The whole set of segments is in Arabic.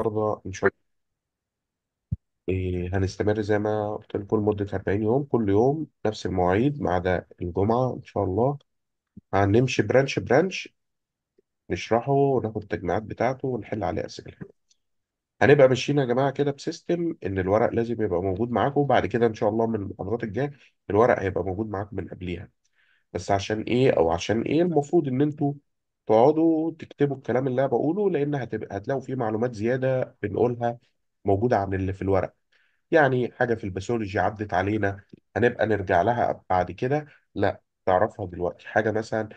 النهارده إن شاء الله إيه، هنستمر زي ما قلت لكم لمدة 40 يوم كل يوم نفس المواعيد ما عدا الجمعة إن شاء الله هنمشي برانش برانش نشرحه وناخد التجميعات بتاعته ونحل عليه أسئلة هنبقى ماشيين يا جماعة كده بسيستم إن الورق لازم يبقى موجود معاكم وبعد كده إن شاء الله من المحاضرات الجاية الورق هيبقى موجود معاكم من قبليها بس عشان إيه أو عشان إيه المفروض إن أنتوا تقعدوا تكتبوا الكلام اللي انا بقوله لان هتبقى هتلاقوا فيه معلومات زياده بنقولها موجوده عن اللي في الورق يعني حاجه في الباثولوجي عدت علينا هنبقى نرجع لها بعد كده لا تعرفها دلوقتي حاجه مثلا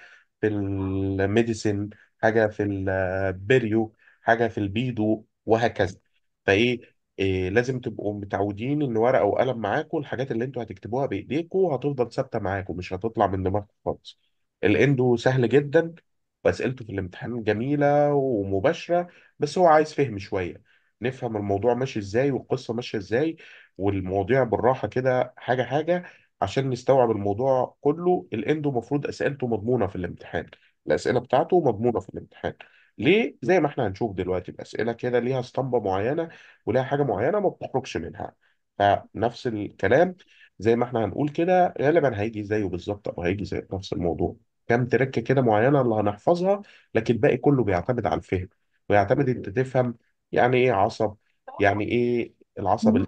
في الميديسن حاجه في البريو حاجه في البيدو وهكذا فايه إيه لازم تبقوا متعودين ان ورقه وقلم معاكم الحاجات اللي انتوا هتكتبوها بايديكم هتفضل ثابته معاكم مش هتطلع من دماغكم خالص الاندو سهل جدا وأسئلته في الامتحان جميلة ومباشرة بس هو عايز فهم شوية نفهم الموضوع ماشي ازاي والقصة ماشية ازاي والمواضيع بالراحة كده حاجة حاجة عشان نستوعب الموضوع كله الاندو المفروض أسئلته مضمونة في الامتحان الأسئلة بتاعته مضمونة في الامتحان ليه؟ زي ما احنا هنشوف دلوقتي الأسئلة كده ليها اسطمبة معينة وليها حاجة معينة ما بتخرجش منها فنفس الكلام زي ما احنا هنقول كده غالبا هيجي زيه بالظبط أو هيجي زي نفس الموضوع كام تركه كده معينه اللي هنحفظها لكن الباقي كله بيعتمد على الفهم ويعتمد انت تفهم يعني ايه عصب يعني ايه العصب اللي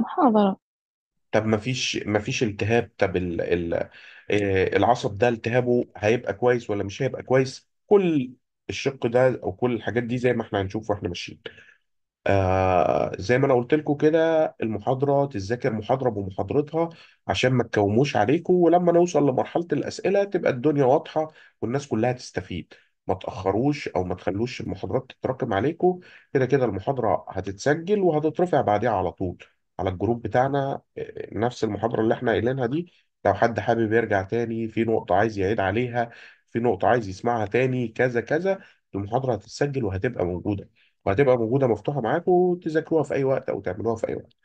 محاضرة طب ما فيش ما فيش التهاب طب ال... ال... آه، العصب ده التهابه هيبقى كويس ولا مش هيبقى كويس كل الشق ده او كل الحاجات دي زي ما احنا هنشوف واحنا ماشيين آه زي ما انا قلت لكم كده المحاضره تذاكر محاضره بمحاضرتها عشان ما تكوموش عليكم ولما نوصل لمرحله الاسئله تبقى الدنيا واضحه والناس كلها تستفيد ما تاخروش او ما تخلوش المحاضرات تتراكم عليكم كده كده المحاضره هتتسجل وهتترفع بعديها على طول على الجروب بتاعنا آه، نفس المحاضره اللي احنا قايلينها دي لو حد حابب يرجع تاني في نقطه عايز يعيد عليها في نقطه عايز يسمعها تاني كذا كذا المحاضره هتتسجل وهتبقى موجوده وهتبقى موجودة مفتوحة معاكم وتذاكروها في أي وقت أو تعملوها في أي وقت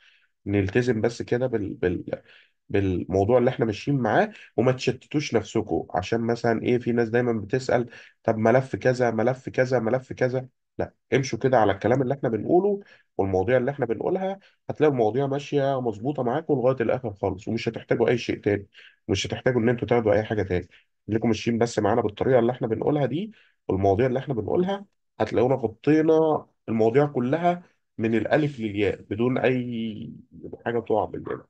نلتزم بس كده بال... بال... بالموضوع اللي احنا ماشيين معاه وما تشتتوش نفسكم عشان مثلا ايه في ناس دايما بتسأل طب ملف كذا ملف كذا ملف كذا لا امشوا كده على الكلام اللي احنا بنقوله والمواضيع اللي احنا بنقولها هتلاقوا المواضيع ماشية مظبوطة معاكم لغاية الآخر خالص ومش هتحتاجوا أي شيء تاني مش هتحتاجوا إن انتوا تاخدوا أي حاجة تاني خليكم ماشيين بس معانا بالطريقة اللي احنا بنقولها دي والمواضيع اللي احنا بنقولها هتلاقونا غطينا المواضيع كلها من الألف للياء بدون أي حاجة تقع مننا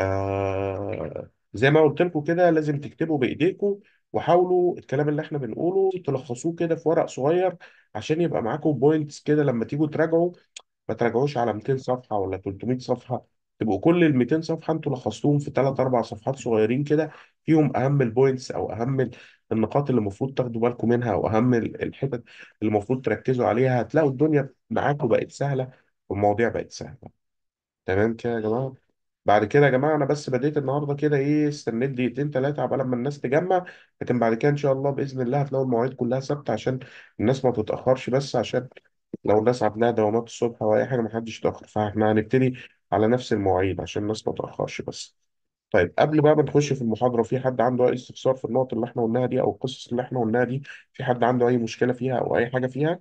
آه زي ما قلت لكم كده لازم تكتبوا بإيديكم وحاولوا الكلام اللي احنا بنقوله تلخصوه كده في ورق صغير عشان يبقى معاكم بوينتس كده لما تيجوا تراجعوا ما تراجعوش على 200 صفحة ولا 300 صفحة تبقوا كل ال 200 صفحه انتوا لخصتوهم في ثلاث اربع صفحات صغيرين كده فيهم اهم البوينتس او اهم النقاط اللي المفروض تاخدوا بالكم منها او اهم الحتت اللي المفروض تركزوا عليها هتلاقوا الدنيا معاكم بقت سهله والمواضيع بقت سهله تمام كده يا جماعة بعد كده يا جماعة أنا بس بديت النهاردة كده إيه استنيت دقيقتين ثلاثه على ما الناس تجمع لكن بعد كده إن شاء الله بإذن الله هتلاقوا المواعيد كلها ثابتة عشان الناس ما تتأخرش بس عشان لو الناس عندها دوامات الصبح أو أي حاجة حدش يتأخر فإحنا هنبتدي على نفس المواعيد عشان الناس ما تأخرش بس طيب قبل بقى ما نخش في المحاضرة في حد عنده أي استفسار في النقط اللي احنا قلناها دي أو القصص اللي احنا قلناها دي في حد عنده أي مشكلة فيها أو أي حاجة فيها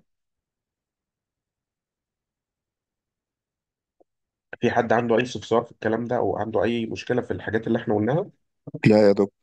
في حد عنده أي استفسار في الكلام ده أو عنده أي مشكلة في الحاجات اللي احنا قلناها لا يا دكتور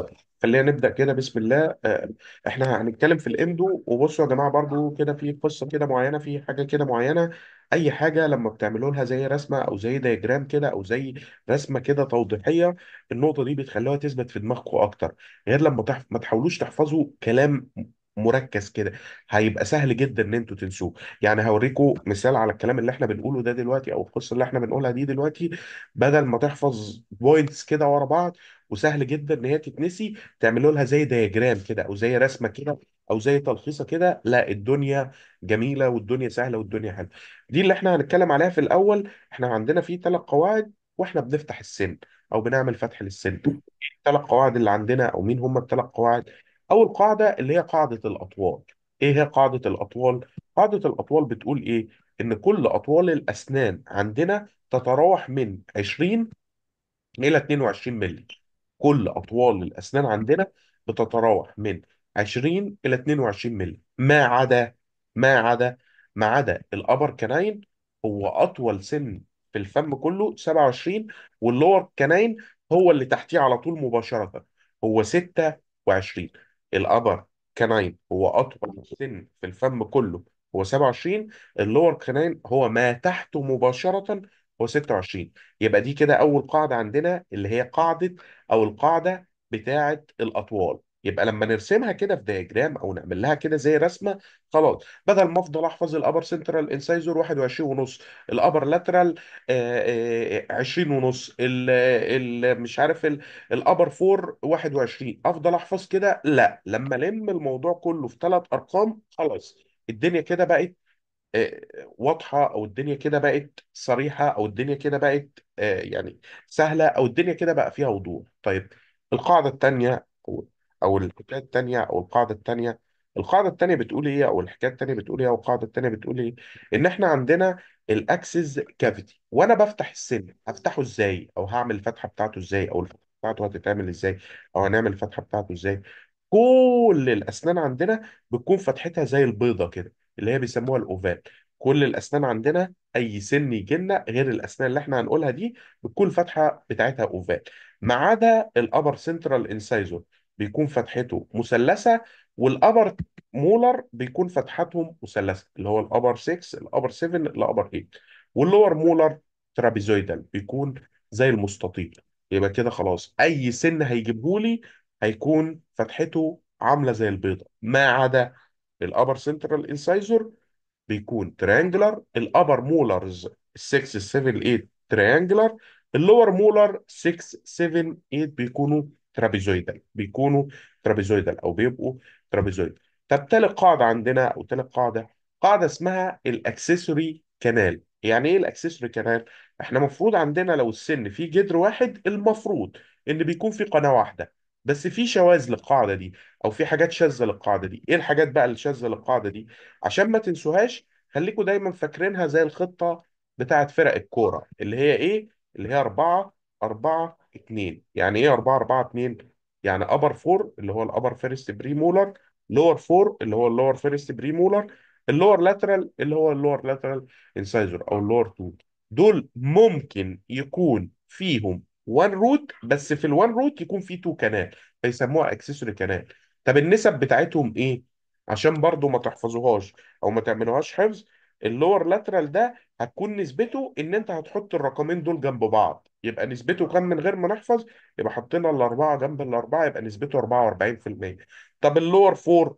طيب خلينا نبدأ كده بسم الله آه، احنا هنتكلم في الاندو وبصوا يا جماعة برضو كده في قصة كده معينة في حاجة كده معينة اي حاجة لما بتعملوا لها زي رسمة او زي دياجرام كده او زي رسمة كده توضيحية النقطة دي بتخلوها تثبت في دماغكم اكتر غير لما تحف... ما تحاولوش تحفظوا كلام مركز كده هيبقى سهل جدا ان انتوا تنسوه يعني هوريكم مثال على الكلام اللي احنا بنقوله ده دلوقتي او القصه اللي احنا بنقولها دي دلوقتي بدل ما تحفظ بوينتس كده ورا بعض وسهل جدا ان هي تتنسي تعملوا لها زي دياجرام كده او زي رسمه كده او زي تلخيصه كده لا الدنيا جميله والدنيا سهله والدنيا حلوه دي اللي احنا هنتكلم عليها في الاول احنا عندنا في ثلاث قواعد واحنا بنفتح السن او بنعمل فتح للسن الثلاث قواعد اللي عندنا او مين هم الثلاث قواعد اول قاعده اللي هي قاعده الاطوال ايه هي قاعده الاطوال قاعده الاطوال بتقول ايه ان كل اطوال الاسنان عندنا تتراوح من 20 الى 22 مللي كل أطوال الأسنان عندنا بتتراوح من 20 إلى 22 مللي ما عدا ما عدا ما عدا الأبر كناين هو أطول سن في الفم كله 27 واللور كناين هو اللي تحتيه على طول مباشرة هو 26 الأبر كناين هو أطول سن في الفم كله هو 27 اللور كناين هو ما تحته مباشرة هو 26 يبقى دي كده اول قاعده عندنا اللي هي قاعده او القاعده بتاعه الاطوال يبقى لما نرسمها كده في دياجرام او نعمل لها كده زي رسمه خلاص بدل ما افضل احفظ الابر سنترال انسايزور 21 ونص الابر لاترال آه، آه، 20 ونص ال مش عارف الابر فور 21 افضل احفظ كده لا لما الم الموضوع كله في ثلاث ارقام خلاص الدنيا كده بقت واضحه او الدنيا كده بقت صريحه او الدنيا كده بقت آه، يعني سهله او الدنيا كده بقى فيها وضوح طيب القاعده الثانيه او او الحكايه الثانيه او القاعده الثانيه القاعده الثانيه بتقول ايه او الحكايه الثانيه بتقول ايه او القاعده الثانيه بتقول ايه ان احنا عندنا الاكسس كافيتي وانا بفتح السن هفتحه ازاي او هعمل الفتحه بتاعته ازاي او الفتحه بتاعته هتتعمل ازاي او هنعمل الفتحه بتاعته ازاي كل الاسنان عندنا بتكون فتحتها زي البيضه كده اللي هي بيسموها الاوفال كل الاسنان عندنا اي سن يجي لنا غير الاسنان اللي احنا هنقولها دي بتكون الفتحه بتاعتها اوفال ما عدا الابر سنترال انسايزور بيكون فتحته مثلثه والابر مولر بيكون فتحتهم مثلثه اللي هو الابر 6 الابر 7 الابر 8 واللور مولر ترابيزويدال بيكون زي المستطيل يبقى كده خلاص اي سن هيجيبهولي هيكون فتحته عامله زي البيضه ما عدا الابر سنترال انسايزور بيكون تريانجلر الابر مولرز 6 7 8 تريانجلر اللور مولر 6 7 8 بيكونوا ترابيزويدال بيكونوا ترابيزويدال او بيبقوا ترابيزويدال طب تالت قاعده عندنا او تالت قاعده قاعده اسمها الاكسسوري كانال يعني ايه الاكسسوري كانال احنا المفروض عندنا لو السن فيه جدر واحد المفروض ان بيكون في قناه واحده بس في شواذ للقاعدة دي أو في حاجات شاذة للقاعدة دي إيه الحاجات بقى اللي شاذة للقاعدة دي عشان ما تنسوهاش خليكوا دايما فاكرينها زي الخطة بتاعت فرق الكورة اللي هي إيه اللي هي 4 4 2 يعني إيه 4 4 2 يعني أبر فور اللي هو الأبر فيرست بري مولر لور فور اللي هو اللور فيرست بري مولر اللور لاترال اللي هو اللور لاترال انسايزر أو اللور تو دول ممكن يكون فيهم وان روت بس في الوان روت يكون في تو كانال فيسموها اكسسوري كانال طب النسب بتاعتهم ايه عشان برضو ما تحفظوهاش او ما تعملوهاش حفظ اللور لاترال ده هتكون نسبته ان انت هتحط الرقمين دول جنب بعض يبقى نسبته كام من غير ما نحفظ يبقى حطينا الاربعه جنب الاربعه يبقى نسبته 44% طب اللور فور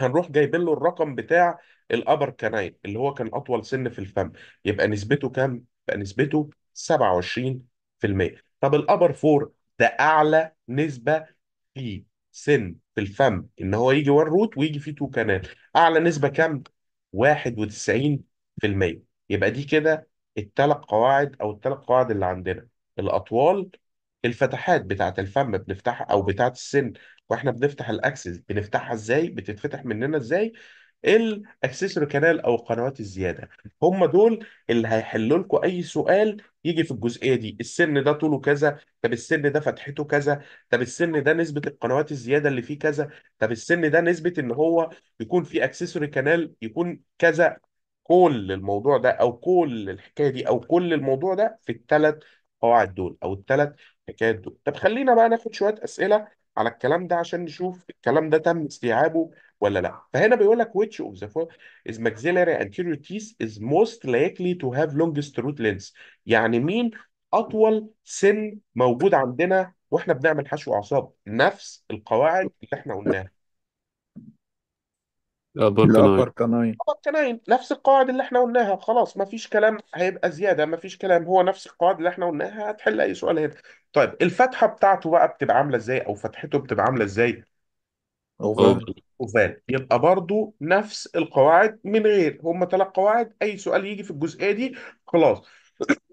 هنروح جايبين له الرقم بتاع الابر كناين اللي هو كان اطول سن في الفم يبقى نسبته كام؟ يبقى نسبته 27 طب الابر فور ده اعلى نسبه في سن في الفم ان هو يجي وان روت ويجي فيه تو كانال اعلى نسبه كام 91% يبقى دي كده الثلاث قواعد او الثلاث قواعد اللي عندنا الاطوال الفتحات بتاعه الفم بنفتحها او بتاعه السن واحنا بنفتح الاكسس بنفتحها ازاي بتتفتح مننا ازاي الاكسسوري كانال او قنوات الزياده هم دول اللي هيحلوا لكم اي سؤال يجي في الجزئيه دي السن ده طوله كذا طب السن ده فتحته كذا طب السن ده نسبه القنوات الزياده اللي فيه كذا طب السن ده نسبه ان هو يكون فيه اكسسوري كانال يكون كذا كل الموضوع ده او كل الحكايه دي او كل الموضوع ده في الثلاث قواعد دول او الثلاث حكايات دول طب خلينا بقى ناخد شويه اسئله على الكلام ده عشان نشوف الكلام ده تم استيعابه ولا لا فهنا بيقول لك which of the four is maxillary anterior teeth is most likely to have longest root length يعني مين اطول سن موجود عندنا واحنا بنعمل حشو اعصاب نفس القواعد اللي احنا قلناها الابر آه، الابر كناين كناين كناين نفس القواعد اللي احنا قلناها خلاص ما فيش كلام هيبقى زيادة ما فيش كلام هو نفس القواعد اللي احنا قلناها هتحل أي سؤال هنا طيب الفتحة بتاعته بقى بتبقى عاملة ازاي أو فتحته بتبقى عاملة ازاي اوفال اوفال اوفال يبقى برضو نفس القواعد من غير هم ثلاث قواعد أي سؤال يجي في الجزئية دي خلاص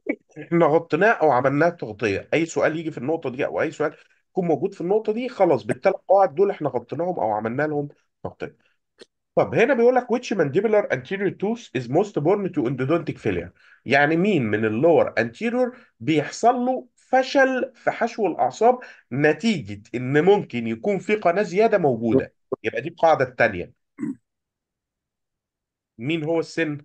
احنا غطيناه أو عملناه تغطية أي سؤال يجي في النقطة دي أو أي سؤال يكون موجود في النقطة دي خلاص بالثلاث قواعد دول احنا غطيناهم أو عملنا لهم تغطية طب هنا بيقول لك which mandibular anterior tooth is most prone to endodontic failure يعني مين من اللور انتيريور بيحصل له فشل في حشو الأعصاب نتيجة إن ممكن يكون في قناة زيادة موجودة يبقى دي القاعدة الثانيه مين هو السن؟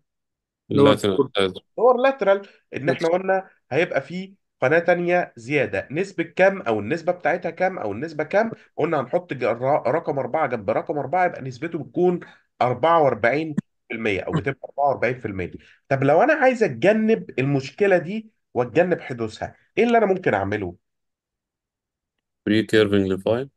اللور لاترال اللور لاترال إن إحنا قلنا هيبقى فيه قناة تانية زيادة نسبة كام أو النسبة بتاعتها كام أو النسبة كام قلنا هنحط رقم أربعة جنب رقم أربعة يبقى نسبته بتكون 44% أو بتبقى 44% طب لو أنا عايز أتجنب المشكلة دي وأتجنب حدوثها إيه اللي أنا ممكن أعمله؟ بري كيرفنج لفاين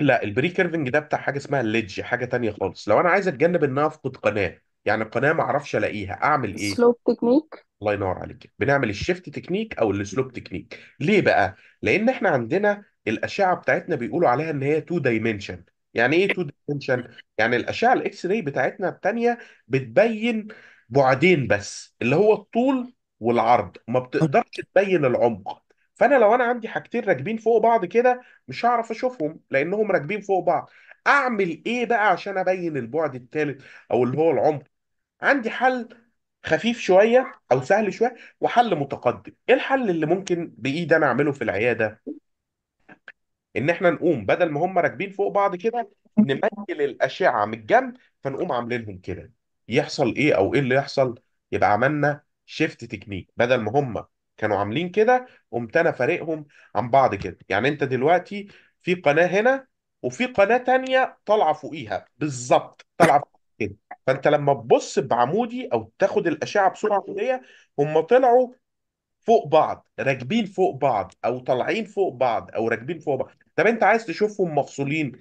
لا البري كيرفنج ده بتاع حاجة اسمها الليدج حاجة تانية خالص لو أنا عايز أتجنب إن أنا أفقد قناة يعني القناة ما أعرفش ألاقيها أعمل إيه؟ سلوب تكنيك الله ينور عليك بنعمل الشيفت تكنيك او السلوب تكنيك ليه بقى لان احنا عندنا الاشعه بتاعتنا بيقولوا عليها ان هي 2 دايمنشن يعني ايه 2 دايمنشن يعني الاشعه الاكس راي بتاعتنا الثانيه بتبين بعدين بس اللي هو الطول والعرض ما بتقدرش تبين العمق فانا لو انا عندي حاجتين راكبين فوق بعض كده مش هعرف اشوفهم لانهم راكبين فوق بعض اعمل ايه بقى عشان ابين البعد الثالث او اللي هو العمق عندي حل خفيف شويه او سهل شويه وحل متقدم ايه الحل اللي ممكن بايدي انا اعمله في العياده ان احنا نقوم بدل ما هم راكبين فوق بعض كده نميل الاشعه من الجنب فنقوم عاملينهم كده يحصل ايه او ايه اللي يحصل يبقى عملنا شيفت تكنيك بدل ما هم كانوا عاملين كده قمت انا فارقهم عن بعض كده يعني انت دلوقتي في قناه هنا وفي قناه تانية طالعه فوقيها بالظبط طالعه كده فانت لما تبص بعمودي او تاخد الاشعه بسرعه عموديه هم طلعوا فوق بعض راكبين فوق بعض او طالعين فوق بعض او راكبين فوق بعض طب انت عايز تشوفهم مفصولين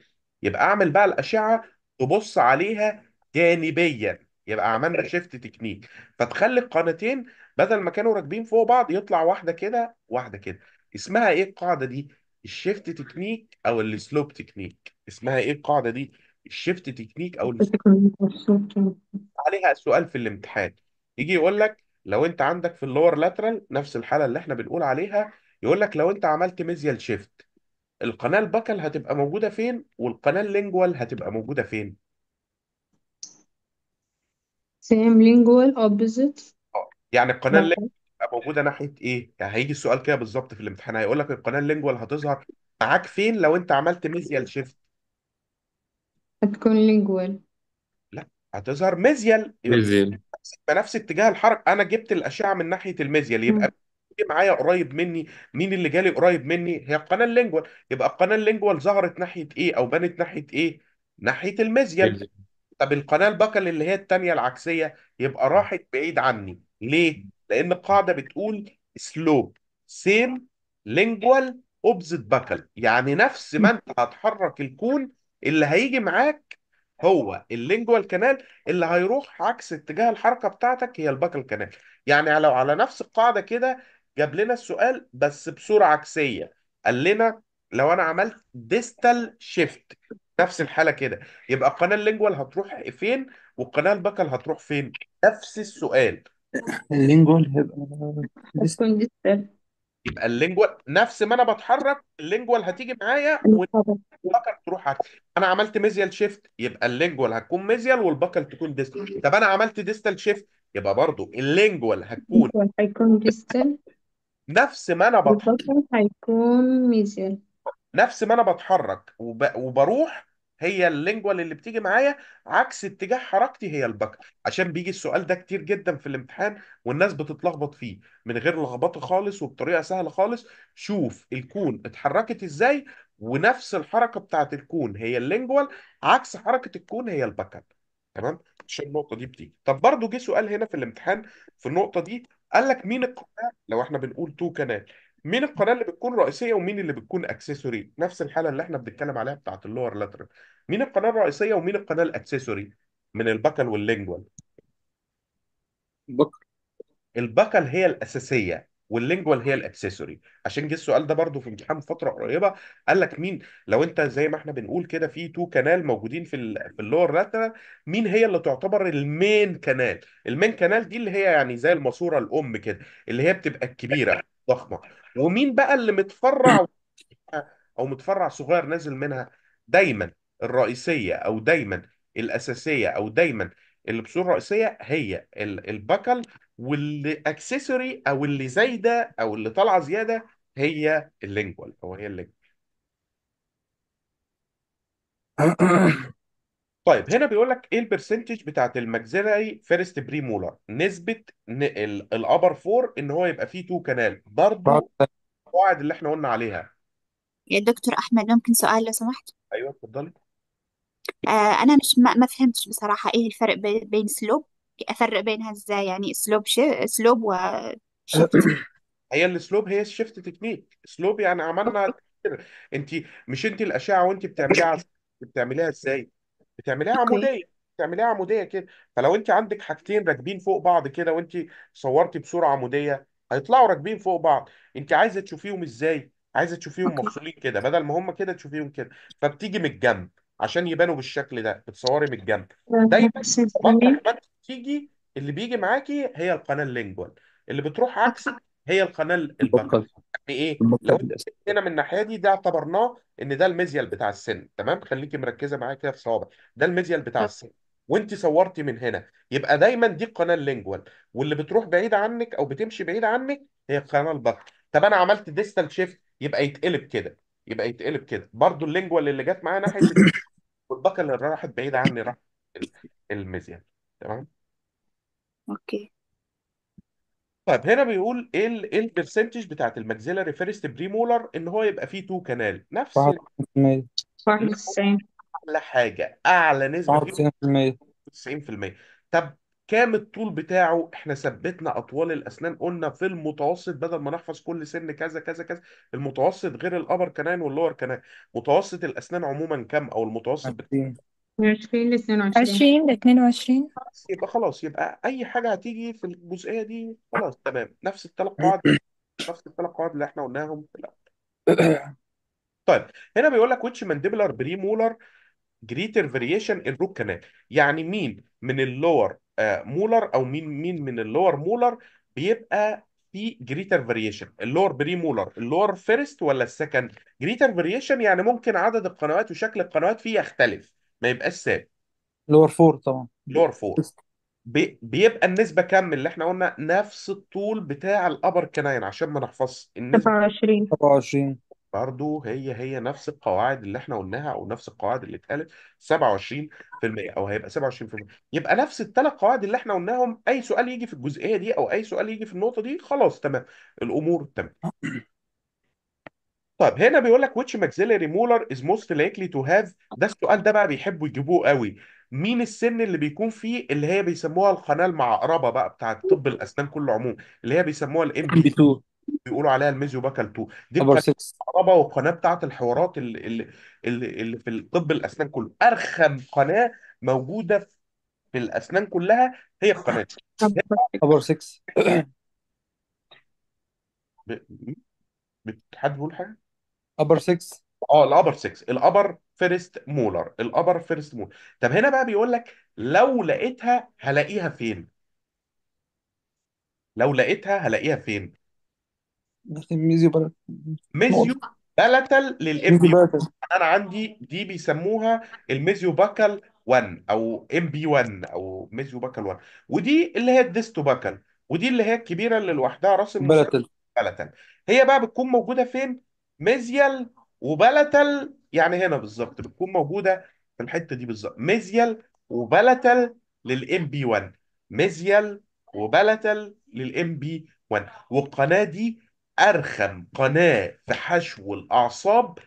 يبقى اعمل بقى الاشعه تبص عليها جانبيا يبقى عملنا شيفت تكنيك فتخلي القناتين بدل ما كانوا راكبين فوق بعض يطلع واحده كده واحده كده اسمها ايه القاعده دي الشيفت تكنيك او السلوب تكنيك اسمها ايه القاعده دي الشيفت تكنيك او عليها سؤال في الامتحان يجي يقول لك لو انت عندك في اللور لاترال نفس الحاله اللي احنا بنقول عليها يقول لك لو انت عملت ميزيال شيفت القناه الباكل هتبقى موجوده فين والقناه اللينجوال هتبقى موجوده فين سيم لينجوال اوبوزيت اه يعني القناه اللينجوال هتبقى موجوده ناحيه ايه يعني هيجي السؤال كده بالظبط في الامتحان هيقول لك القناه اللينجوال هتظهر معاك فين لو انت عملت ميزيال شيفت هتكون لينجوال لا هتظهر ميزيال ميزيل بنفس اتجاه الحركه انا جبت الاشعه من ناحيه الميزيال يبقى اللي معايا قريب مني مين اللي جالي قريب مني هي القناه اللينجوال يبقى القناه اللينجوال ظهرت ناحيه ايه او بنت ناحيه ايه ناحيه الميزيال ميزيل طب القناه البكل اللي هي الثانيه العكسيه يبقى راحت بعيد عني ليه لان القاعده بتقول سلوب سيم لينجوال اوبزيت باكل يعني نفس ما انت هتحرك الكون اللي هيجي معاك هو اللينجوال كانال اللي هيروح عكس اتجاه الحركه بتاعتك هي الباكل كانال يعني لو على نفس القاعده كده جاب لنا السؤال بس بصوره عكسيه قال لنا لو انا عملت ديستال شيفت نفس الحاله كده يبقى القناه اللينجوال هتروح فين والقناه الباكل هتروح فين نفس السؤال اللينجوال هيبقى يبقى اللينجوال نفس ما انا بتحرك اللينجوال هتيجي معايا أيوة والباكل تروح عكس انا عملت ميزيال شيفت يبقى اللينجوال هتكون ميزيال والباكل تكون ديستال طب انا عملت ديستال شيفت يبقى برضو اللينجوال هتكون هيكون ديستال نفس ما انا بتحرك والباكل هيكون ميزيال نفس ما انا بتحرك وب... وبروح هي اللينجوال اللي بتيجي معايا عكس اتجاه حركتي هي الباك عشان بيجي السؤال ده كتير جدا في الامتحان والناس بتتلخبط فيه من غير لخبطه خالص وبطريقه سهله خالص شوف الكون اتحركت ازاي ونفس الحركه بتاعت الكون هي اللينجوال عكس حركه الكون هي الباك تمام عشان النقطه دي بتيجي طب برضو جه سؤال هنا في الامتحان في النقطه دي قال لك مين القناه لو احنا بنقول تو كانال مين القناه اللي بتكون رئيسيه ومين اللي بتكون اكسسوري نفس الحاله اللي احنا بنتكلم عليها بتاعه اللور لاترال مين القناه الرئيسيه ومين القناه الاكسسوري من البكل واللينجوال بكر البكل هي الاساسيه واللينجوال هي الاكسسوري عشان جه السؤال ده برضو في امتحان فتره قريبه قال لك مين لو انت زي ما احنا بنقول كده في تو كانال موجودين في في اللور لاترال مين هي اللي تعتبر المين كانال المين كانال دي اللي هي يعني زي الماسوره الام كده اللي هي بتبقى الكبيره ضخمه ومين بقى اللي متفرع او متفرع صغير نازل منها دايما الرئيسيه او دايما الاساسيه او دايما اللي بصوره رئيسيه هي البكل والاكسسوري او اللي زايده او اللي طالعه زياده هي اللينجوال او هي اللينجوال طيب هنا بيقول لك ايه البرسنتج بتاعت المجزري فيرست بري مولر نسبه الابر فور ان هو يبقى فيه تو كنال برضو القواعد اللي احنا قلنا عليها يا دكتور أحمد ممكن سؤال لو سمحت ايوه اتفضلي آه أنا مش ما, ما فهمتش بصراحة إيه الفرق بين سلوب أفرق بينها إزاي يعني سلوب شي... سلوب وشيفت هي السلوب هي الشيفت تكنيك سلوب يعني عملنا انت مش انت الاشعه وانت بتعمليها بتعمليها ازاي بتعمليها اوكي عموديه بتعمليها عموديه كده فلو انت عندك حاجتين راكبين فوق بعض كده وانت صورتي بصوره عموديه هيطلعوا راكبين فوق بعض انت عايزه تشوفيهم ازاي عايزه تشوفيهم اوكي مفصولين كده بدل ما هم كده تشوفيهم كده فبتيجي من الجنب عشان يبانوا بالشكل ده بتصوري من الجنب دايما نفس مطرح الكلام ما بتيجي اللي بيجي معاكي هي القناه اللينجوال اللي بتروح عكسك هي القناه الباكال يعني ايه لو انت الاساسي هنا من الناحيه دي ده اعتبرناه ان ده الميزيال بتاع السن تمام خليكي مركزه معايا كده في صوابع ده الميزيال بتاع السن وانت صورتي من هنا يبقى دايما دي القناه اللينجوال واللي بتروح بعيد عنك او بتمشي بعيد عنك هي القناه البطن طب انا عملت ديستال شيفت يبقى يتقلب كده يبقى يتقلب كده برضو اللينجوال اللي جت معايا ناحيه اليمين اللي راحت بعيد عني راحت الميزيال تمام اوكي طيب هنا بيقول ايه ايه البرسنتج بتاعت الماكسيلاري فيرست بري مولر ان هو يبقى فيه تو كانال نفس 91% اعلى حاجه اعلى نسبه فيه 91% 90% طب كام الطول بتاعه احنا ثبتنا اطوال الاسنان قلنا في المتوسط بدل ما نحفظ كل سن كذا كذا كذا المتوسط غير الابر كناين واللور كناين متوسط الاسنان عموما كام او المتوسط من 20 ل 22 عشرين لاتنين وعشرين يبقى خلاص يبقى أي حاجة هتيجي في الجزئية دي خلاص تمام نفس الثلاث قواعد نفس الثلاث قواعد اللي احنا قلناهم في الأول طيب هنا بيقول لك which mandibular premolar greater variation in root canal يعني مين من اللور مولر آه، او مين مين من اللور مولر بيبقى في جريتر فاريشن اللور بري مولر اللور فيرست ولا السكند جريتر فاريشن يعني ممكن عدد القنوات وشكل القنوات فيه يختلف ما يبقاش ساب لور فور طبعا لور فور بي... بيبقى النسبة كام اللي احنا قلنا نفس الطول بتاع الأبر كناين عشان ما نحفظش النسبة 27 27 برضو هي هي نفس القواعد اللي احنا قلناها او نفس القواعد اللي اتقالت 27% او هيبقى 27% يبقى نفس الثلاث قواعد اللي احنا قلناهم اي سؤال يجي في الجزئيه دي او اي سؤال يجي في النقطه دي خلاص تمام الامور تمام طيب هنا بيقول لك which maxillary molar is most likely to have ده السؤال ده بقى بيحبوا يجيبوه قوي مين السن اللي بيكون فيه اللي هي بيسموها القناه المعقربه بقى بتاعه طب الاسنان كله عموما اللي هي بيسموها الام بي 2 بيقولوا عليها الميزيو باكال 2 دي القناه 6 المعقربه والقناه بتاعه الحوارات اللي, اللي, اللي في طب الاسنان كله ارخم قناه موجوده في الاسنان كلها هي القناه دي ابر 6 ب- حد بيقول حاجه ابر 6 اه الابر 6 الابر فيرست مولر الابر فيرست مولر طب هنا بقى بيقول لك لو لقيتها هلاقيها فين لو لقيتها هلاقيها فين ميزيو بلد ميزيو بلتل للام ميزيو بي انا عندي دي بيسموها الميزيو باكل 1 او ام بي 1 او ميزيو باكل 1 ودي اللي هي الديستو باكل ودي اللي هي الكبيره اللي لوحدها راس المسمى بلتل بلتل هي بقى بتكون موجوده فين ميزيال وبلتل يعني هنا بالظبط بتكون موجوده في الحته دي بالظبط ميزيال وبلتل للام بي 1 ميزيال وبلتل للام بي 1 والقناه دي ارخم قناه في حشو الاعصاب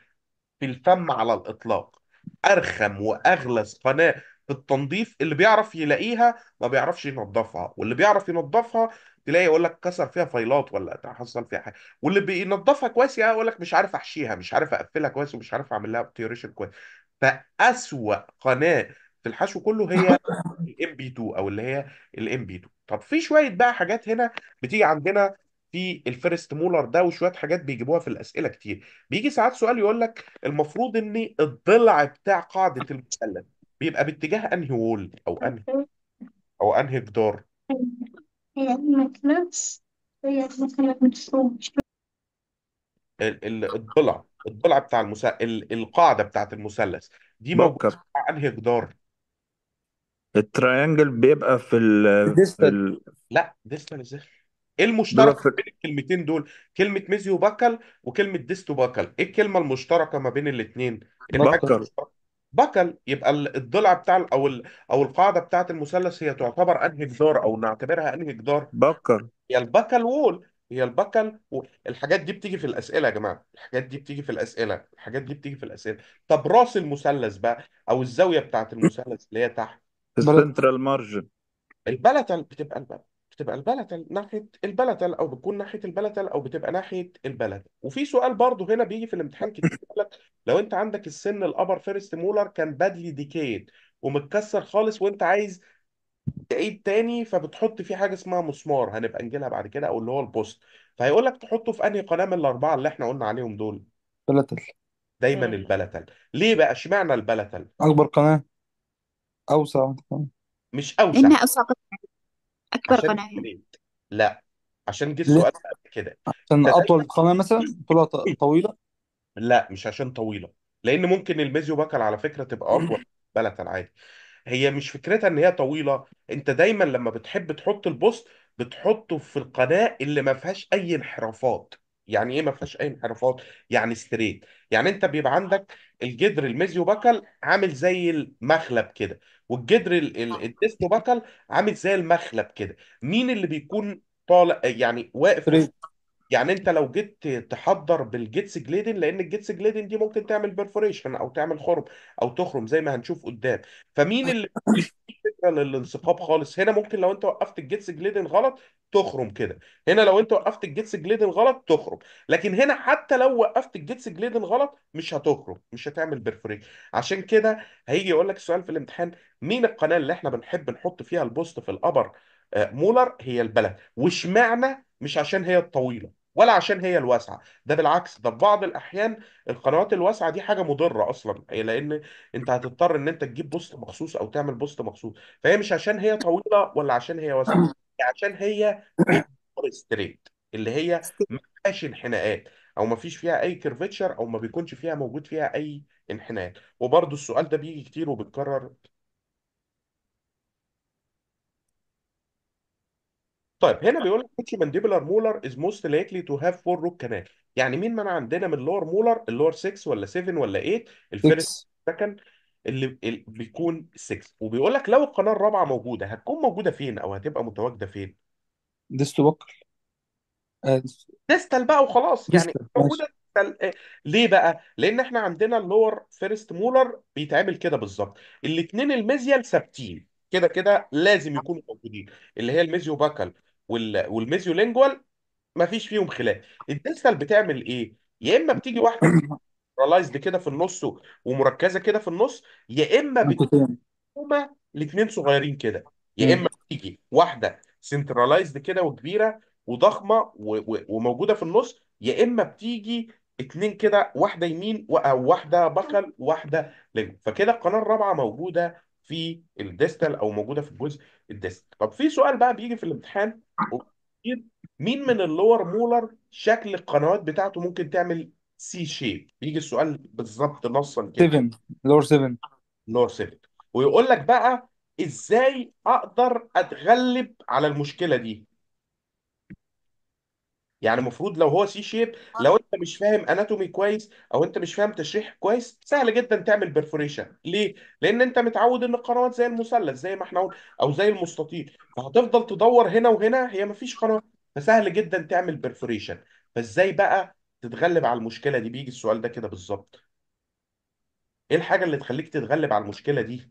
في الفم على الاطلاق ارخم واغلس قناه في التنظيف اللي بيعرف يلاقيها ما بيعرفش ينظفها واللي بيعرف ينظفها تلاقي يقول لك كسر فيها فايلات ولا حصل فيها حاجه واللي بينظفها كويس يعني يقول لك مش عارف احشيها مش عارف اقفلها كويس ومش عارف اعمل لها بتيوريشن كويس فاسوأ قناه في الحشو كله هي الام بي 2 او اللي هي الام بي 2 طب في شويه بقى حاجات هنا بتيجي عندنا في الفيرست مولر ده وشويه حاجات بيجيبوها في الاسئله كتير بيجي ساعات سؤال يقول لك المفروض ان الضلع بتاع قاعده المثلث بيبقى باتجاه انهي وول او انهي او انهي جدار هي المكنس هي الضلع الضلع بتاع المس... القاعدة بتاعت المثلث دي موجودة بوكر على أنهي جدار؟ التريانجل بيبقى في ال في ال... لا ديستال ازاي؟ ايه بيبقى المشترك في بين الكلمتين دول؟ كلمة ميزيو باكل وكلمة ديستو باكل، ايه الكلمة المشتركة ما بين الاثنين؟ ايه الحاجة بكر المشتركة؟ بكل يبقى الضلع بتاع او او القاعده بتاعه المثلث هي تعتبر انهي جدار او نعتبرها انهي جدار بكر هي البكل وول هي البكل وول الحاجات دي بتيجي في الاسئله يا جماعه الحاجات دي بتيجي في الاسئله الحاجات دي بتيجي في الاسئله طب راس المثلث بقى او الزاويه بتاعه المثلث اللي هي تحت بلد السنترال مارجن البلد بتبقى البلد بتبقى البلتل ناحية البلتل أو بتكون ناحية البلتل أو بتبقى ناحية البلتل وفي سؤال برضه هنا بيجي في الامتحان كتير يقول لك لو أنت عندك السن الأبر فيرست مولر كان بادلي ديكيد ومتكسر خالص وأنت عايز تعيد تاني فبتحط فيه حاجة اسمها مسمار هنبقى نجيلها بعد كده أو اللي هو البوست فهيقول لك تحطه في أنهي قناة من الأربعة اللي إحنا قلنا عليهم دول بلتل دايما البلتل ليه بقى اشمعنى البلتل أكبر قناة أوسع قناة مش أوسع إنها أصعب أكبر عشان قناة يعني لا عشان جه ليه؟ السؤال ده قبل كده عشان أطول تتخيل قناة مثلا طولها طويلة لا مش عشان طويله لان ممكن الميزيو باكل على فكره تبقى اطول بلد عادي هي مش فكرتها ان هي طويله انت دايما لما بتحب تحط البوست بتحطه في القناه اللي ما فيهاش اي انحرافات يعني ايه ما فيهاش اي انحرافات يعني ستريت يعني انت بيبقى عندك الجدر الميزيوباكال عامل زي المخلب كده والجدر ال- ال- آه. عامل زي المخلب كده مين اللي بيكون طالع يعني واقف ستريت يعني انت لو جيت تحضر بالجيتس جليدن لان الجيتس جليدن دي ممكن تعمل بيرفوريشن او تعمل خرم او تخرم زي ما هنشوف قدام فمين اللي فكره للانسقاب خالص هنا ممكن لو انت وقفت الجيتس جليدن غلط تخرم كده هنا لو انت وقفت الجيتس جليدن غلط تخرم لكن هنا حتى لو وقفت الجيتس جليدن غلط مش هتخرم مش هتعمل بيرفوريشن عشان كده هيجي يقول لك السؤال في الامتحان مين القناه اللي احنا بنحب نحط فيها البوست في الابر آه، مولر هي البلد واشمعنى مش عشان هي الطويله ولا عشان هي الواسعه ده بالعكس ده في بعض الاحيان القنوات الواسعه دي حاجه مضره اصلا إيه، لان انت هتضطر ان انت تجيب بوست مخصوص او تعمل بوست مخصوص فهي مش عشان هي طويله ولا عشان هي واسعه هي عشان هي ستريت اللي هي ما فيهاش انحناءات او ما فيش فيها اي كيرفيتشر او ما بيكونش فيها موجود فيها اي انحناءات وبرضه السؤال ده بيجي كتير وبيتكرر طيب هنا بيقول لك which mandibular molar is most likely to have four root canal يعني مين من عندنا من اللور مولر اللور 6 ولا 7 ولا 8 الفيرست سكند اللي بيكون 6 وبيقول لك لو القناه الرابعه موجوده هتكون موجوده فين او هتبقى متواجده فين؟ ديستو uh, ديستال بقى وخلاص يعني موجوده ديستال آه، ليه بقى؟ لان احنا عندنا اللور فيرست مولر بيتعمل كده بالظبط الاثنين الميزيال ثابتين كده كده لازم يكونوا موجودين اللي هي الميزيو وال... والميزيولينجوال مفيش فيهم خلاف الديجيتال بتعمل ايه يا اما بتيجي واحده سنترلايزد كده في النص ومركزه كده في النص يا اما بتيجي نقطتين هما الاثنين صغيرين كده يا اما بتيجي واحده سنترلايزد كده وكبيره وضخمه و... و... وموجوده في النص يا اما بتيجي اثنين كده واحده يمين او واحده بكل واحده فكده القناه الرابعه موجوده في الديستال او موجوده في الجزء الديستال طب في سؤال بقى بيجي في الامتحان مين من اللور مولر شكل القنوات بتاعته ممكن تعمل سي شيب بيجي السؤال بالظبط نصا كده 7 لور 7 لور 7 ويقول لك بقى ازاي اقدر اتغلب على المشكله دي يعني المفروض لو هو سي شيب لو انت مش فاهم اناتومي كويس او انت مش فاهم تشريح كويس سهل جدا تعمل برفوريشن ليه لان انت متعود ان القنوات زي المثلث زي ما احنا قلنا او زي المستطيل فهتفضل تدور هنا وهنا هي مفيش قناه فسهل جدا تعمل برفوريشن فازاي بقى تتغلب على المشكله دي بيجي السؤال ده كده بالظبط ايه الحاجه اللي تخليك تتغلب على المشكله دي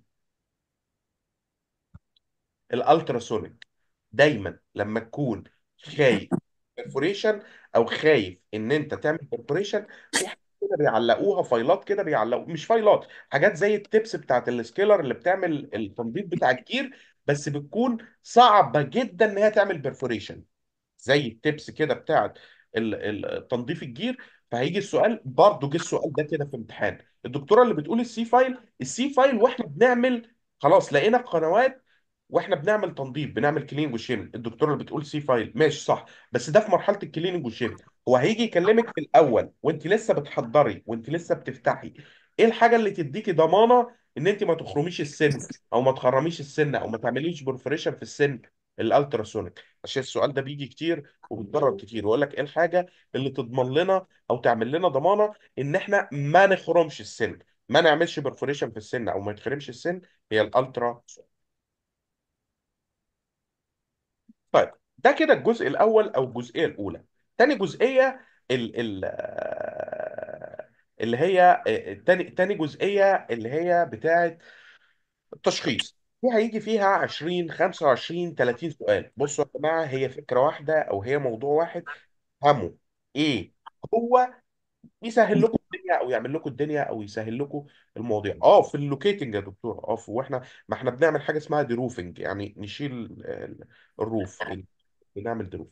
الالتراسونيك دايما لما تكون خايف بيرفوريشن او خايف ان انت تعمل بيرفوريشن في حاجات كده بيعلقوها فايلات كده بيعلقوا مش فايلات حاجات زي التبس بتاعت السكيلر اللي بتعمل التنظيف بتاع الجير بس بتكون صعبه جدا ان هي تعمل بيرفوريشن زي التبس كده بتاعت تنظيف الجير فهيجي السؤال برضه جه السؤال ده كده في امتحان الدكتوره اللي بتقول السي فايل السي فايل واحنا بنعمل خلاص لقينا قنوات واحنا بنعمل تنظيف بنعمل كليننج وشيم الدكتوره اللي بتقول سي فايل ماشي صح بس ده في مرحله الكليننج وشيم هو هيجي يكلمك في الاول وانت لسه بتحضري وانت لسه بتفتحي ايه الحاجه اللي تديكي ضمانه ان انت ما تخرميش السن او ما تخرميش السن او ما تعمليش برفريشن في السن الالتراسونيك عشان السؤال ده بيجي كتير وبيتكرر كتير ويقول لك ايه الحاجه اللي تضمن لنا او تعمل لنا ضمانه ان احنا ما نخرمش السن ما نعملش برفوريشن في السن او ما يتخرمش السن هي الالترا طيب ده كده الجزء الاول او الجزئيه الاولى تاني جزئيه ال ال اللي هي تاني تاني جزئيه اللي هي بتاعه التشخيص دي هيجي فيها 20 25 30 سؤال بصوا يا جماعه هي فكره واحده او هي موضوع واحد فهموا ايه هو يسهل لكم الدنيا او يعمل لكم الدنيا او يسهل لكم المواضيع اه في اللوكيتنج يا دكتور اه في- واحنا ما احنا بنعمل حاجه اسمها دي روفنج يعني نشيل الروف بنعمل دي روف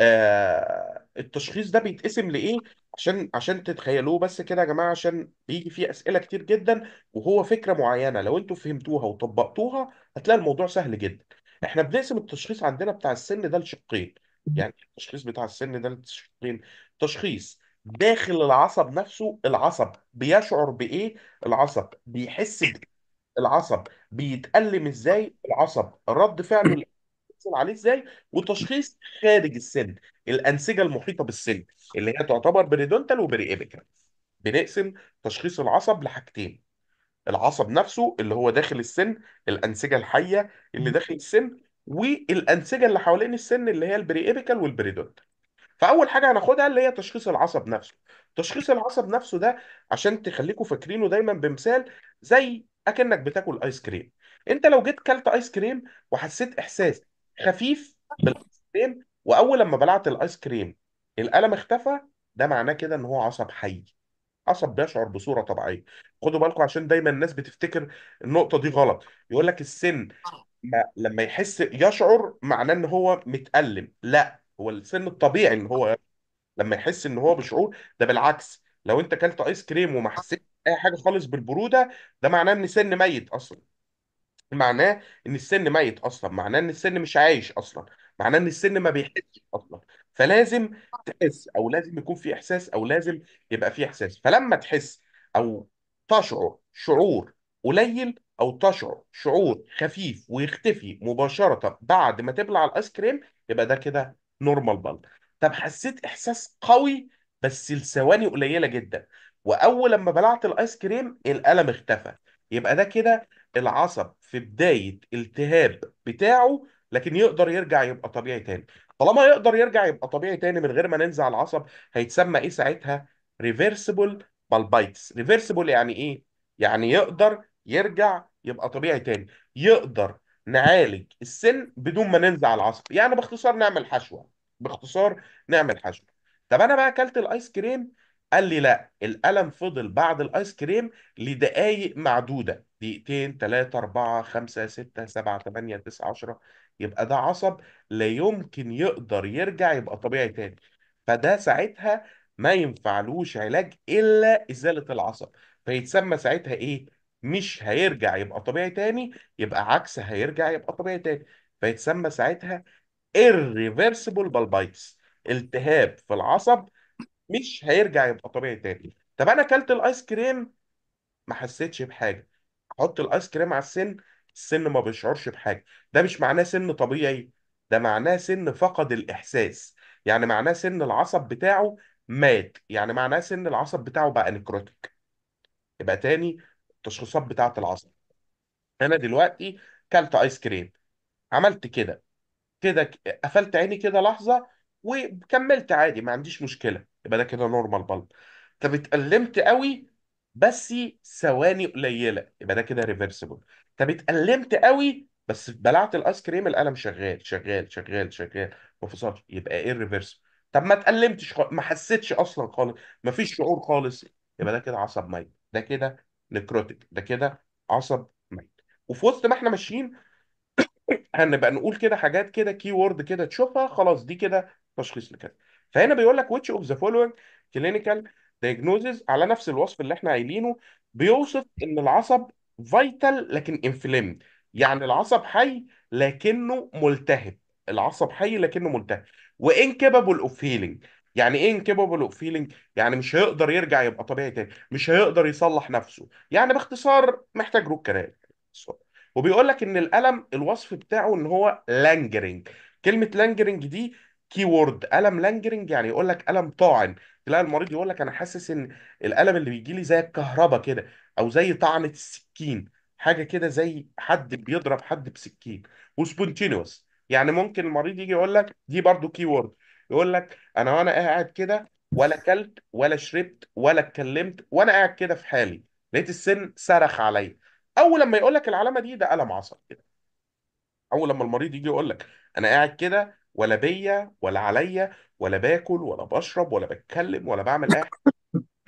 آه التشخيص ده بيتقسم لإيه؟ عشان عشان تتخيلوه بس كده يا جماعة عشان بيجي فيه أسئلة كتير جدا وهو فكرة معينة لو انتوا فهمتوها وطبقتوها هتلاقي الموضوع سهل جدا. احنا بنقسم التشخيص عندنا بتاع السن ده لشقين. يعني التشخيص بتاع السن ده لشقين. تشخيص داخل العصب نفسه العصب بيشعر بايه العصب بيحس بايه العصب بيتألم ازاي العصب رد فعله اللي بيحصل عليه ازاي وتشخيص خارج السن الأنسجة المحيطة بالسن اللي هي تعتبر بريدونتال وبريئبيكال بنقسم تشخيص العصب لحاجتين العصب نفسه اللي هو داخل السن الأنسجة الحية اللي داخل السن والأنسجة اللي حوالين السن اللي هي البريئبيكال والبريدونتال فاول حاجه هناخدها اللي هي تشخيص العصب نفسه تشخيص العصب نفسه ده عشان تخليكوا فاكرينه دايما بمثال زي اكنك بتاكل ايس كريم انت لو جيت كلت ايس كريم وحسيت احساس خفيف بالايس كريم واول لما بلعت الايس كريم الالم اختفى ده معناه كده ان هو عصب حي عصب بيشعر بصوره طبيعيه خدوا بالكم عشان دايما الناس بتفتكر النقطه دي غلط يقول لك السن ما- لما يحس يشعر معناه ان هو متألم لا هو السن الطبيعي ان هو لما يحس ان هو بشعور ده بالعكس لو انت اكلت ايس كريم وما حسيت اي حاجه خالص بالبروده ده معناه ان السن ميت اصلا معناه ان السن ميت اصلا معناه ان السن مش عايش اصلا معناه ان السن ما بيحسش اصلا فلازم تحس او لازم يكون في احساس او لازم يبقى في احساس فلما تحس او تشعر شعور قليل او تشعر شعور خفيف ويختفي مباشره بعد ما تبلع الايس كريم يبقى ده كده نورمال بال طب حسيت احساس قوي بس لثواني قليله جدا واول لما بلعت الايس كريم الالم اختفى يبقى ده كده العصب في بدايه التهاب بتاعه لكن يقدر يرجع يبقى طبيعي تاني طالما يقدر يرجع يبقى طبيعي تاني من غير ما ننزع العصب هيتسمى ايه ساعتها ريفرسيبل بالبايتس ريفرسيبل يعني ايه يعني يقدر يرجع يبقى طبيعي تاني يقدر نعالج السن بدون ما ننزع العصب يعني باختصار نعمل حشوة باختصار نعمل حشوة طب انا بقى اكلت الايس كريم قال لي لا الألم فضل بعد الآيس كريم لدقايق معدودة دقيقتين تلاتة أربعة خمسة ستة سبعة ثمانية تسعة عشرة يبقى ده عصب لا يمكن يقدر يرجع يبقى طبيعي تاني فده ساعتها ما ينفعلوش علاج إلا إزالة العصب فيتسمى ساعتها إيه؟ مش هيرجع يبقى طبيعي تاني يبقى عكس هيرجع يبقى طبيعي تاني فيتسمى ساعتها irreversible bulbitis التهاب في العصب مش هيرجع يبقى طبيعي تاني طب انا اكلت الايس كريم ما حسيتش بحاجه احط الايس كريم على السن السن ما بيشعرش بحاجه ده مش معناه سن طبيعي ده معناه سن فقد الاحساس يعني معناه سن العصب بتاعه مات يعني معناه سن العصب بتاعه بقى نكروتيك يبقى تاني التشخيصات بتاعه العصب انا دلوقتي كلت ايس كريم عملت كده كده قفلت عيني كده لحظه وكملت عادي ما عنديش مشكله يبقى ده كده نورمال بالب طب اتألمت قوي بس ثواني قليله يبقى ده كده ريفرسيبل طب اتألمت قوي بس بلعت الايس كريم القلم شغال شغال شغال شغال ما فصلش يبقى ايه الريفرس طب ما اتألمتش خالص ما حسيتش اصلا خالص ما فيش شعور خالص يبقى ده كده عصب ميت ده كده نكروتيك ده كده عصب ميت وفي وسط ما احنا ماشيين هنبقى نقول كده حاجات كده كي وورد كده تشوفها خلاص دي كده تشخيص لكده فهنا بيقول لك ويتش اوف ذا فولوينج كلينيكال دايجنوزز على نفس الوصف اللي احنا قايلينه بيوصف ان العصب فيتال لكن انفليم يعني العصب حي لكنه ملتهب العصب حي لكنه ملتهب وانكبابل اوف هيلينج يعني ايه انكيبابل اوف فيلينج يعني مش هيقدر يرجع يبقى طبيعي تاني مش هيقدر يصلح نفسه يعني باختصار محتاج روك كانال وبيقول لك ان الالم الوصف بتاعه ان هو لانجرينج كلمه لانجرينج دي كي وورد الم لانجرينج يعني يقول لك الم طاعن تلاقي المريض يقول لك انا حاسس ان الالم اللي بيجي لي زي الكهرباء كده او زي طعنه السكين حاجه كده زي حد بيضرب حد بسكين وسبونتينوس يعني ممكن المريض يجي يقول لك دي برضو كي وورد يقول لك انا وانا قاعد كده ولا كلت ولا شربت ولا اتكلمت وانا قاعد كده في حالي لقيت السن صرخ عليا اول لما يقول لك العلامه دي ده الم عصب كده اول لما المريض يجي يقول لك انا قاعد كده ولا بيا ولا عليا ولا باكل ولا بشرب ولا بتكلم ولا بعمل اي حاجه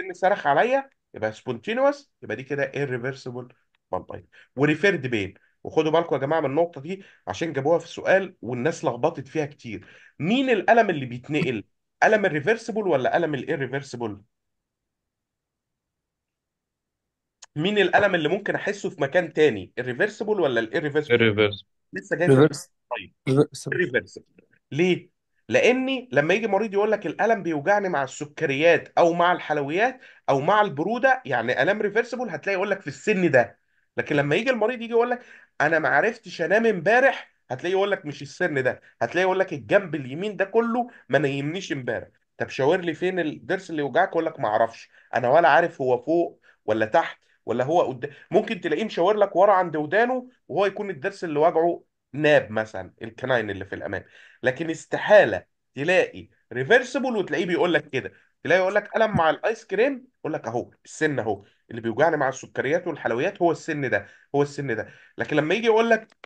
السن صرخ عليا يبقى سبونتينوس يبقى دي كده ايرريفرسيبل malbite وريفيرد بين وخدوا بالكم يا جماعه من النقطه دي عشان جابوها في السؤال والناس لخبطت فيها كتير مين الالم اللي بيتنقل الم الريفرسيبل ولا الم الايريفرسبل مين الالم اللي ممكن احسه في مكان تاني الريفرسيبل ولا الايريفرسبل الريفرس لسه جاي في الريفرس طيب ريفرس ليه لاني لما يجي مريض يقول لك الالم بيوجعني مع السكريات او مع الحلويات او مع البروده يعني الام ريفرسيبل هتلاقي يقول لك في السن ده لكن لما يجي المريض يجي يقول لك انا ما عرفتش انام امبارح هتلاقيه يقول لك مش السن ده هتلاقيه يقول لك الجنب اليمين ده كله ما نايمنيش امبارح طب شاور لي فين الضرس اللي وجعك يقول لك ما اعرفش انا ولا عارف هو فوق ولا تحت ولا هو قدام ممكن تلاقيه مشاور لك ورا عند ودانه وهو يكون الضرس اللي وجعه ناب مثلا الكناين اللي في الامام لكن استحاله تلاقي ريفرسبل وتلاقيه بيقول لك كده تلاقيه يقول لك قلم مع الايس كريم يقول لك اهو السن اهو اللي بيوجعني مع السكريات والحلويات هو السن ده هو السن ده لكن لما يجي يقول لك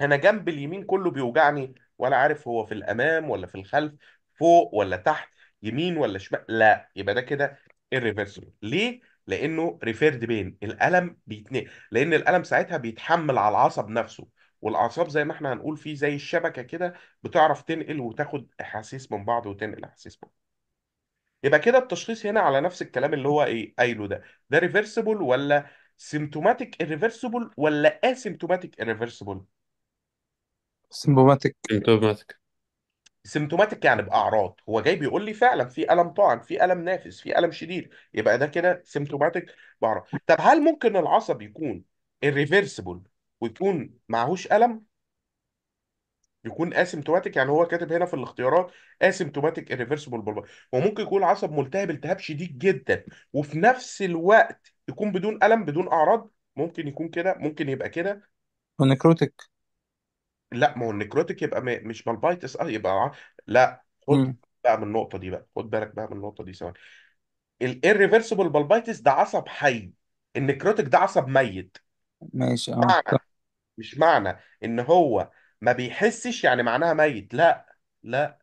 انا جنب اليمين كله بيوجعني ولا عارف هو في الامام ولا في الخلف فوق ولا تحت يمين ولا شمال لا يبقى ده كده irreversible ليه لانه ريفيرد بين الالم بيتنقل لان الالم ساعتها بيتحمل على العصب نفسه والاعصاب زي ما احنا هنقول فيه زي الشبكه كده بتعرف تنقل وتاخد احاسيس من بعض وتنقل احاسيس من بعض يبقى كده التشخيص هنا على نفس الكلام اللي هو ايه قايله ده ده ريفرسيبل ولا سيمتوماتيك ريفرسيبل ولا اسيمتوماتيك ريفرسيبل سيمبوماتيك سيمبوماتيك سيمتوماتيك يعني باعراض هو جاي بيقول لي فعلا في الم طعن في الم نافس في الم شديد يبقى ده كده سيمتوماتيك باعراض طب هل ممكن العصب يكون الريفرسيبل ويكون معهوش الم يكون اسيمتوماتيك يعني هو كاتب هنا في الاختيارات اسيمتوماتيك ريفرسيبل bulbar وممكن يكون العصب ملتهب التهاب شديد جدا وفي نفس الوقت يكون بدون الم بدون اعراض ممكن يكون كده ممكن يبقى كده ونكروتك لا ما هو النكروتيك يبقى مش بالبايتس اه يبقى لا خد بقى من النقطه دي بقى خد بالك بقى من النقطه دي ثواني الريفرسيبل بالبايتس ده عصب حي النكروتيك ده عصب ميت ماشي اه معنى مش معنى ان هو ما بيحسش يعني معناها ميت لا لا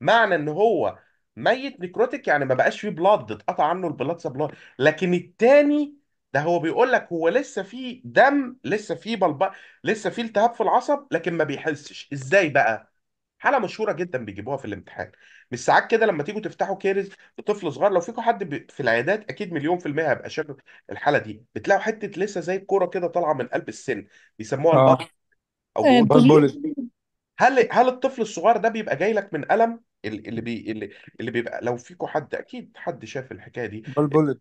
معنى ان هو ميت نيكروتيك يعني ما بقاش فيه بلاد اتقطع عنه البلاد سبلاي لكن التاني ده هو بيقول لك هو لسه فيه دم لسه فيه بلب... لسه فيه التهاب في العصب لكن ما بيحسش ازاي بقى حاله مشهوره جدا بيجيبوها في الامتحان مش ساعات كده لما تيجوا تفتحوا كيرز لطفل صغير لو فيكم حد ب... في العيادات اكيد مليون في الميه هيبقى شايف الحاله دي بتلاقوا حته لسه زي الكوره كده طالعه من قلب السن بيسموها آه. البط او آه، بول البوليو بول هل هل الطفل الصغير ده بيبقى جاي لك من الم اللي بي اللي اللي بيبقى لو فيكم حد اكيد حد شاف الحكايه دي بول بولت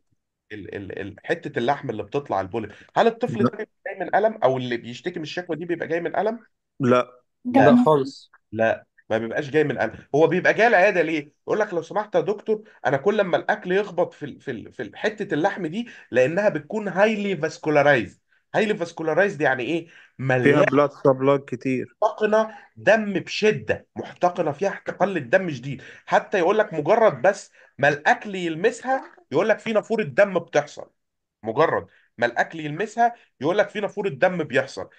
ال- ال- ال- حته اللحم اللي بتطلع البولت هل الطفل ده بيبقى جاي من الم او اللي بيشتكي من الشكوى دي بيبقى جاي من الم لا لا لا خالص لا ما بيبقاش جاي من الم هو بيبقى جاي العياده ليه يقول لك لو سمحت يا دكتور انا كل ما الاكل يخبط في ال- في ال- في حته اللحم دي لانها بتكون هايلي فاسكولارايزد هايلي فاسكولارايزد يعني ايه فيها مليان بلاد سبلاج كتير محتقنه دم بشده محتقنه فيها احتقان للدم شديد حتى يقول لك مجرد بس ما الاكل يلمسها يقول لك في نافوره دم بتحصل مجرد ما الاكل يلمسها يقول لك في نافوره دم بيحصل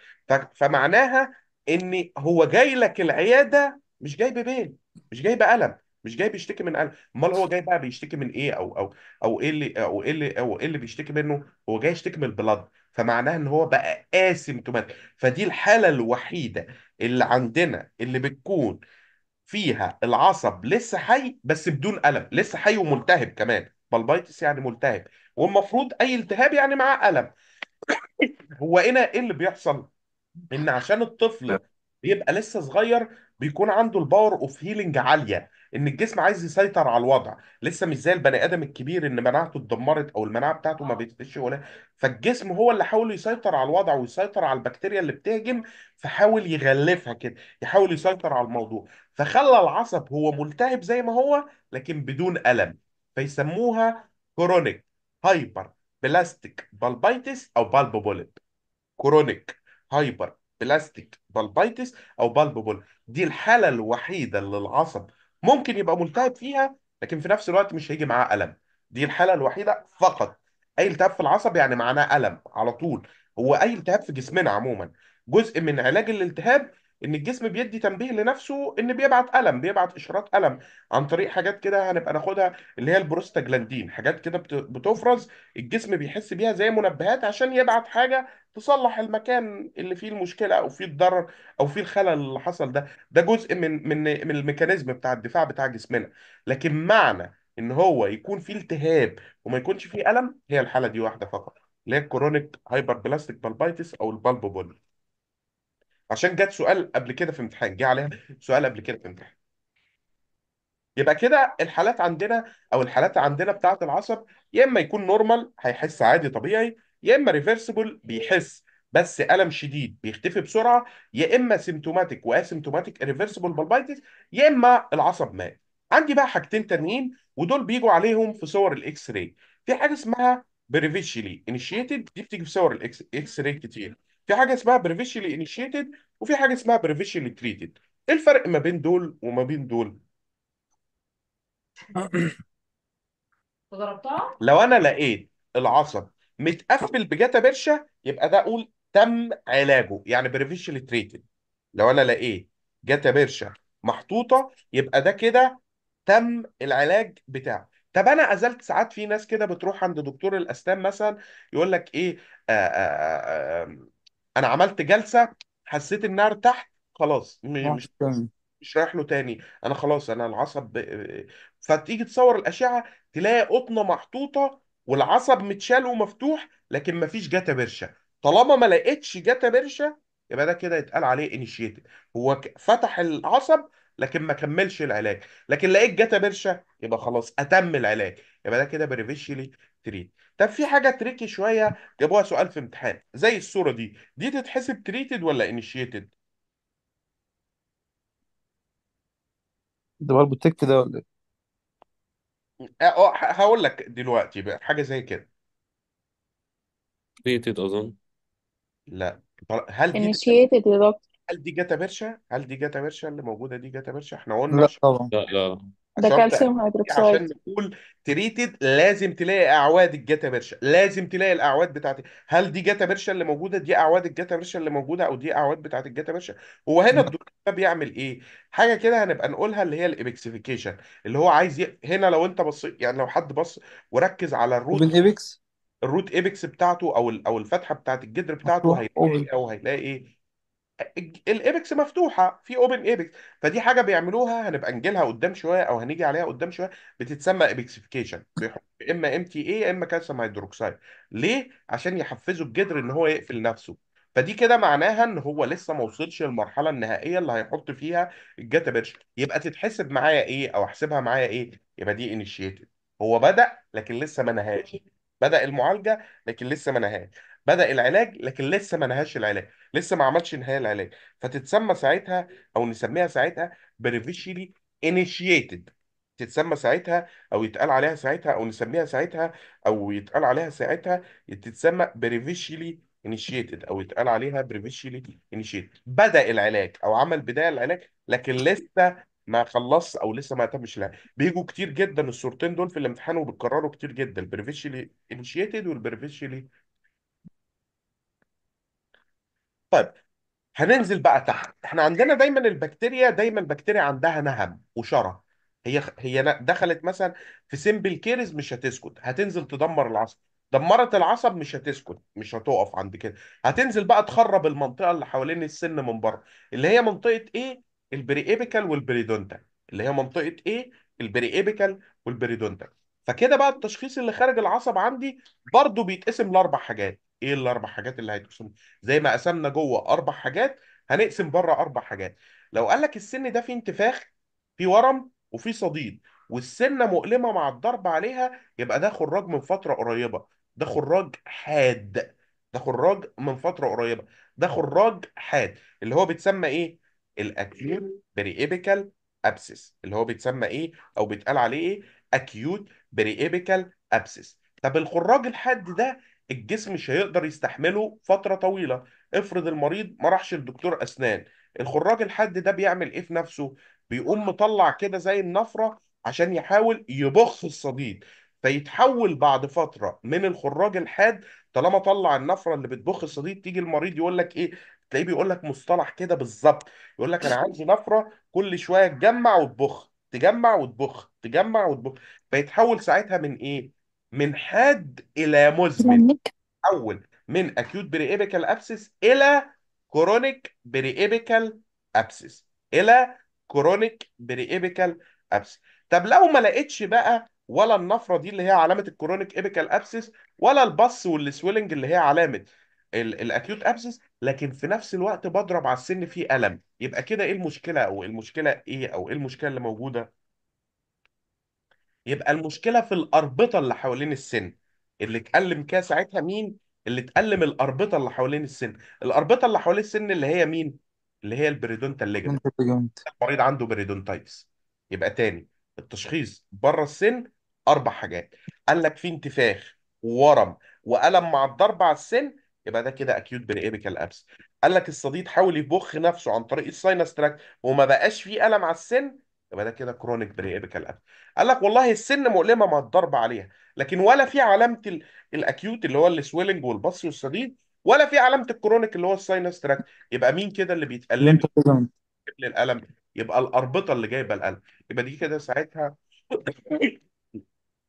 فمعناها ان هو جاي لك العياده مش جاي ببين مش جاي بألم مش جاي بيشتكي من ألم امال هو جاي بقى بيشتكي من ايه او او او ايه اللي او ايه اللي او ايه اللي بيشتكي منه هو جاي يشتكي من البلاد فمعناها ان هو بقى اسيمتوماتيك فدي الحاله الوحيده اللي عندنا اللي بتكون فيها العصب لسه حي بس بدون الم لسه حي وملتهب كمان بالبايتس يعني ملتهب والمفروض اي التهاب يعني معاه الم هو هنا ايه اللي بيحصل ان عشان الطفل بيبقى لسه صغير بيكون عنده الباور اوف هيلينج عاليه ان الجسم عايز يسيطر على الوضع لسه مش زي البني ادم الكبير ان مناعته اتدمرت او المناعه بتاعته ما اه. بتقفش ولا فالجسم هو اللي حاول يسيطر على الوضع ويسيطر على البكتيريا اللي بتهجم فحاول يغلفها كده يحاول يسيطر على الموضوع فخلى العصب هو ملتهب زي ما هو لكن بدون الم فيسموها كرونيك هايبر بلاستيك بالبايتس او بالبوبوليب كرونيك هايبر بلاستيك بالبايتس او بالبوبوليب دي الحاله الوحيده اللي العصب ممكن يبقى ملتهب فيها لكن في نفس الوقت مش هيجي معاه الم دي الحاله الوحيده فقط اي التهاب في العصب يعني معناه الم على طول هو اي التهاب في جسمنا عموما جزء من علاج الالتهاب ان الجسم بيدي تنبيه لنفسه ان بيبعت الم بيبعت اشارات الم عن طريق حاجات كده هنبقى ناخدها اللي هي البروستاجلاندين حاجات كده بتفرز الجسم بيحس بيها زي منبهات عشان يبعت حاجه تصلح المكان اللي فيه المشكله او فيه الضرر او فيه الخلل اللي حصل ده ده جزء من من من الميكانيزم بتاع الدفاع بتاع جسمنا لكن معنى ان هو يكون فيه التهاب وما يكونش فيه الم هي الحاله دي واحده فقط اللي هي الكورونيك هايبر بلاستيك بالبايتس او البالبوبولي عشان جت سؤال قبل كده في امتحان جه عليها سؤال قبل كده في امتحان يبقى كده الحالات عندنا او الحالات عندنا بتاعه العصب يا اما يكون نورمال هيحس عادي طبيعي يا اما ريفرسيبل بيحس بس الم شديد بيختفي بسرعه يا اما سيمتوماتيك واسيمتوماتيك ريفرسيبل بالبايتس يا اما العصب مات عندي بقى حاجتين تانيين ودول بيجوا عليهم في صور الاكس راي في حاجه اسمها بريفيشلي انيشيتد دي بتيجي في صور الاكس راي كتير في حاجه اسمها بريفيشلي انيشيتد وفي حاجه اسمها بريفيشلي تريتد ايه الفرق ما بين دول وما بين دول لو انا لقيت العصب متقفل بجاتا بيرشا يبقى ده اقول تم علاجه يعني بريفيشلي تريتد لو انا لقيت جاتا بيرشا محطوطه يبقى ده كده تم العلاج بتاعه طب انا ازلت ساعات في ناس كده بتروح عند دكتور الاسنان مثلا يقول لك ايه آآ آه، آآ آه، آه، انا عملت جلسه حسيت انها ارتحت خلاص مش مش رايح له تاني انا خلاص انا العصب فتيجي تصور الاشعه تلاقي قطنه محطوطه والعصب متشال ومفتوح لكن مفيش جاتا برشا طالما ما لقيتش جاتا برشا يبقى ده كده يتقال عليه انيشيتد هو فتح العصب لكن ما كملش العلاج لكن لقيت جاتا برشا يبقى خلاص اتم العلاج يبقى ده كده بريفيشلي تريت طب في حاجه تريكي شويه جابوها سؤال في امتحان زي الصوره دي دي تتحسب تريتد ولا انيشيتد ده برضه تك ده ولا ايه اه هقول لك دلوقتي بقى حاجه زي كده ريتد اظن لا هل دي initiated يا دكتور هل دي جاتا بيرشا هل دي جاتا بيرشا اللي موجوده دي جاتا بيرشا احنا قلنا لا طبعا لا لا ده عشان كالسيوم عشان هيدروكسايد نقول تريتد لازم تلاقي اعواد الجاتا بيرشا لازم تلاقي الاعواد بتاعت هل دي جاتا بيرشا اللي موجوده دي اعواد الجاتا بيرشا اللي موجوده او دي اعواد بتاعت الجاتا بيرشا هو هنا الدكتور ده بيعمل ايه حاجه كده هنبقى نقولها اللي هي الايبكسيفيكيشن اللي هو عايز ي... هنا لو انت بصيت يعني لو حد بص وركز على الروت وبن ايبكس الروت ايبكس بتاعته او ال... او الفتحه بتاعت الجدر بتاعته اوبن هيلاقي إيه، او هيلاقي إيه؟ الايبكس مفتوحه في اوبن ايبكس فدي حاجه بيعملوها هنبقى نجيلها قدام شويه او هنيجي عليها قدام شويه بتتسمى ايبكسيفيكيشن اما ام تي اي اما كالسيوم هيدروكسيد ليه عشان يحفزوا الجدر ان هو يقفل نفسه فدي كده معناها ان هو لسه ما وصلش للمرحله النهائيه اللي هيحط فيها الجاتا بيرش يبقى تتحسب معايا ايه او احسبها معايا ايه يبقى دي انيشيتد هو بدأ لكن لسه ما نهاش بدأ المعالجة لكن لسه ما نهاش بدأ العلاج لكن لسه ما نهاش العلاج لسه ما عملش نهاية العلاج فتتسمى ساعتها او نسميها ساعتها بريفيشلي انيشيتد تتسمى ساعتها او يتقال عليها ساعتها او نسميها ساعتها او يتقال عليها ساعتها تتسمى بريفيشلي انيشيتد او يتقال عليها بريفيشلي انيشيتد بدأ العلاج او عمل بداية العلاج لكن لسه ما خلص او لسه ما تمش لها بيجوا كتير جدا الصورتين دول في الامتحان وبتكرروا كتير جدا البريفيشلي انيشيتد والبريفيشلي طيب هننزل بقى تحت احنا عندنا دايما البكتيريا دايما البكتيريا عندها نهم وشرى هي هي دخلت مثلا في سيمبل كيرز مش هتسكت هتنزل تدمر العصب دمرت العصب مش هتسكت مش هتقف عند كده هتنزل بقى تخرب المنطقه اللي حوالين السن من بره اللي هي منطقه ايه ايبيكال والبريدونتال اللي هي منطقه ايه ايبيكال والبريدونتال فكده بقى التشخيص اللي خارج العصب عندي برضو بيتقسم لاربع حاجات ايه الاربع حاجات اللي هيتقسم زي ما قسمنا جوه اربع حاجات هنقسم بره اربع حاجات لو قال لك السن ده فيه انتفاخ فيه ورم وفيه صديد والسنه مؤلمه مع الضرب عليها يبقى ده خراج من فتره قريبه ده خراج حاد ده خراج من فتره قريبه ده خراج حاد اللي هو بيتسمى ايه الاكيوت بريئبيكال ابسس اللي هو بيتسمى ايه او بيتقال عليه ايه اكيوت بريئبيكال ابسس طب الخراج الحاد ده الجسم مش هيقدر يستحمله فتره طويله افرض المريض ما راحش لدكتور اسنان الخراج الحاد ده بيعمل ايه في نفسه بيقوم مطلع كده زي النفره عشان يحاول يبخ الصديد فيتحول بعد فتره من الخراج الحاد طالما طلع النفره اللي بتبخ الصديد تيجي المريض يقول لك ايه تلاقيه بيقول لك مصطلح كده بالظبط يقول لك انا عندي نفره كل شويه تجمع وتبخ تجمع وتبخ تجمع وتبخ فيتحول ساعتها من ايه من حاد الى مزمن تحول من اكيوت بريبيكال ابسس الى كرونيك بريبيكال ابسس الى كرونيك بريبيكال ابسس طب لو ما لقيتش بقى ولا النفره دي اللي هي علامه الكرونيك ايبيكال ابسس ولا البص والسويلنج اللي هي علامه الاكيوت ابسس لكن في نفس الوقت بضرب على السن فيه الم يبقى كده ايه المشكله او المشكله ايه او ايه المشكله اللي موجوده يبقى المشكله في الاربطه اللي حوالين السن اللي اتألم كده ساعتها مين اللي اتألم الاربطه اللي حوالين السن الاربطه اللي حوالين السن اللي هي مين اللي هي البريدونتال ليجمنت المريض عنده بريدونتايتس يبقى تاني التشخيص بره السن اربع حاجات قال لك في انتفاخ وورم والم مع الضرب على السن يبقى ده كده اكيوت بريئبيكال ابس قال لك الصديد حاول يبخ نفسه عن طريق الساينس تراك وما بقاش فيه الم على السن يبقى ده كده كرونيك بريئبيكال ابس قال لك والله السن مؤلمه ما الضرب عليها لكن ولا في علامه الاكيوت اللي هو السويلنج والبص والصديد ولا في علامه الكرونيك اللي هو الساينس تراك يبقى مين كده اللي بيتالم للالم يبقى الاربطه اللي جايبه الالم يبقى دي كده ساعتها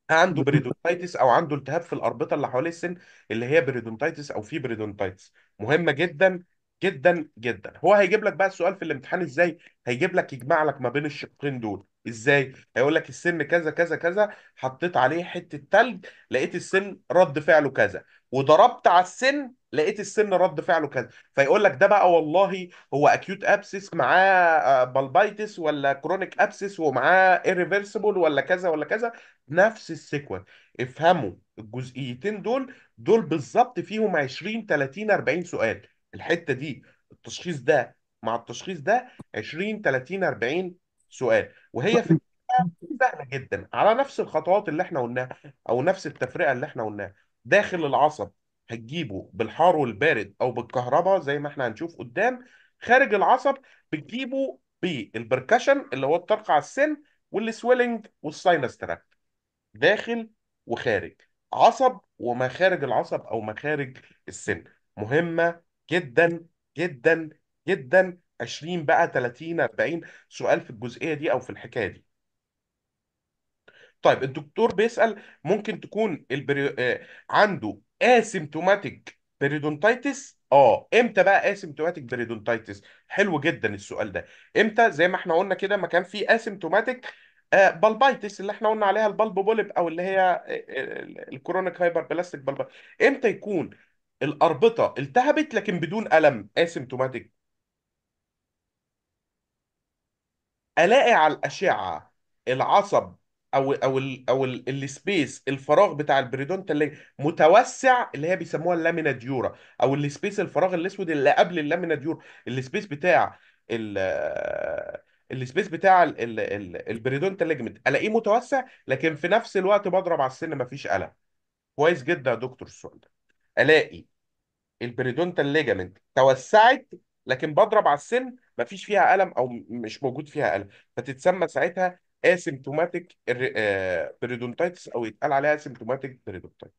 عنده بريدونتايتس او عنده التهاب في الاربطه اللي حواليه السن اللي هي بريدونتايتس او في بريدونتايتس مهمه جدا جدا جدا هو هيجيب لك بقى السؤال في الامتحان ازاي هيجيب لك يجمع لك ما بين الشقين دول ازاي هيقول لك السن كذا كذا كذا حطيت عليه حته تلج لقيت السن رد فعله كذا وضربت على السن لقيت السن رد فعله كذا فيقول لك ده بقى والله هو اكيوت ابسس معاه بالبايتس آه، ولا كرونيك ابسس ومعاه ايريفرسيبل ولا كذا ولا كذا نفس السيكونس افهموا الجزئيتين دول دول بالظبط فيهم 20 30 40 سؤال الحته دي التشخيص ده مع التشخيص ده 20 30 40 سؤال وهي طيب. في سهله جدا على نفس الخطوات اللي احنا قلناها او نفس التفرقه اللي احنا قلناها داخل العصب هتجيبه بالحار والبارد او بالكهرباء زي ما احنا هنشوف قدام خارج العصب بتجيبه بالبركشن اللي هو الطرق على السن والسويلنج والساينس تراكت داخل وخارج عصب وما خارج العصب او ما خارج السن مهمه جدا جدا جدا 20 بقى 30 40 سؤال في الجزئيه دي او في الحكايه دي طيب الدكتور بيسأل ممكن تكون البري... آه، عنده اسيمتوماتيك بيريدونتايتس اه امتى بقى اسيمتوماتيك بيريدونتايتس حلو جدا السؤال ده امتى زي ما احنا قلنا كده ما كان في اسيمتوماتيك آه، بالبايتس اللي احنا قلنا عليها البالب بولب او اللي هي الكرونيك هايبر بلاستيك بالب امتى يكون الاربطه التهبت لكن بدون الم اسيمتوماتيك الاقي على الاشعه العصب او او الـ او السبيس الفراغ بتاع البريدونتال اللي متوسع اللي هي بيسموها اللامينا ديورا او السبيس الفراغ الاسود اللي قبل اللامينا ديورا السبيس بتاع ال السبيس بتاع البريدونتال ليجمنت الاقيه متوسع لكن في نفس الوقت بضرب على السن مفيش قلق كويس جدا يا دكتور السؤال ده الاقي البريدونتال ليجمنت توسعت لكن بضرب على السن مفيش فيها الم او مش موجود فيها الم فتتسمى ساعتها اسيمتوماتيك بريدونتايتس eh, او يتقال عليها اسيمتوماتيك بريدونتايتس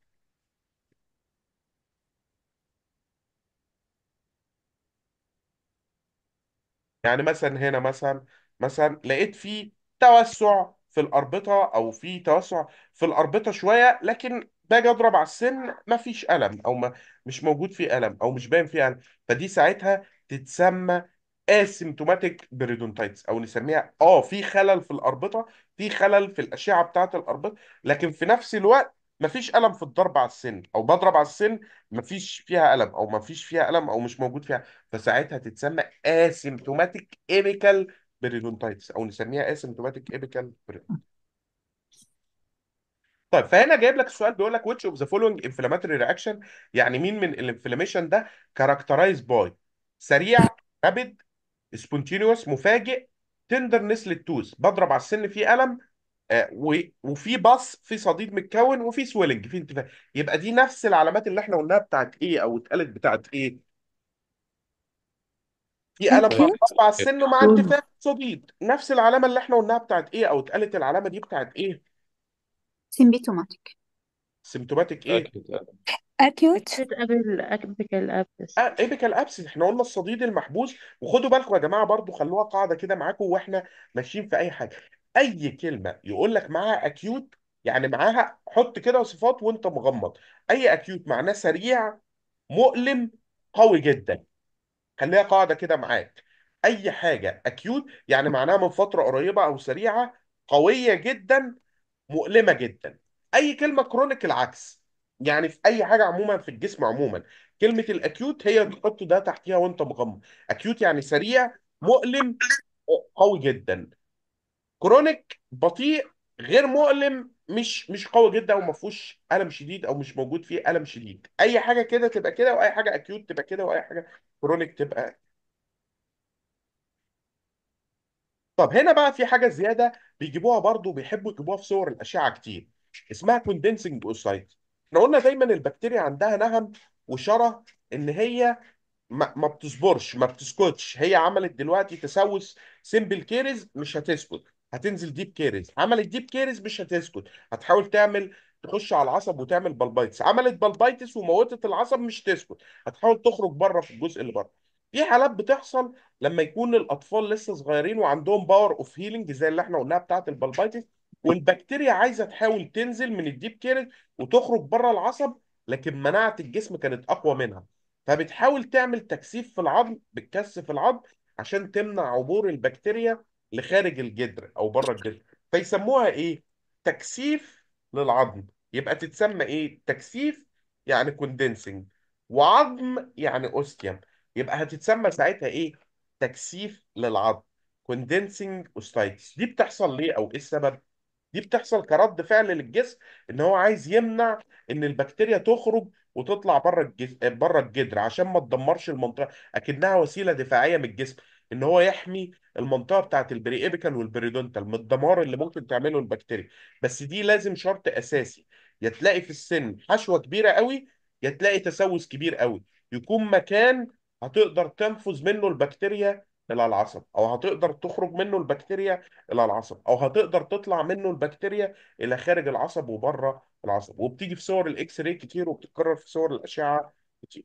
يعني مثلا هنا مثلا مثلا لقيت في توسع في الاربطه او في توسع في الاربطه شويه لكن باجي اضرب على السن مفيش الم او ما مش موجود فيه الم او مش باين فيه الم فدي ساعتها تتسمى اسيمتوماتيك بيريدونتايتس او نسميها اه في خلل في الاربطه في خلل في الاشعه بتاعه الاربطه لكن في نفس الوقت مفيش الم في الضرب على السن او بضرب على السن مفيش فيها الم او مفيش فيها الم او مش موجود فيها فساعتها تتسمى اسيمتوماتيك ايبيكال بيريدونتايتس او نسميها اسيمتوماتيك ايبيكال بيريدونتايتس طيب فهنا جايب لك السؤال بيقول لك which of the following inflammatory reaction يعني مين من الانفلاميشن ده characterized by سريع رابد سبونتينيوس مفاجئ تندرنس للتوز بضرب على السن في الم آه، وفي بص في صديد متكون وفي سويلنج في انتفاخ يبقى دي نفس العلامات اللي احنا قلناها بتاعت ايه او اتقالت بتاعت ايه في الم بضرب على السن مع انتفاخ صديد نفس العلامه اللي احنا قلناها بتاعت ايه او اتقالت العلامه دي بتاعت ايه سيمبتوماتيك سيمبتوماتيك ايه اكيوت بتتقابل أبيكال أبس اه ايبيكال ابسنت احنا قلنا الصديد المحبوس وخدوا بالكم يا جماعه برضو خلوها قاعده كده معاكم واحنا ماشيين في اي حاجه اي كلمه يقول لك معاها اكيوت يعني معاها حط كده صفات وانت مغمض اي اكيوت معناه سريع مؤلم قوي جدا خليها قاعده كده معاك اي حاجه اكيوت يعني معناها من فتره قريبه او سريعه قويه جدا مؤلمه جدا اي كلمه كرونيك العكس يعني في اي حاجه عموما في الجسم عموما كلمه الاكيوت هي بتحط ده تحتيها وانت مغمض اكيوت يعني سريع مؤلم قوي جدا كرونيك بطيء غير مؤلم مش مش قوي جدا وما فيهوش الم شديد او مش موجود فيه الم شديد اي حاجه كده تبقى كده واي حاجه اكيوت تبقى كده واي حاجه كرونيك تبقى طب هنا بقى في حاجه زياده بيجيبوها برضو بيحبوا يجيبوها في صور الاشعه كتير اسمها كوندنسنج اوسايت احنا قلنا دايما البكتيريا عندها نهم وشره ان هي ما ما بتصبرش ما بتسكتش هي عملت دلوقتي تسوس سيمبل كيرز مش هتسكت هتنزل ديب كيرز عملت ديب كيرز مش هتسكت هتحاول تعمل تخش على العصب وتعمل بالبايتس عملت بالبايتس وموتت العصب مش تسكت هتحاول تخرج بره في الجزء اللي بره في حالات بتحصل لما يكون الاطفال لسه صغيرين وعندهم باور اوف هيلينج زي اللي احنا قلناها بتاعه البالبايتس والبكتيريا عايزه تحاول تنزل من الديب كيرنج وتخرج بره العصب لكن مناعه الجسم كانت اقوى منها فبتحاول تعمل تكثيف في العظم بتكثف العظم عشان تمنع عبور البكتيريا لخارج الجدر او بره الجدر فيسموها ايه تكثيف للعظم يبقى تتسمى ايه تكثيف يعني كوندنسنج وعظم يعني اوستيوم يبقى هتتسمى ساعتها ايه تكثيف للعظم كوندنسنج اوستايتس دي بتحصل ليه او ايه السبب دي بتحصل كرد فعل للجسم ان هو عايز يمنع ان البكتيريا تخرج وتطلع بره الجز... بره الجدر عشان ما تدمرش المنطقه اكنها وسيله دفاعيه من الجسم ان هو يحمي المنطقه بتاعت البري ايبيكال والبريدونتال من الدمار اللي ممكن تعمله البكتيريا بس دي لازم شرط اساسي يا تلاقي في السن حشوه كبيره قوي يا تلاقي تسوس كبير قوي يكون مكان هتقدر تنفذ منه البكتيريا الى العصب او هتقدر تخرج منه البكتيريا الى العصب او هتقدر تطلع منه البكتيريا الى خارج العصب وبره العصب وبتيجي في صور الاكس راي كتير وبتتكرر في صور الاشعه كتير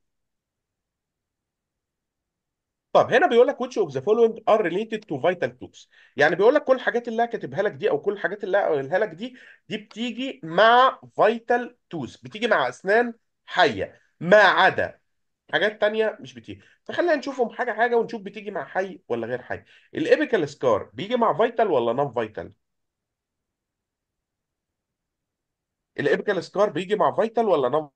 طب هنا بيقول لك which of the following are related to vital tools يعني بيقول لك كل الحاجات اللي أنا كاتبها لك دي او كل الحاجات اللي قايلها لك دي دي بتيجي مع vital tools بتيجي مع اسنان حيه ما عدا حاجات تانية مش بتيجي فخلينا نشوفهم حاجة حاجة ونشوف بتيجي مع حي ولا غير حي الابيكال سكار بيجي مع فايتال ولا نون فايتال الابيكال سكار بيجي مع فايتال ولا نون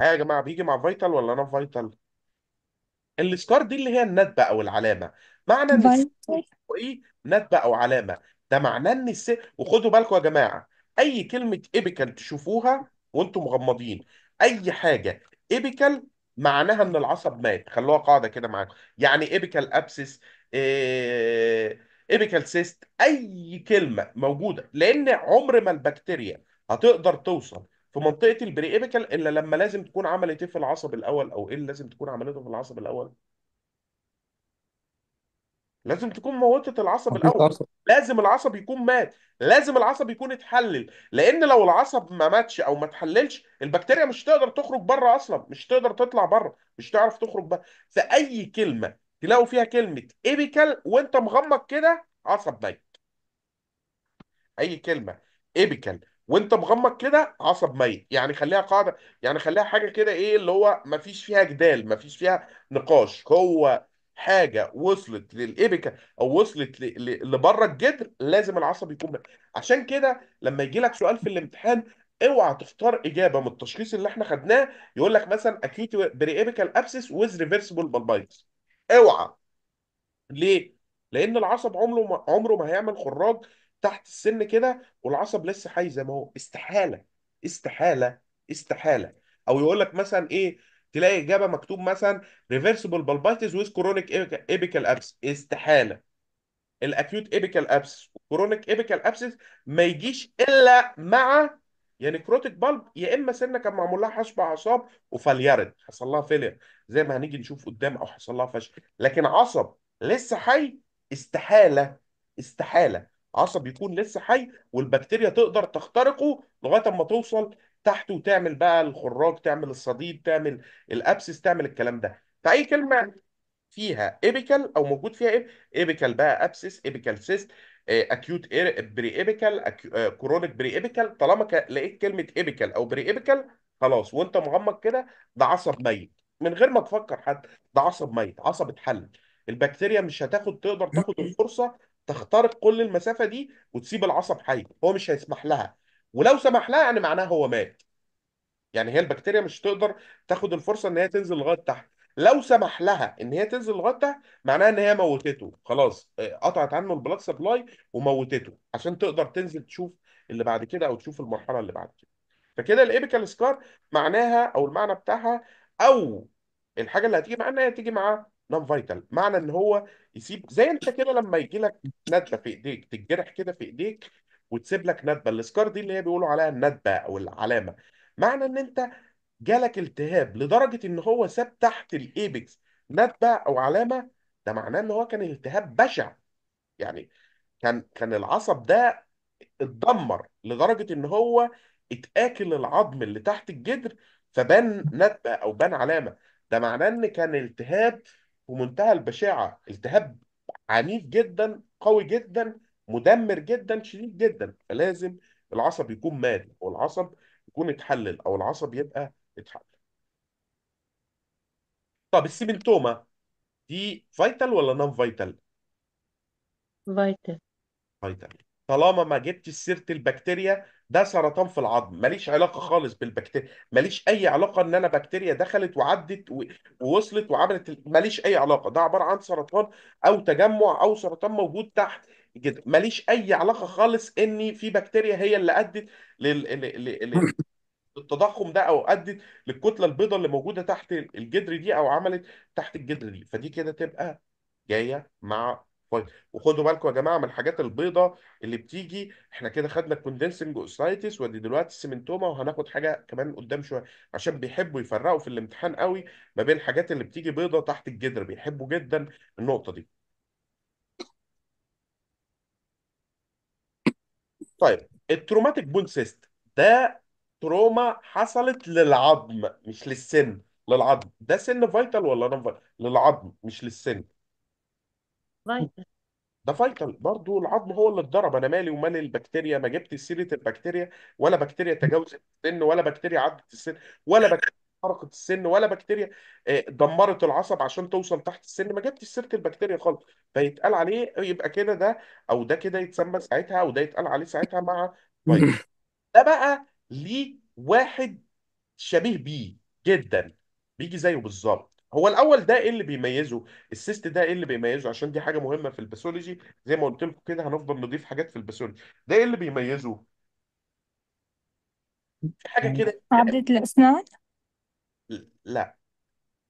ها يا جماعة بيجي مع فايتال ولا نون فايتال السكار دي اللي هي الندبة أو العلامة معنى إن السن ايه ندبة أو علامة ده معناه إن السن وخدوا بالكم يا جماعة اي كلمه ايبيكال تشوفوها وانتم مغمضين اي حاجه ايبيكال معناها ان العصب مات خلوها قاعده كده معاكم يعني ايبيكال ابسس ايبيكال آه، سيست اي كلمه موجوده لان عمر ما البكتيريا هتقدر توصل في منطقه البري ايبيكال الا لما لازم تكون عملت ايه في العصب الاول او ايه اللي لازم تكون عملته في العصب الاول لازم تكون موتت العصب الاول لازم العصب يكون مات لازم العصب يكون اتحلل لان لو العصب ما ماتش او ما اتحللش البكتيريا مش تقدر تخرج بره اصلا مش تقدر تطلع بره مش تعرف تخرج بره فاي كلمه تلاقوا فيها كلمه ايبيكال وانت مغمض كده عصب ميت اي كلمه ايبيكال وانت مغمض كده عصب ميت يعني خليها قاعده يعني خليها حاجه كده ايه اللي هو ما فيش فيها جدال ما فيش فيها نقاش هو حاجه وصلت للابيكا او وصلت لبره الجدر لازم العصب يكون بقى. عشان كده لما يجي لك سؤال في الامتحان اوعى تختار اجابه من التشخيص اللي احنا خدناه يقول لك مثلا اكيوت ابيكال ابسس ويز ريفرسبل بالبايتس اوعى ليه؟ لان العصب عمره ما عمره ما هيعمل خراج تحت السن كده والعصب لسه حي زي ما هو استحاله استحاله استحاله او يقول لك مثلا ايه تلاقي اجابه مكتوب مثلا ريفرسبل بالبايتس ويز كرونيك ايبيكال ابس استحاله الاكيوت ايبيكال ابس والكرونيك ايبيكال ابسس ما يجيش الا مع يا كروتيك بالب يا اما سنه كان معمول لها حشو اعصاب وفليرد حصل لها فيلير زي ما هنيجي نشوف قدام او حصل لها فشل لكن عصب لسه حي استحاله استحاله عصب يكون لسه حي والبكتيريا تقدر تخترقه لغايه اما توصل تحته وتعمل بقى الخراج تعمل الصديد تعمل الابسس تعمل الكلام ده فاي كلمه فيها ايبيكال او موجود فيها ايبيكال بقى ابسس ايبيكال سيست اكيوت بري ايبيكال كورونيك بري ايبيكال طالما لقيت كلمه ايبيكال او بري ايبيكال خلاص وانت مغمض كده ده عصب ميت من غير ما تفكر حتى ده عصب ميت عصب اتحل البكتيريا مش هتاخد تقدر تاخد الفرصه تخترق كل المسافه دي وتسيب العصب حي هو مش هيسمح لها ولو سمح لها يعني معناها هو مات يعني هي البكتيريا مش تقدر تاخد الفرصه ان هي تنزل لغايه تحت لو سمح لها ان هي تنزل لغايه تحت معناها ان هي موتته خلاص آه، قطعت عنه البلاد سبلاي وموتته عشان تقدر تنزل تشوف اللي بعد كده او تشوف المرحله اللي بعد كده فكده الايبيكال سكار معناها او المعنى بتاعها او الحاجه اللي هتيجي معاه ان هي تيجي معاه نون فايتال معنى ان هو يسيب زي انت كده لما يجي لك ندله في ايديك تتجرح كده في ايديك وتسيب لك ندبه السكار دي اللي هي بيقولوا عليها الندبه او العلامه معنى ان انت جالك التهاب لدرجه ان هو ساب تحت الايبكس ندبه او علامه ده معناه ان هو كان التهاب بشع يعني كان كان العصب ده اتدمر لدرجه ان هو اتاكل العظم اللي تحت الجدر فبان ندبه او بان علامه ده معناه ان كان التهاب ومنتهى البشاعه التهاب عنيف جدا قوي جدا مدمر جدا شديد جدا فلازم العصب يكون مات او العصب يكون اتحلل او العصب يبقى اتحلل طب السيمنتوما دي فايتال ولا نون فايتال فايتال فايتال طالما ما جبتش سيره البكتيريا ده سرطان في العظم ماليش علاقه خالص بالبكتيريا ماليش اي علاقه ان انا بكتيريا دخلت وعدت ووصلت وعملت ماليش اي علاقه ده عباره عن سرطان او تجمع او سرطان موجود تحت جدا ماليش اي علاقه خالص ان في بكتيريا هي اللي ادت لل... ده او ادت للكتله البيضاء اللي موجوده تحت الجدر دي او عملت تحت الجدر دي فدي كده تبقى جايه مع وخدوا بالكم يا جماعه من الحاجات البيضاء اللي بتيجي احنا كده خدنا الكوندنسنج اوسايتس ودي دلوقتي السمنتوما وهناخد حاجه كمان قدام شويه عشان بيحبوا يفرقوا في الامتحان قوي ما بين الحاجات اللي بتيجي بيضاء تحت الجدر بيحبوا جدا النقطه دي طيب التروماتيك بون سيست ده تروما حصلت للعظم مش للسن للعظم ده سن فايتال ولا نون فايتال للعظم مش للسن فايتال ده فايتال برضو العظم هو اللي اتضرب انا مالي ومال البكتيريا ما جبت سيره البكتيريا ولا بكتيريا تجاوزت السن ولا بكتيريا عدت السن ولا بكتيريا حرقت السن ولا بكتيريا آه، دمرت العصب عشان توصل تحت السن ما جابتش سيره البكتيريا خالص فيتقال عليه يبقى كده ده او ده كده يتسمى ساعتها او ده يتقال عليه ساعتها مع فيروس طيب. ده بقى ليه واحد شبيه بيه جدا بيجي زيه بالظبط هو الاول ده ايه اللي بيميزه السيست ده ايه اللي بيميزه عشان دي حاجه مهمه في الباثولوجي زي ما قلت لكم كده هنفضل نضيف حاجات في الباثولوجي ده ايه اللي بيميزه في حاجه يعني كده عضة الأسنان لا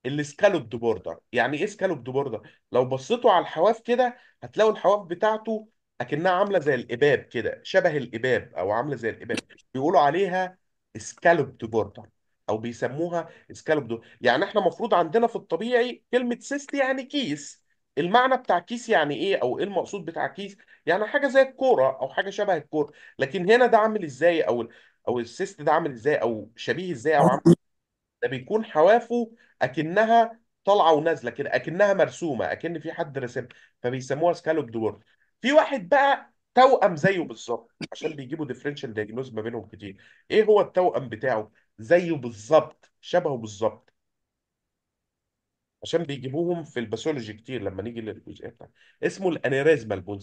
السكالوبد بوردر يعني ايه سكالوبد بوردر لو بصيتوا على الحواف كده هتلاقوا الحواف بتاعته اكنها عامله زي الاباب كده شبه الاباب او عامله زي الاباب بيقولوا عليها سكالوبد بوردر او بيسموها سكالوبد يعني احنا المفروض عندنا في الطبيعي كلمه سيست يعني كيس المعنى بتاع كيس يعني ايه او ايه المقصود بتاع كيس يعني حاجه زي الكوره او حاجه شبه الكوره لكن هنا ده عامل ازاي او او السيست ده عامل ازاي او شبيه ازاي او عامل ده بيكون حوافه اكنها طالعه ونازله كده اكنها مرسومه اكن في حد رسم فبيسموها سكالوب دور في واحد بقى توأم زيه بالظبط عشان بيجيبوا ديفرنشال دياجنوز ما بينهم كتير ايه هو التوأم بتاعه زيه بالظبط شبهه بالظبط عشان بيجيبوهم في الباثولوجي كتير لما نيجي للجزئيه بتاعته اسمه الانيريزما البون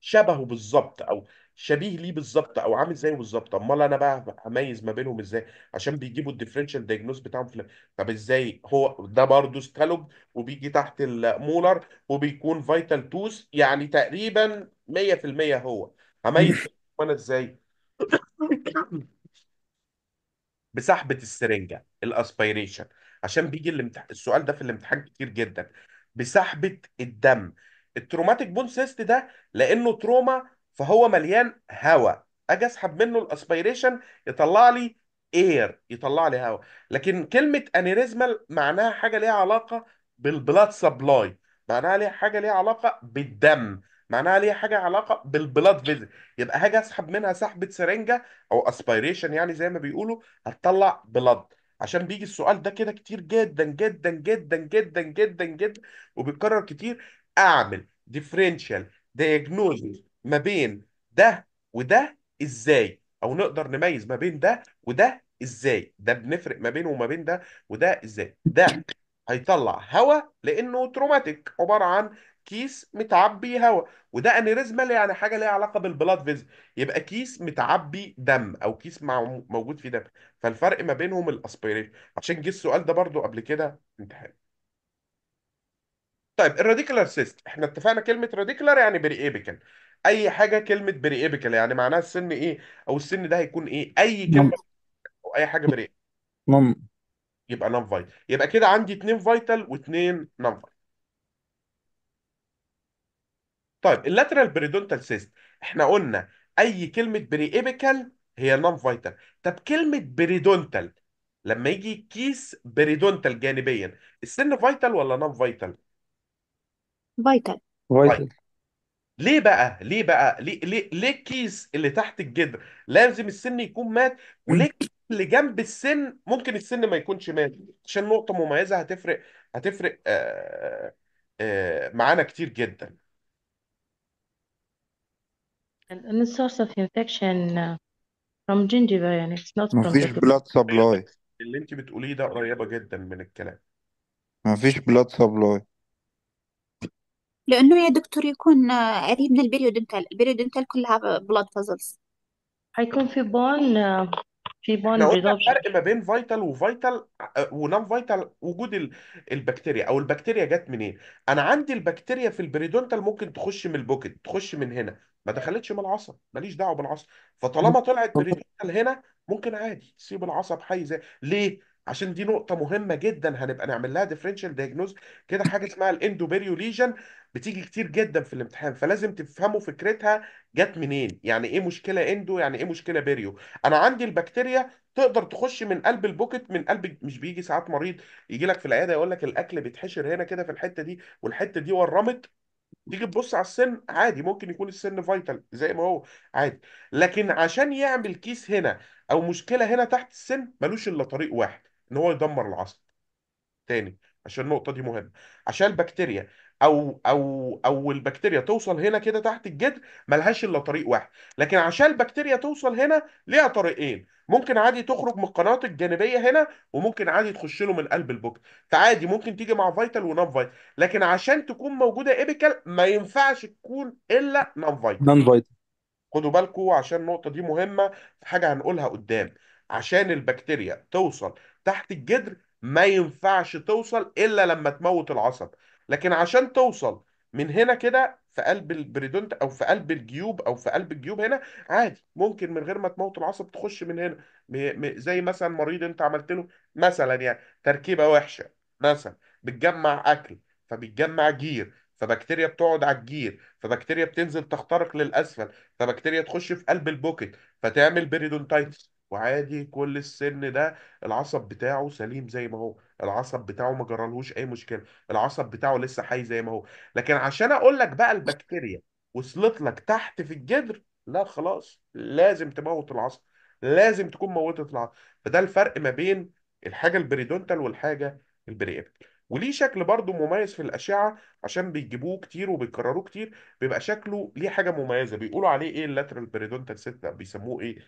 شبهه بالظبط او شبيه ليه بالظبط او عامل زيه بالظبط امال انا بقى هميز ما بينهم ازاي عشان بيجيبوا الديفرنشال دايجنوز بتاعهم في طب ازاي هو ده برضه سكالوب وبيجي تحت المولر وبيكون فيتال توس يعني تقريبا 100% هو هميز انا ازاي بسحبة السرنجة الاسبيريشن عشان بيجي الامتح... السؤال ده في الامتحان كتير جدا بسحبة الدم التروماتيك بون سيست ده لانه تروما فهو مليان هواء اجي اسحب منه الاسبيريشن يطلع لي اير يطلع لي هواء لكن كلمه انيريزمال معناها حاجه ليها علاقه بالبلاد سبلاي معناها ليها حاجه ليها علاقه بالدم معناها ليها حاجه علاقه بالبلاد فيز يبقى هاجي اسحب منها سحبه سرنجه او اسبيريشن يعني زي ما بيقولوا هتطلع بلاد عشان بيجي السؤال ده كده كتير جدا جدا جدا جدا جدا جدا وبيتكرر كتير اعمل ديفرنشال دايجنوزيس ما بين ده وده ازاي او نقدر نميز ما بين ده وده ازاي ده بنفرق ما بينه وما بين ده وده ازاي ده هيطلع هواء لانه تروماتيك عباره عن كيس متعبي هواء وده انيريزمال يعني حاجه ليها علاقه بالبلاد فيز يبقى كيس متعبي دم او كيس مع- موجود فيه دم فالفرق ما بينهم الاسبيريشن عشان جه السؤال ده برضو قبل كده امتحان طيب الراديكولار سيست احنا اتفقنا كلمه راديكولار يعني بريئيبيكال إيه اي حاجه كلمه بريئبكال يعني معناها السن ايه او السن ده هيكون ايه اي كلمه او اي حاجه بريئ مم يبقى نون فايتال يبقى كده عندي اتنين فايتال واتنين نون فايتال طيب اللاترال بريدونتال سيست احنا قلنا اي كلمه بريئبكال هي نون فايتال طب كلمه بريدونتال لما يجي كيس بريدونتال جانبيا السن فايتال ولا نون فايتال فايتال فايتال فايتال ليه بقى ليه بقى ليه ليه, ليه الكيس اللي تحت الجدر لازم السن يكون مات وليه اللي جنب السن ممكن السن ما يكونش مات عشان نقطة مميزة هتفرق هتفرق آه آه, آه، معانا كتير جدا And any source of infection uh, from gingiva يعني it's not from مفيش the blood supply اللي انت بتقوليه ده قريبة جدا من الكلام مفيش blood supply لأنه يا دكتور يكون قريب آه، من البيريودنتال البيريودنتال كلها بلاد فازلز هيكون في بون آه، في احنا بون قلنا ريزوربشن الفرق ما بين فيتال وفيتال ونون فيتال وجود البكتيريا او البكتيريا جت منين انا عندي البكتيريا في البريدونتال ممكن تخش من البوكت تخش من هنا ما دخلتش من العصب ماليش دعوه بالعصب فطالما طلعت بريدونتال هنا ممكن عادي تسيب العصب حي زي ليه عشان دي نقطة مهمة جدا هنبقى نعمل لها ديفرنشال دايجنوز كده حاجة اسمها الاندوبيريو ليجن بتيجي كتير جدا في الامتحان فلازم تفهموا فكرتها جت منين يعني ايه مشكلة اندو يعني ايه مشكلة بيريو انا عندي البكتيريا تقدر تخش من قلب البوكت من قلب مش بيجي ساعات مريض يجي لك في العيادة يقول لك الاكل بيتحشر هنا كده في الحتة دي والحتة دي ورمت تيجي تبص على السن عادي ممكن يكون السن فايتال زي ما هو عادي لكن عشان يعمل كيس هنا او مشكله هنا تحت السن ملوش الا طريق واحد ان هو يدمر العصب تاني عشان النقطه دي مهمه عشان البكتيريا او او او البكتيريا توصل هنا كده تحت الجدر ملهاش الا طريق واحد لكن عشان البكتيريا توصل هنا ليها طريقين ممكن عادي تخرج من القناه الجانبيه هنا وممكن عادي تخش له من قلب البوك فعادي ممكن تيجي مع فيتال ونون فيتال لكن عشان تكون موجوده ايبيكال ما ينفعش تكون الا نون فيتال نون فايتال خدوا بالكم عشان النقطه دي مهمه في حاجه هنقولها قدام عشان البكتيريا توصل تحت الجدر ما ينفعش توصل الا لما تموت العصب لكن عشان توصل من هنا كده في قلب البريدونت او في قلب الجيوب او في قلب الجيوب هنا عادي ممكن من غير ما تموت العصب تخش من هنا زي مثلا مريض انت عملت له مثلا يعني تركيبه وحشه مثلا بتجمع اكل فبيتجمع جير فبكتيريا بتقعد على الجير فبكتيريا بتنزل تخترق للاسفل فبكتيريا تخش في قلب البوكت فتعمل بريدونتايتس وعادي كل السن ده العصب بتاعه سليم زي ما هو العصب بتاعه ما جرالهوش اي مشكله العصب بتاعه لسه حي زي ما هو لكن عشان اقول لك بقى البكتيريا وصلت لك تحت في الجدر لا خلاص لازم تموت العصب لازم تكون موتت العصب فده الفرق ما بين الحاجه البريدونتال والحاجه البريابتال وليه شكل برضه مميز في الأشعة عشان بيجيبوه كتير وبيكرروه كتير بيبقى شكله ليه حاجة مميزة بيقولوا عليه إيه اللاترال بريدونتال سيت بيسموه إيه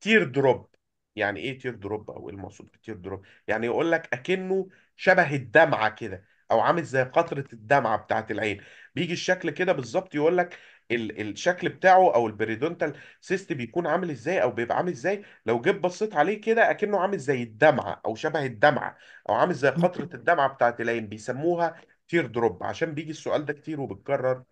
تير دروب يعني ايه تير دروب او ايه المقصود بتير دروب يعني يقول لك اكنه شبه الدمعه كده او عامل زي قطره الدمعه بتاعه العين بيجي الشكل كده بالظبط يقول لك ال الشكل بتاعه او البريدونتال سيست بيكون عامل ازاي او بيبقى عامل ازاي لو جيت بصيت عليه كده اكنه عامل زي الدمعه او شبه الدمعه او عامل زي قطره الدمعه بتاعه العين بيسموها تير دروب عشان بيجي السؤال ده كتير وبتكرر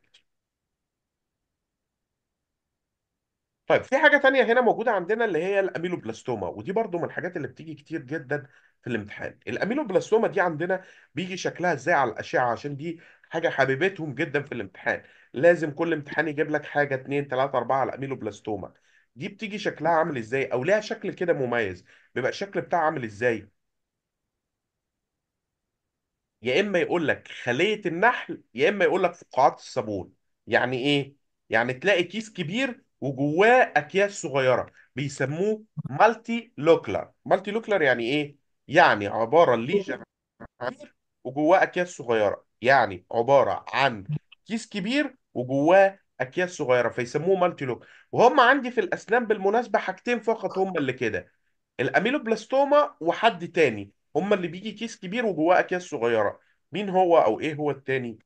طيب في حاجة تانية هنا موجودة عندنا اللي هي الأميلوبلاستوما ودي برضو من الحاجات اللي بتيجي كتير جدا في الامتحان الأميلوبلاستوما دي عندنا بيجي شكلها ازاي على الأشعة عشان دي حاجة حبيبتهم جدا في الامتحان لازم كل امتحان يجيب لك حاجة 2 3 4 على الأميلوبلاستوما دي بتيجي شكلها عامل ازاي او ليها شكل كده مميز بيبقى الشكل بتاعها عامل ازاي يا اما يقول لك خلية النحل يا اما يقول لك فقاعات الصابون يعني ايه يعني تلاقي كيس كبير وجواه اكياس صغيره بيسموه مالتي لوكلر مالتي لوكلر يعني ايه يعني عباره ليجر وجواه اكياس صغيره يعني عباره عن كيس كبير وجواه اكياس صغيره فيسموه مالتي لوك وهم عندي في الاسنان بالمناسبه حاجتين فقط هم اللي كده الاميلوبلاستوما وحد تاني هم اللي بيجي كيس كبير وجواه اكياس صغيره مين هو او ايه هو التاني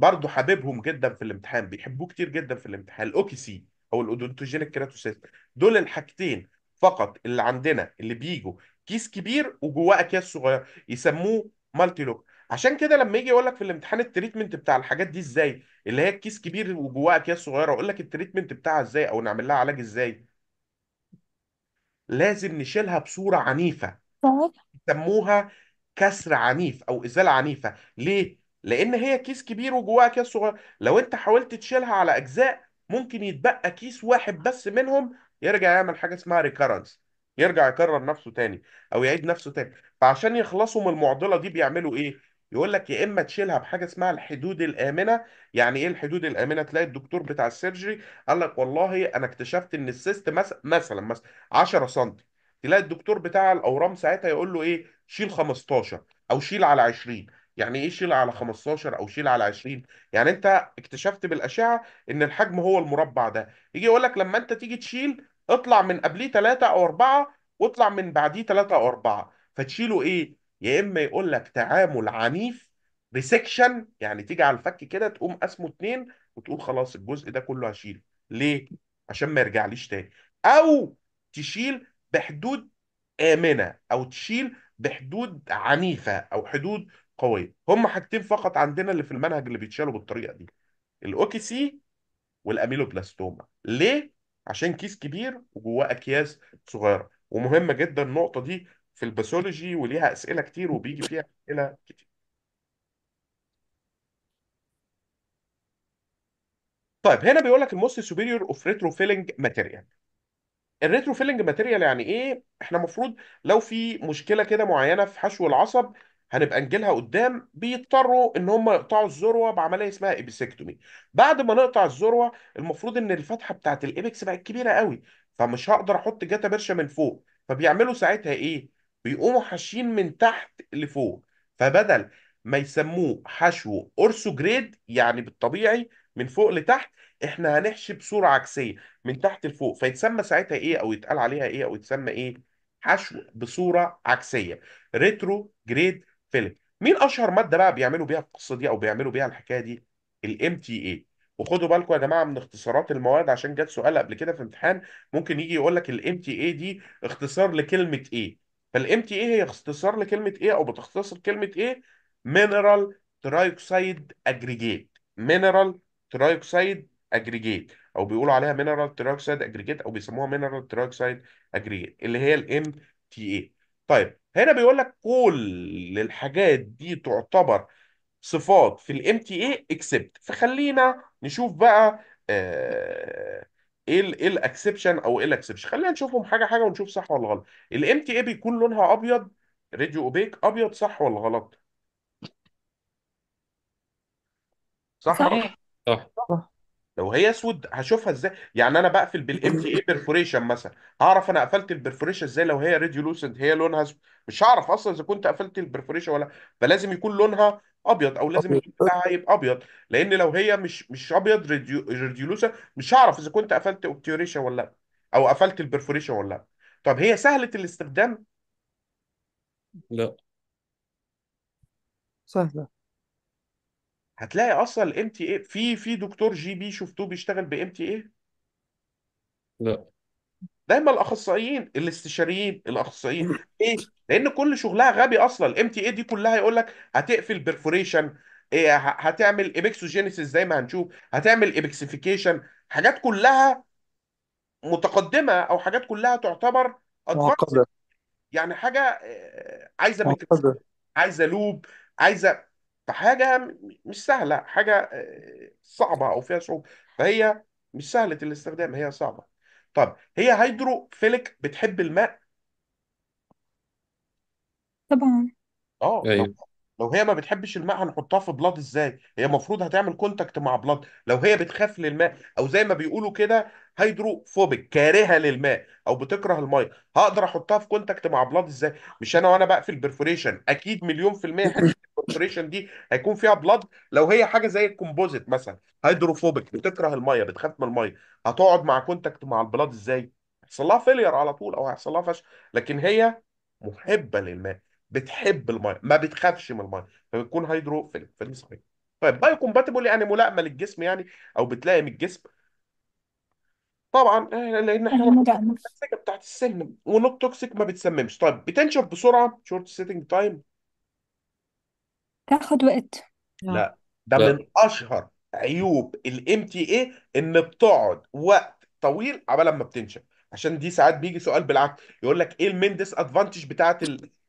برضه حبيبهم جدا في الامتحان بيحبوه كتير جدا في الامتحان سي او الاودونتوجينيك كيراتوسيست دول الحاجتين فقط اللي عندنا اللي بيجوا كيس كبير وجواه اكياس صغيره يسموه مالتي لوك عشان كده لما يجي يقول لك في الامتحان التريتمنت بتاع الحاجات دي ازاي اللي هي الكيس كبير وجواه اكياس صغيره اقول لك التريتمنت بتاعها ازاي او نعمل لها علاج ازاي لازم نشيلها بصوره عنيفه طيب. يسموها كسر عنيف او ازاله عنيفه ليه لان هي كيس كبير وجواها كيس صغير لو انت حاولت تشيلها على اجزاء ممكن يتبقى كيس واحد بس منهم يرجع يعمل حاجه اسمها ريكيرنس يرجع يكرر نفسه تاني او يعيد نفسه تاني فعشان يخلصوا من المعضله دي بيعملوا ايه يقول لك يا اما تشيلها بحاجه اسمها الحدود الامنه يعني ايه الحدود الامنه تلاقي الدكتور بتاع السيرجري قال لك والله انا اكتشفت ان السيست مثلا مثلا مثلا 10 سم تلاقي الدكتور بتاع الاورام ساعتها يقول له ايه شيل 15 او شيل على 20 يعني ايه شيل على 15 او شيل على 20 يعني انت اكتشفت بالاشعه ان الحجم هو المربع ده يجي يقول لك لما انت تيجي تشيل اطلع من قبليه 3 او 4 واطلع من بعديه 3 او 4 فتشيله ايه يا اما يقول لك تعامل عنيف ريسكشن يعني تيجي على الفك كده تقوم قسمه اتنين وتقول خلاص الجزء ده كله هشيله ليه عشان ما يرجعليش تاني او تشيل بحدود امنه او تشيل بحدود عنيفه او حدود قويه هم حاجتين فقط عندنا اللي في المنهج اللي بيتشالوا بالطريقه دي الاوكي سي والاميلوبلاستوما ليه عشان كيس كبير وجواه اكياس صغيره ومهمه جدا النقطه دي في الباثولوجي وليها اسئله كتير وبيجي فيها اسئله كتير طيب هنا بيقول لك الموست سوبيريور اوف ريتروفيلنج ماتيريال الريتروفيلنج ماتيريال يعني ايه احنا المفروض لو في مشكله كده معينه في حشو العصب هنبقى نجيلها قدام بيضطروا ان هم يقطعوا الذروه بعمليه اسمها ايبيسكتومي بعد ما نقطع الذروه المفروض ان الفتحه بتاعت الايبكس بقت كبيره قوي فمش هقدر احط جاتا برشه من فوق فبيعملوا ساعتها ايه بيقوموا حاشين من تحت لفوق فبدل ما يسموه حشو اورسو جريد يعني بالطبيعي من فوق لتحت احنا هنحشي بصوره عكسيه من تحت لفوق فيتسمى ساعتها ايه او يتقال عليها ايه او يتسمى ايه حشو بصوره عكسيه ريترو جريد فيلم مين اشهر ماده بقى بيعملوا بيها القصه دي او بيعملوا بيها الحكايه دي الام تي اي وخدوا بالكم يا جماعه من اختصارات المواد عشان جت سؤال قبل كده في امتحان ممكن يجي يقول لك الام تي اي دي اختصار لكلمه ايه فالام تي اي هي اختصار لكلمه ايه او بتختصر كلمه ايه مينرال ترايوكسيد اجريجيت مينرال ترايوكسيد اجريجيت او بيقولوا عليها مينرال ترايوكسيد اجريجيت او بيسموها مينرال ترايوكسيد اجريجيت اللي هي الام تي اي طيب هنا بيقول لك كل الحاجات دي تعتبر صفات في الام تي اي اكسبت فخلينا نشوف بقى آه، ايه ايه الاكسبشن او ايه الاكسبشن خلينا نشوفهم حاجه حاجه ونشوف صح ولا غلط الام تي اي بيكون لونها ابيض راديو اوبيك ابيض صح ولا غلط صح صح صح صح لو هي اسود هشوفها ازاي يعني انا بقفل بالام تي اي بيرفوريشن مثلا هعرف انا قفلت البرفوريشن ازاي لو هي ريديولوسنت هي لونها اسود مش هعرف اصلا اذا كنت قفلت البرفوريشن ولا فلازم يكون لونها ابيض او لازم يكون بتاعها يبقى ابيض لان لو هي مش مش ابيض ريديولوسنت مش هعرف اذا كنت قفلت اوبتيوريشن ولا لا او قفلت البرفوريشن ولا لا طب هي سهله الاستخدام لا سهله هتلاقي اصلا الام تي اي في في دكتور جي بي شفتوه بيشتغل بام تي اي لا دايما الاخصائيين الاستشاريين الاخصائيين ليه؟ لان كل شغلها غبي اصلا الام تي اي دي كلها يقول لك هتقفل بيرفوريشن إيه هتعمل ايبكسوجينيسيس زي ما هنشوف هتعمل ايبكسيفيكيشن حاجات كلها متقدمه او حاجات كلها تعتبر ادفانس معقدة يعني حاجه آه، عايزه ميكانيزم عايزه لوب عايزه فحاجه مش سهله حاجه آه، صعبه او فيها صعوبه فهي مش سهله الاستخدام هي صعبه طب هي هيدروفيليك بتحب الماء طبعا اه لو ايوه لو هي ما بتحبش الماء هنحطها في بلاد ازاي هي المفروض هتعمل كونتاكت مع بلاد لو هي بتخاف للماء او زي ما بيقولوا كده هيدروفوبيك كارهه للماء او بتكره الماء هقدر احطها في كونتاكت مع بلاد ازاي مش انا وانا بقفل برفوريشن اكيد مليون في المية الكونسنتريشن دي هيكون فيها بلاد لو هي حاجه زي الكومبوزيت مثلا هيدروفوبيك بتكره الميه بتخاف من الميه هتقعد مع كونتاكت مع البلاد ازاي؟ هيحصل لها فيلير على طول او هيحصل لها فشل لكن هي محبه للماء بتحب الميه ما بتخافش من الميه فبتكون هيدروفيلك فدي صحيح طيب بايو كومباتيبل يعني ملائمه للجسم يعني او بتلائم الجسم طبعا آه، لان احنا بتاعت السم ونوت توكسيك ما بتسممش طيب بتنشف بسرعه شورت سيتنج تايم تاخد وقت نعم. لا ده لا. من اشهر عيوب الام تي اي ان بتقعد وقت طويل عبال ما بتنشف عشان دي ساعات بيجي سؤال بالعكس يقول لك ايه المين ديس ادفانتج بتاعت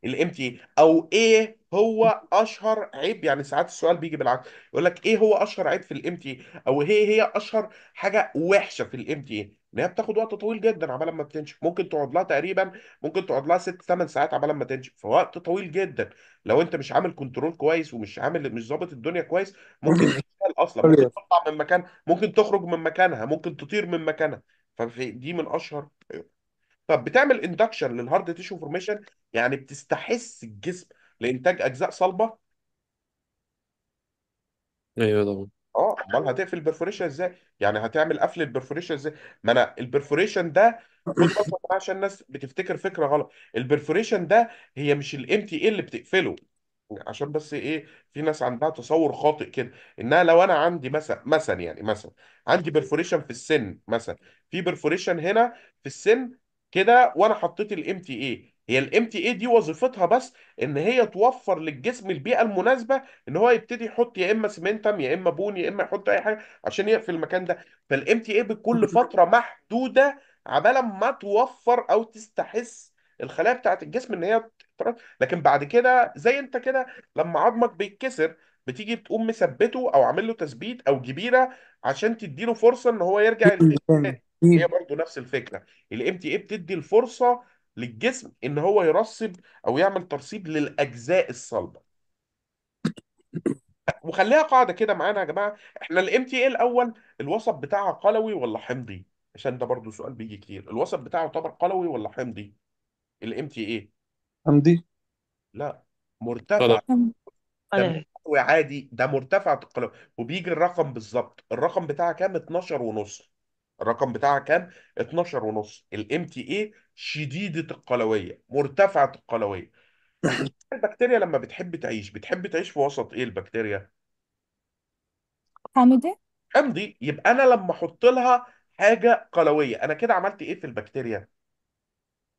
الام تي اي او ايه هو اشهر عيب يعني ساعات السؤال بيجي بالعكس يقول لك ايه هو اشهر عيب في الام تي اي او هي إيه هي اشهر حاجه وحشه في الام تي اي ان هي بتاخد وقت طويل جدا عبال ما بتنشف ممكن تقعد لها تقريبا ممكن تقعد لها ست ثمان ساعات عبال ما تنشف فوقت طويل جدا لو انت مش عامل كنترول كويس ومش عامل مش ظابط الدنيا كويس ممكن تتشال اصلا ممكن أيوه. تطلع من مكان ممكن تخرج من مكانها ممكن تطير من مكانها فدي من اشهر طب بتعمل اندكشن للهارد تيشو فورميشن يعني بتستحس الجسم لانتاج اجزاء صلبه ايوه طبعا اه امال هتقفل البرفوريشن ازاي يعني هتعمل قفل البرفوريشن ازاي ما انا البرفوريشن ده خد بالك عشان الناس بتفتكر فكره غلط البرفوريشن ده هي مش الام تي اللي بتقفله عشان بس ايه في ناس عندها تصور خاطئ كده انها لو انا عندي مثلا مثلا يعني مثلا عندي برفوريشن في السن مثلا في برفوريشن هنا في السن كده وانا حطيت الام تي اي هي الام تي اي دي وظيفتها بس ان هي توفر للجسم البيئه المناسبه ان هو يبتدي يحط يا اما سمنتم يا اما بون يا اما يحط اي حاجه عشان يقفل المكان ده فالام تي اي بكل فتره محدوده عبال ما توفر او تستحس الخلايا بتاعه الجسم ان هي لكن بعد كده زي انت كده لما عظمك بيتكسر بتيجي تقوم مثبته او عامل له تثبيت او جبيره عشان تدي له فرصه ان هو يرجع للانسان هي برضه نفس الفكره الام تي اي بتدي الفرصه للجسم ان هو يرسب او يعمل ترسيب للاجزاء الصلبه وخليها قاعده كده معانا يا جماعه احنا الام تي ايه الاول الوسط بتاعها قلوي ولا حمضي عشان ده برضو سؤال بيجي كتير الوسط بتاعه يعتبر قلوي ولا حمضي الام تي ايه حمضي لا مرتفع ده قلوي قلوي عادي ده مرتفع القلوي وبيجي الرقم بالظبط الرقم بتاعها كام 12 ونص الرقم بتاعها كان 12 ونص الام تي اي شديده القلويه مرتفعه القلويه البكتيريا لما بتحب تعيش بتحب تعيش في وسط ايه البكتيريا حامضة حمضي يبقى انا لما احط لها حاجه قلويه انا كده عملت ايه في البكتيريا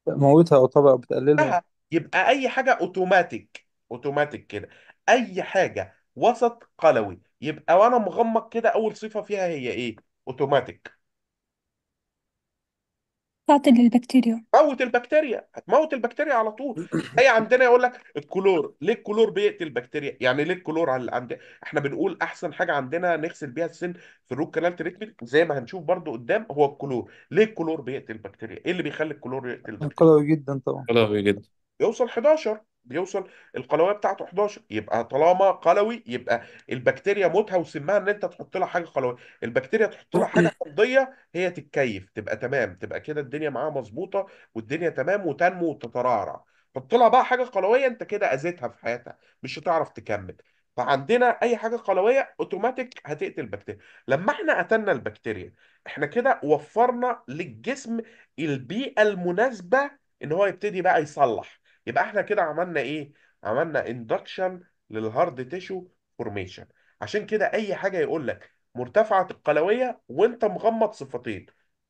موتها او طبعا بتقللها يبقى اي حاجه اوتوماتيك اوتوماتيك كده اي حاجه وسط قلوي يبقى وانا مغمض كده اول صفه فيها هي ايه اوتوماتيك قاتل للبكتيريا موت البكتيريا هتموت البكتيريا على طول هي عندنا يقول لك الكلور ليه الكلور بيقتل البكتيريا يعني ليه الكلور على عند احنا بنقول احسن حاجه عندنا نغسل بيها السن في الروت كانال تريتمنت زي ما هنشوف برضو قدام هو الكلور ليه الكلور بيقتل البكتيريا ايه اللي بيخلي الكلور يقتل البكتيريا قوي جدا طبعا كلام جدا يوصل 11 بيوصل القلويه بتاعته 11 يبقى طالما قلوي يبقى البكتيريا موتها وسمها ان انت تحط لها حاجه قلويه البكتيريا تحط لها حاجه فضيه هي تتكيف تبقى تمام تبقى كده الدنيا معاها مظبوطه والدنيا تمام وتنمو وتترعرع حط لها بقى حاجه قلويه انت كده اذيتها في حياتها مش هتعرف تكمل فعندنا اي حاجه قلويه اوتوماتيك هتقتل البكتيريا لما احنا قتلنا البكتيريا احنا كده وفرنا للجسم البيئه المناسبه ان هو يبتدي بقى يصلح يبقى احنا كده عملنا ايه عملنا اندكشن للهارد تيشو فورميشن عشان كده اي حاجه يقول لك مرتفعه القلويه وانت مغمض صفتين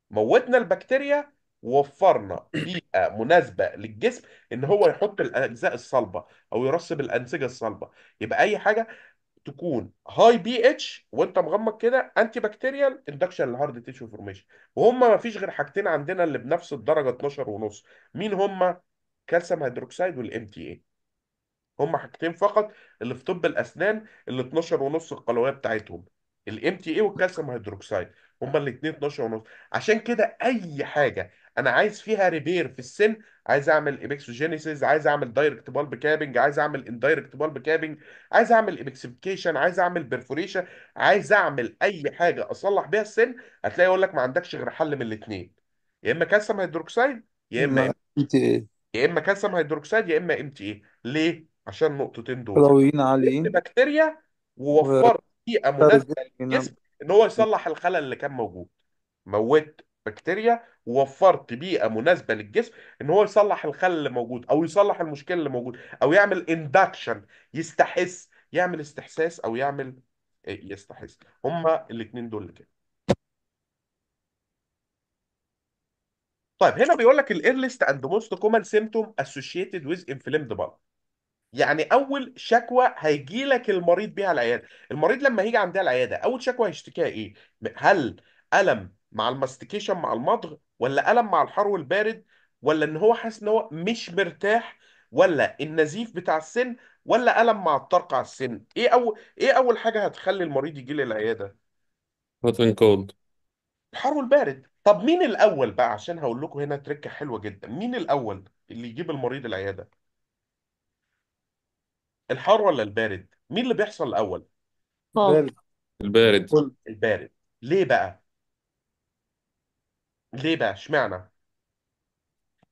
موتنا البكتيريا ووفرنا بيئه مناسبه للجسم ان هو يحط الاجزاء الصلبه او يرسب الانسجه الصلبه يبقى اي حاجه تكون هاي بي اتش وانت مغمض كده انتي بكتيريال اندكشن للهارد تيشو فورميشن وهم ما فيش غير حاجتين عندنا اللي بنفس الدرجه 12 ونص مين هم كالسيوم هيدروكسيد والام تي اي هما حاجتين فقط اللي في طب الاسنان ال 12 ونص القلويه بتاعتهم الام تي اي والكالسيوم هيدروكسيد هما الاثنين 12 ونص عشان كده اي حاجه انا عايز فيها ريبير في السن عايز اعمل ابيكسوجينيسيس عايز اعمل دايركت بالب كابنج عايز اعمل اندايركت بالب كابنج عايز اعمل ايبكسيفيكيشن عايز اعمل برفوريشن عايز اعمل اي حاجه اصلح بيها السن هتلاقي يقول لك ما عندكش غير حل من الاثنين يا اما كالسيوم هيدروكسيد يا اما ام تي اي يا اما كالسيوم هيدروكسيد يا اما ام تي ايه ليه عشان النقطتين دول كلوروين لان عاليين بكتيريا و ووفرت بيئه مناسبه نعم. للجسم ان هو يصلح الخلل اللي كان موجود موت بكتيريا ووفرت بيئه مناسبه للجسم ان هو يصلح الخلل اللي موجود او يصلح المشكله اللي موجود او يعمل اندكشن يستحس يعمل استحساس او يعمل إيه، يستحس هما الاثنين دول كده طيب هنا بيقول لك الايرليست اند موست كومن سيمتوم اسوشيتد ويز انفليمد بالب يعني اول شكوى هيجي لك المريض بيها العياده المريض لما هيجي عندها العياده اول شكوى هيشتكيها ايه هل الم مع الماستيكيشن مع المضغ ولا الم مع الحرو البارد ولا ان هو حاسس ان هو مش مرتاح ولا النزيف بتاع السن ولا الم مع الطرق على السن ايه اول ايه اول حاجه هتخلي المريض يجي للعياده هوت اند كولد الحر والبارد طب مين الاول بقى عشان هقول لكم هنا تركه حلوه جدا مين الاول اللي يجيب المريض العياده الحار ولا البارد مين اللي بيحصل الاول البارد بارد البارد البارد ليه بقى ليه بقى اشمعنى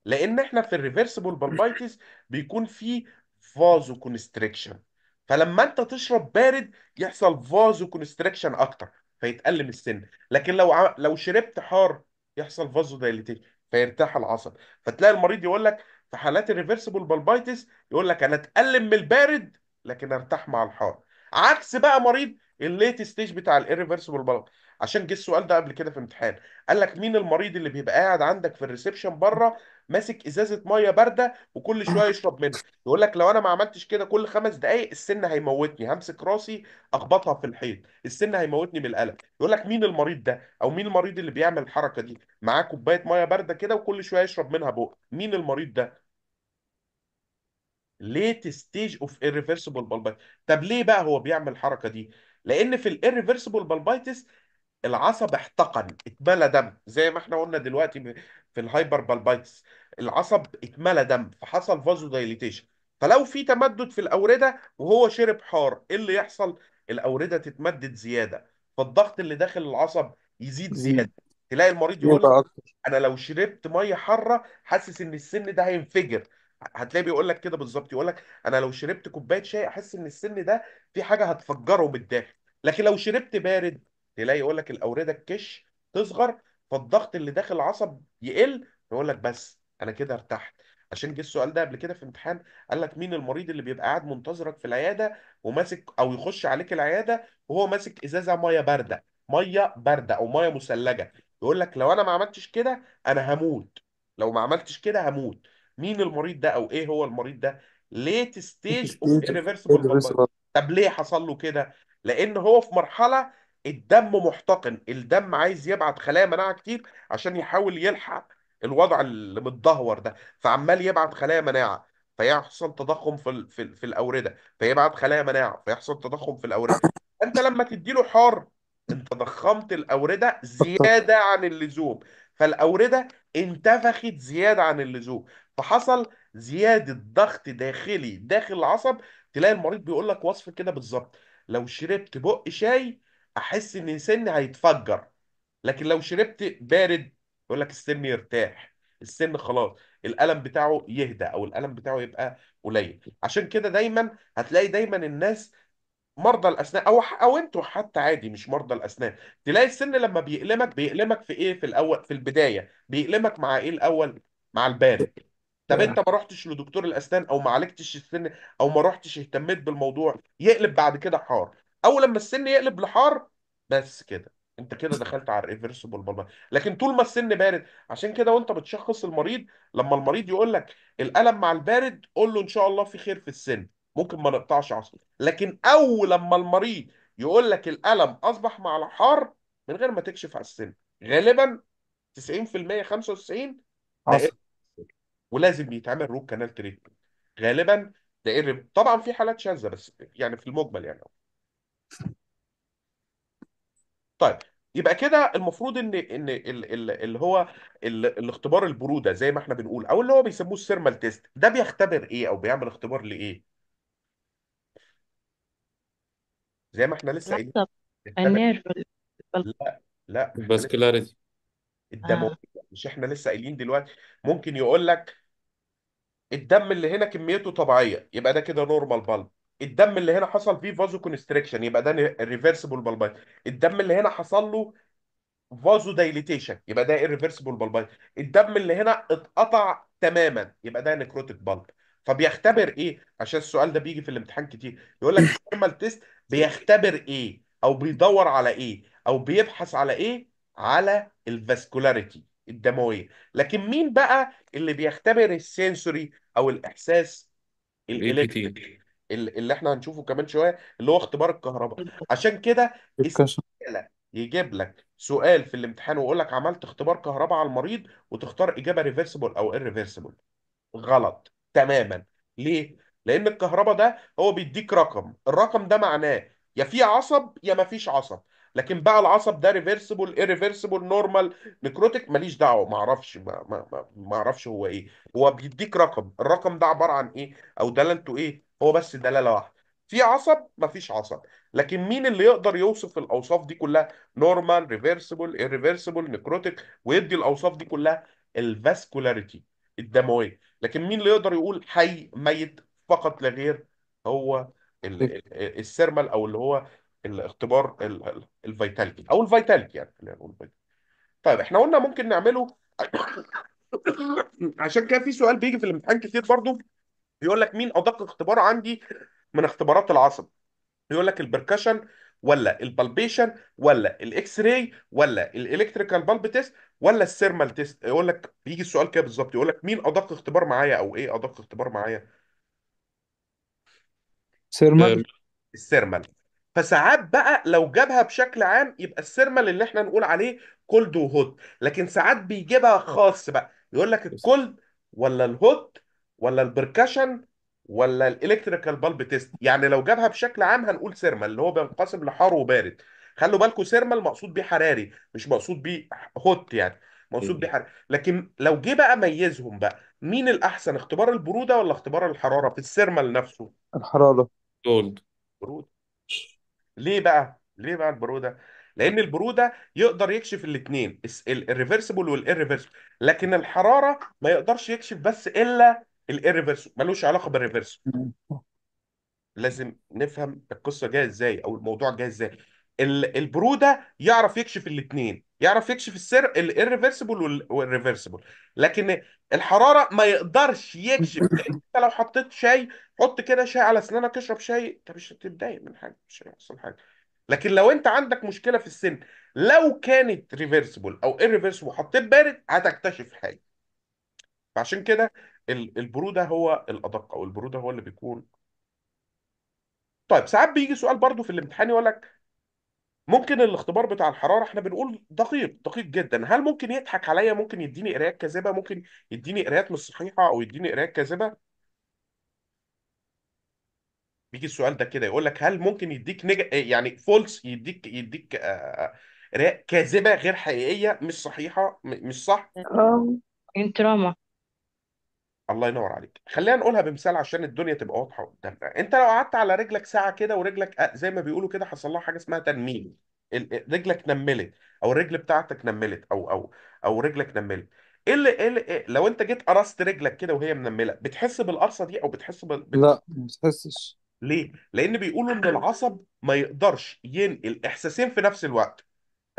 لان احنا في الريفرسيبل بالبايتس بيكون في فازو كونستريكشن فلما انت تشرب بارد يحصل فازو كونستريكشن اكتر فيتألم السن لكن لو ع... لو شربت حار يحصل فازو دايليتيشن فيرتاح العصب فتلاقي المريض يقول لك في حالات الريفرسيبل بالبايتس يقول لك انا اتألم من البارد لكن ارتاح مع الحار عكس بقى مريض الليت ستيج بتاع الريفرسيبل بالب عشان جه السؤال ده قبل كده في امتحان قال لك مين المريض اللي بيبقى قاعد عندك في الريسبشن بره ماسك ازازه ميه بارده وكل شويه يشرب منها يقول لك لو انا ما عملتش كده كل خمس دقائق السن هيموتني همسك راسي اخبطها في الحيط السن هيموتني من القلق يقول لك مين المريض ده او مين المريض اللي بيعمل الحركه دي معاه كوبايه ميه بارده كده وكل شويه يشرب منها بق مين المريض ده ليت ستيج اوف irreversible بالبايتس طب ليه بقى هو بيعمل الحركه دي لان في الايرفيرسيبل بالبايتس العصب احتقن اتملى دم زي ما احنا قلنا دلوقتي في الهايبر بالبايتس العصب اتملى دم فحصل فازو دايليتيشن فلو في تمدد في الاورده وهو شرب حار ايه اللي يحصل الاورده تتمدد زياده فالضغط اللي داخل العصب يزيد زياده تلاقي المريض يقول لك انا لو شربت ميه حاره حاسس ان السن ده هينفجر هتلاقيه بيقول لك كده بالظبط يقول لك انا لو شربت كوبايه شاي احس ان السن ده في حاجه هتفجره من الداخل لكن لو شربت بارد تلاقي يقول لك الاورده الكش تصغر فالضغط اللي داخل العصب يقل يقول لك بس انا كده ارتحت عشان جه السؤال ده قبل كده في امتحان قال لك مين المريض اللي بيبقى قاعد منتظرك في العياده وماسك او يخش عليك العياده وهو ماسك ازازه ميه بارده ميه بارده او ميه مثلجه يقول لك لو انا ما عملتش كده انا هموت لو ما عملتش كده هموت مين المريض ده او ايه هو المريض ده ليت ستيج اوف ريفرسبل طب ليه حصل له كده لان هو في مرحله الدم محتقن الدم عايز يبعت خلايا مناعه كتير عشان يحاول يلحق الوضع اللي متدهور ده فعمال يبعت خلايا مناعه فيحصل تضخم في في في الاورده فيبعت خلايا مناعه فيحصل تضخم في الاورده انت لما تديله حار انت ضخمت الاورده زياده عن اللزوم فالاورده انتفخت زياده عن اللزوم فحصل زياده ضغط داخلي داخل العصب تلاقي المريض بيقول لك وصف كده بالظبط لو شربت بق شاي احس ان سني هيتفجر لكن لو شربت بارد يقول لك السن يرتاح السن خلاص الالم بتاعه يهدى او الالم بتاعه يبقى قليل عشان كده دايما هتلاقي دايما الناس مرضى الاسنان او او انتوا حتى عادي مش مرضى الاسنان تلاقي السن لما بيألمك بيألمك في ايه في الاول في البدايه بيألمك مع ايه الاول مع البارد طب انت ما رحتش لدكتور الاسنان او ما عالجتش السن او ما رحتش اهتميت بالموضوع يقلب بعد كده حار اول لما السن يقلب لحار بس كده انت كده دخلت على الريفرسبل بالما لكن طول ما السن بارد عشان كده وانت بتشخص المريض لما المريض يقول لك الالم مع البارد قول له ان شاء الله في خير في السن ممكن ما نقطعش عصب لكن اول لما المريض يقول لك الالم اصبح مع الحار من غير ما تكشف على السن غالبا 90% 95 ده إيه؟ ولازم يتعمل روك كانال تريتمنت غالبا ده إيه؟ طبعا في حالات شاذه بس يعني في المجمل يعني طيب يبقى كده المفروض ان ان اللي هو الاختبار البروده زي ما احنا بنقول او اللي هو بيسموه السيرمال تيست ده بيختبر ايه او بيعمل اختبار لايه زي ما احنا لسه قايلين النيرف إيه؟ لا لا احنا لسه الدمويه آه. مش احنا لسه قايلين دلوقتي ممكن يقول لك الدم اللي هنا كميته طبيعيه يبقى ده كده نورمال بالب الدم اللي هنا حصل فيه فازو كونستريكشن يبقى ده ريفرسبل بالباي الدم اللي هنا حصل له فازو دايليتيشن يبقى ده irreversible بالباي الدم اللي هنا اتقطع تماما يبقى ده نكروتيك بالب فبيختبر ايه عشان السؤال ده بيجي في الامتحان كتير يقول لك الثيرمال تيست بيختبر ايه او بيدور على ايه او بيبحث على ايه على الفاسكولاريتي الدمويه لكن مين بقى اللي بيختبر السنسوري او الاحساس الاي اللي احنا هنشوفه كمان شويه اللي هو اختبار الكهرباء عشان كده استحاله يجيب لك سؤال في الامتحان ويقول لك عملت اختبار كهرباء على المريض وتختار اجابه ريفرسيبل او irreversible غلط تماما ليه؟ لان الكهرباء ده هو بيديك رقم الرقم ده معناه يا في عصب يا ما فيش عصب لكن بقى العصب ده ريفرسيبل irreversible نورمال نكروتيك ماليش دعوه ما اعرفش ما ما ما ما اعرفش هو ايه هو بيديك رقم الرقم ده عباره عن ايه او دلالته ايه هو بس دلاله واحده في عصب مفيش عصب لكن مين اللي يقدر يوصف الاوصاف دي كلها نورمال ريفرسبل ايريفرسبل نيكروتيك ويدي الاوصاف دي كلها الفاسكولاريتي الدمويه لكن مين اللي يقدر يقول حي ميت فقط لا غير هو السيرمال طيب. او اللي هو الاختبار الفيتاليتي او الفيتاليتي يعني خلينا نقول طيب احنا قلنا ممكن نعمله عشان كده في سؤال بيجي في الامتحان كتير برضه يقول لك مين ادق اختبار عندي من اختبارات العصب يقول لك البركشن ولا البالبيشن ولا الاكس راي ولا الالكتريكال بالب تيست ولا السيرمال تيست يقول لك بيجي السؤال كده بالظبط يقول لك مين ادق اختبار معايا او ايه ادق اختبار معايا سيرمال السيرمال آه، فساعات بقى لو جابها بشكل عام يبقى السيرمال اللي احنا نقول عليه كولد وهوت لكن ساعات بيجيبها خاص بقى يقول لك الكولد ولا الهوت ولا البركشن ولا الالكتريكال بالب تيست يعني لو جابها بشكل عام هنقول سيرمال اللي هو بينقسم لحار وبارد خلوا بالكم سيرمال مقصود بيه حراري مش مقصود بيه هوت يعني مقصود بيه حراري لكن لو جه بقى ميزهم بقى مين الاحسن اختبار البروده ولا اختبار الحراره في السيرمال نفسه الحرارة جولد بروده ليه بقى ليه بقى البروده لان البروده يقدر يكشف الاثنين الريفرسبل والريفرس لكن الحراره ما يقدرش يكشف بس الا الريفرس ملوش علاقه بالريفرس لازم نفهم القصه جايه ازاي او الموضوع جاي ازاي البرو ده يعرف يكشف الاثنين يعرف يكشف السر الريفرسبل والريفرسبل لكن الحراره ما يقدرش يكشف انت لو حطيت شاي حط كده شاي على اسنانك اشرب شاي انت مش هتتضايق من حاجه مش هيحصل حاجه لكن لو انت عندك مشكله في السن لو كانت ريفرسبل او irreversible وحطيت بارد هتكتشف حاجه فعشان كده البرودة هو الأدق أو البرودة هو اللي بيكون طيب ساعات بيجي سؤال برضو في الامتحان يقول لك ممكن الاختبار بتاع الحرارة احنا بنقول دقيق دقيق جدا هل ممكن يضحك عليا ممكن يديني قرايات كاذبة ممكن يديني قرايات مش صحيحة أو يديني قرايات كاذبة بيجي السؤال ده كده يقول لك هل ممكن يديك نج... آه، يعني فولس يديك يديك آه، قرايات كاذبة غير حقيقية مش صحيحة م- مش صح اه ان الله ينور عليك خلينا نقولها بمثال عشان الدنيا تبقى واضحه قدامنا انت لو قعدت على رجلك ساعه كده ورجلك زي ما بيقولوا كده حصل لها حاجه اسمها تنميل رجلك نملت او الرجل بتاعتك نملت او او او رجلك نملت ايه اللي ايه اللي إيه؟ لو انت جيت قرصت رجلك كده وهي منمله بتحس بالقرصه دي او بتحس بال... بت... لا ما بتحسش ليه؟ لأن بيقولوا إن العصب ما يقدرش ينقل إحساسين في نفس الوقت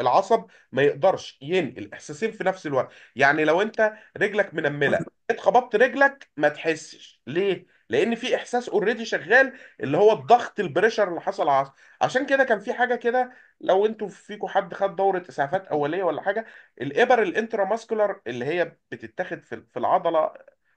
العصب ما يقدرش ينقل احساسين في نفس الوقت يعني لو انت رجلك منمله اتخبطت رجلك ما تحسش ليه لان في احساس اوريدي شغال اللي هو الضغط البريشر اللي حصل على العصب عشان كده كان في حاجه كده لو انتوا فيكم حد خد دوره اسعافات اوليه ولا حاجه الابر الانترا ماسكولار اللي هي بتتاخد في في العضله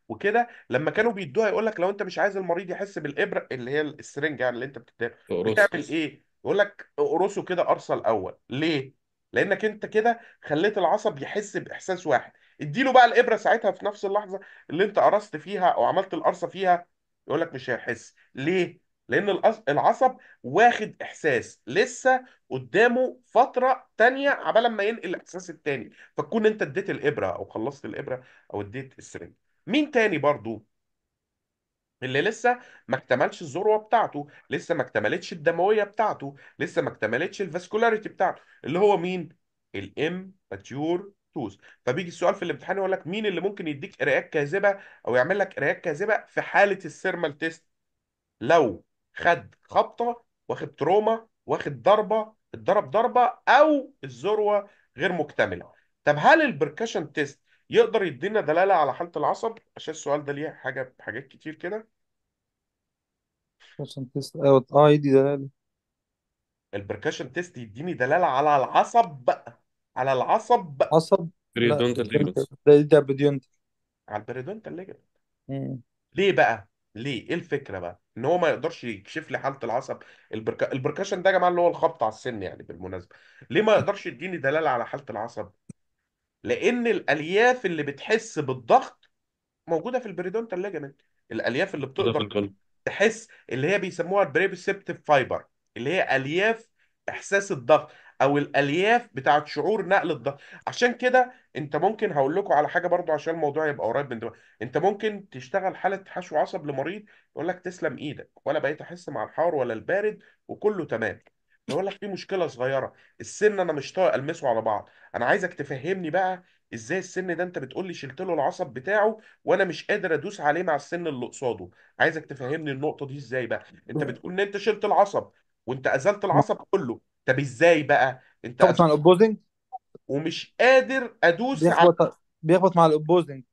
وكده لما كانوا بيدوها يقول لك لو انت مش عايز المريض يحس بالابره اللي هي السرنج يعني اللي انت بتتاخد بتعمل ايه؟ يقول لك اقرصه كده قرصه الاول ليه؟ لانك انت كده خليت العصب يحس باحساس واحد اديله بقى الابره ساعتها في نفس اللحظه اللي انت قرصت فيها او عملت القرصه فيها يقول لك مش هيحس ليه لان العصب واخد احساس لسه قدامه فتره تانية عبال ما ينقل الاحساس التاني فتكون انت اديت الابره او خلصت الابره او اديت السرنج مين تاني برضو اللي لسه ما اكتملش الذروه بتاعته لسه ما اكتملتش الدمويه بتاعته لسه ما اكتملتش الفاسكولاريتي بتاعته اللي هو مين الام ماتيور توز فبيجي السؤال في الامتحان يقول لك مين اللي ممكن يديك قراءات كاذبه او يعمل لك قراءات كاذبه في حاله السيرمال تيست لو خد خبطه واخد تروما واخد ضربه اتضرب ضربه او الذروه غير مكتمله طب هل البركشن تيست يقدر يدينا دلاله على حاله العصب عشان السؤال ده ليه حاجه حاجات كتير كده عشان تيست اوت اه يدي دلالة البركشن تيست يديني دلالة على العصب على العصب عصب لا بريدونتال ليجمنت بريدونتال ده ده بديونتال على البريدونتال ليجمنت ليه بقى ليه ايه الفكرة بقى ان هو ما يقدرش يكشف لي حالة العصب البرك... البركشن ده يا جماعة اللي هو الخبط على السن يعني بالمناسبة ليه ما يقدرش يديني دلالة على حالة العصب لان الالياف اللي بتحس بالضغط موجودة في البريدونتال ليجمنت الالياف اللي موجودة في بتقدر القلب تحس اللي هي بيسموها البريبسبتيف فايبر اللي هي الياف احساس الضغط او الالياف بتاعت شعور نقل الضغط عشان كده انت ممكن هقول لكم على حاجه برضو عشان الموضوع يبقى قريب من دماغك انت ممكن تشتغل حاله حشو عصب لمريض يقول لك تسلم ايدك ولا بقيت احس مع الحار ولا البارد وكله تمام يقول لك في مشكله صغيره السن انا مش طايق المسه على بعض انا عايزك تفهمني بقى ازاي السن ده انت بتقول لي شلت له العصب بتاعه وانا مش قادر ادوس عليه مع السن اللي قصاده عايزك تفهمني النقطه دي ازاي بقى انت بتقول ان انت شلت العصب وانت ازلت العصب كله طب ازاي بقى انت بيخبط مع أزلت الاوبوزنج ومش قادر ادوس على بيخبط بيخبط مع الاوبوزنج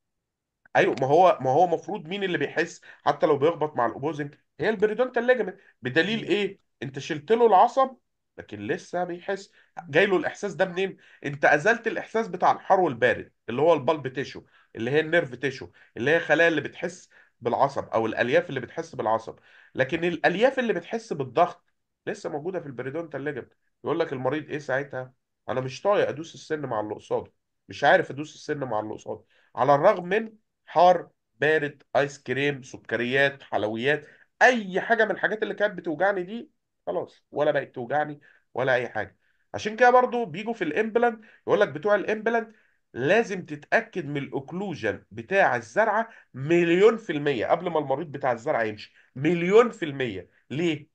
ايوه ما هو ما هو المفروض مين اللي بيحس حتى لو بيخبط مع الاوبوزنج هي البريدونتال ليجمنت بدليل ايه انت شلت له العصب لكن لسه بيحس جاي له الاحساس ده منين انت ازلت الاحساس بتاع الحر والبارد اللي هو البلب تيشو اللي هي النيرف تيشو اللي هي الخلايا اللي بتحس بالعصب او الالياف اللي بتحس بالعصب لكن الالياف اللي بتحس بالضغط لسه موجوده في البريدونتال ليجمنت يقول لك المريض ايه ساعتها انا مش طايق ادوس السن مع اللي قصادي مش عارف ادوس السن مع اللي قصادي على الرغم من حار بارد ايس كريم سكريات حلويات اي حاجه من الحاجات اللي كانت بتوجعني دي خلاص ولا بقت توجعني ولا اي حاجه عشان كده برضو بيجوا في الامبلانت يقول لك بتوع الامبلانت لازم تتاكد من الاوكلوجن بتاع الزرعه مليون في الميه قبل ما المريض بتاع الزرعه يمشي مليون في الميه ليه؟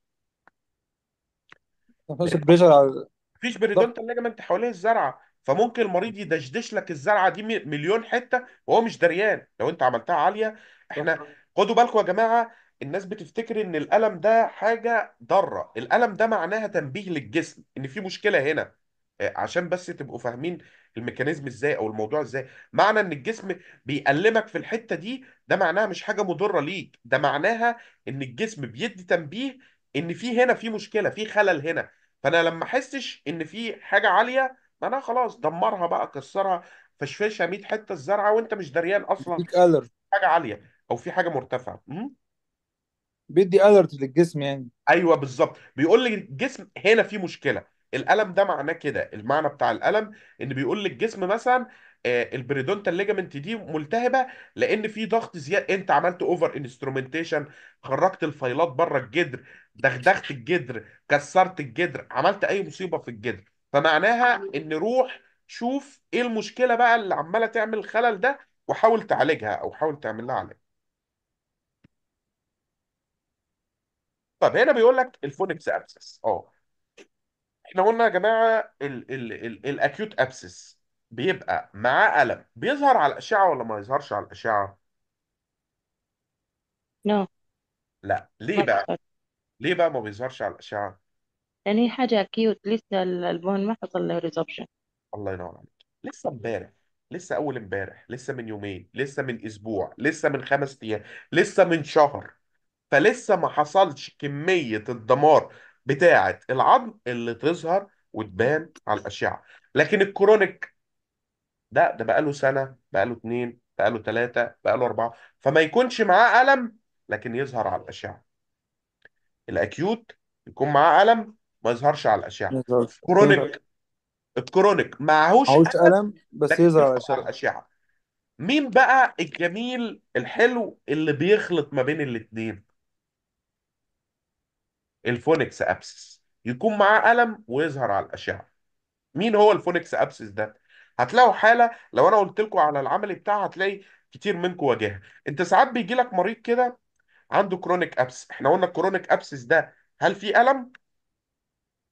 مفيش بريشر على مفيش بريدونتال ليجمنت حوالين الزرعه فممكن المريض يدشدش لك الزرعه دي مليون حته وهو مش دريان لو انت عملتها عاليه احنا خدوا بالكم يا جماعه الناس بتفتكر ان الالم ده حاجه ضاره الالم ده معناها تنبيه للجسم ان في مشكله هنا آه، عشان بس تبقوا فاهمين الميكانيزم ازاي او الموضوع ازاي معنى ان الجسم بيألمك في الحته دي ده معناها مش حاجه مضره ليك ده معناها ان الجسم بيدي تنبيه ان في هنا في مشكله في خلل هنا فانا لما احسش ان في حاجه عاليه معناها انا خلاص دمرها بقى كسرها فشفشها 100 حته الزرعه وانت مش دريان اصلا ليك حاجه عاليه او في حاجه مرتفعه امم بيدي الرت للجسم يعني ايوه بالظبط بيقول لي الجسم هنا في مشكله الالم ده معناه كده المعنى بتاع الالم ان بيقول لي الجسم مثلا آه، البريدونتال ليجامنت دي ملتهبه لان في ضغط زياده انت عملت اوفر انسترومنتيشن خرجت الفايلات بره الجدر دغدغت الجدر كسرت الجدر عملت اي مصيبه في الجدر فمعناها ان روح شوف ايه المشكله بقى اللي عماله تعمل الخلل ده وحاول تعالجها او حاول تعمل لها علاج طب هنا بيقول لك الفونكس ابسس اه احنا قلنا يا جماعه الاكيوت ابسس بيبقى معاه الم بيظهر على الاشعه ولا ما يظهرش على الاشعه لا لا ليه ما بقى ليه بقى ما بيظهرش على الاشعه يعني حاجة أكيوت لسه البون ما حصل له ريزوبشن الله ينور عليك لسه امبارح لسه اول امبارح لسه من يومين لسه من اسبوع لسه من خمس ايام لسه من شهر فلسه ما حصلش كمية الدمار بتاعة العظم اللي تظهر وتبان على الأشعة لكن الكرونيك ده ده بقاله سنة بقاله اتنين بقاله تلاتة بقاله أربعة فما يكونش معاه ألم لكن يظهر على الأشعة الأكيوت يكون معاه ألم ما يظهرش على الأشعة الكرونيك الكرونيك معهوش معهوش ألم ألم بس لكن يظهر على يظهر على الأشعة الأشعة مين بقى الجميل الحلو اللي بيخلط ما بين الاتنين الفونكس ابسس يكون معاه ألم ويظهر على الأشعة مين هو الفونكس ابسس ده هتلاقوا حالة لو أنا قلت لكم على العملي بتاعها هتلاقي كتير منكم واجهها انت ساعات بيجي لك مريض كده عنده كرونيك ابس احنا قلنا الكرونيك ابسس ده هل في ألم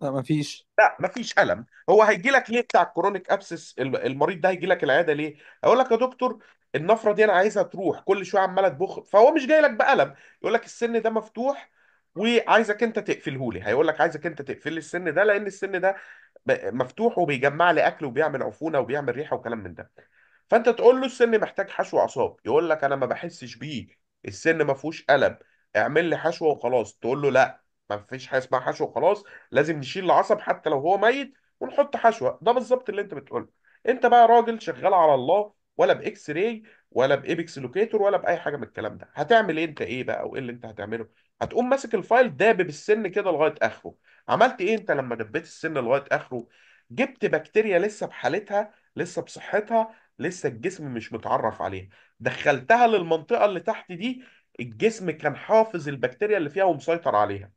لا مفيش لا مفيش الم هو هيجي لك ليه بتاع الكرونيك ابسس المريض ده هيجي لك العياده ليه اقول لك يا دكتور النفره دي انا عايزها تروح كل شويه عماله تبخ فهو مش جاي لك بالم يقول لك السن ده مفتوح وعايزك انت تقفله لي هيقول لك عايزك انت تقفل لي السن ده لان السن ده مفتوح وبيجمع لي اكل وبيعمل عفونه وبيعمل ريحه وكلام من ده فانت تقول له السن محتاج حشو اعصاب يقول لك انا ما بحسش بيه السن ما فيهوش الم اعمل لي حشوه وخلاص تقول له لا ما فيش حاجه اسمها حشو وخلاص لازم نشيل العصب حتى لو هو ميت ونحط حشوه ده بالظبط اللي انت بتقوله انت بقى راجل شغال على الله ولا باكس راي ولا بايبكس لوكيتور ولا باي حاجه من الكلام ده هتعمل ايه انت ايه بقى او ايه اللي انت هتعمله هتقوم ماسك الفايل دابب السن كده لغايه اخره عملت ايه انت لما دبيت السن لغايه اخره جبت بكتيريا لسه بحالتها لسه بصحتها لسه الجسم مش متعرف عليها دخلتها للمنطقه اللي تحت دي الجسم كان حافظ البكتيريا اللي فيها ومسيطر عليها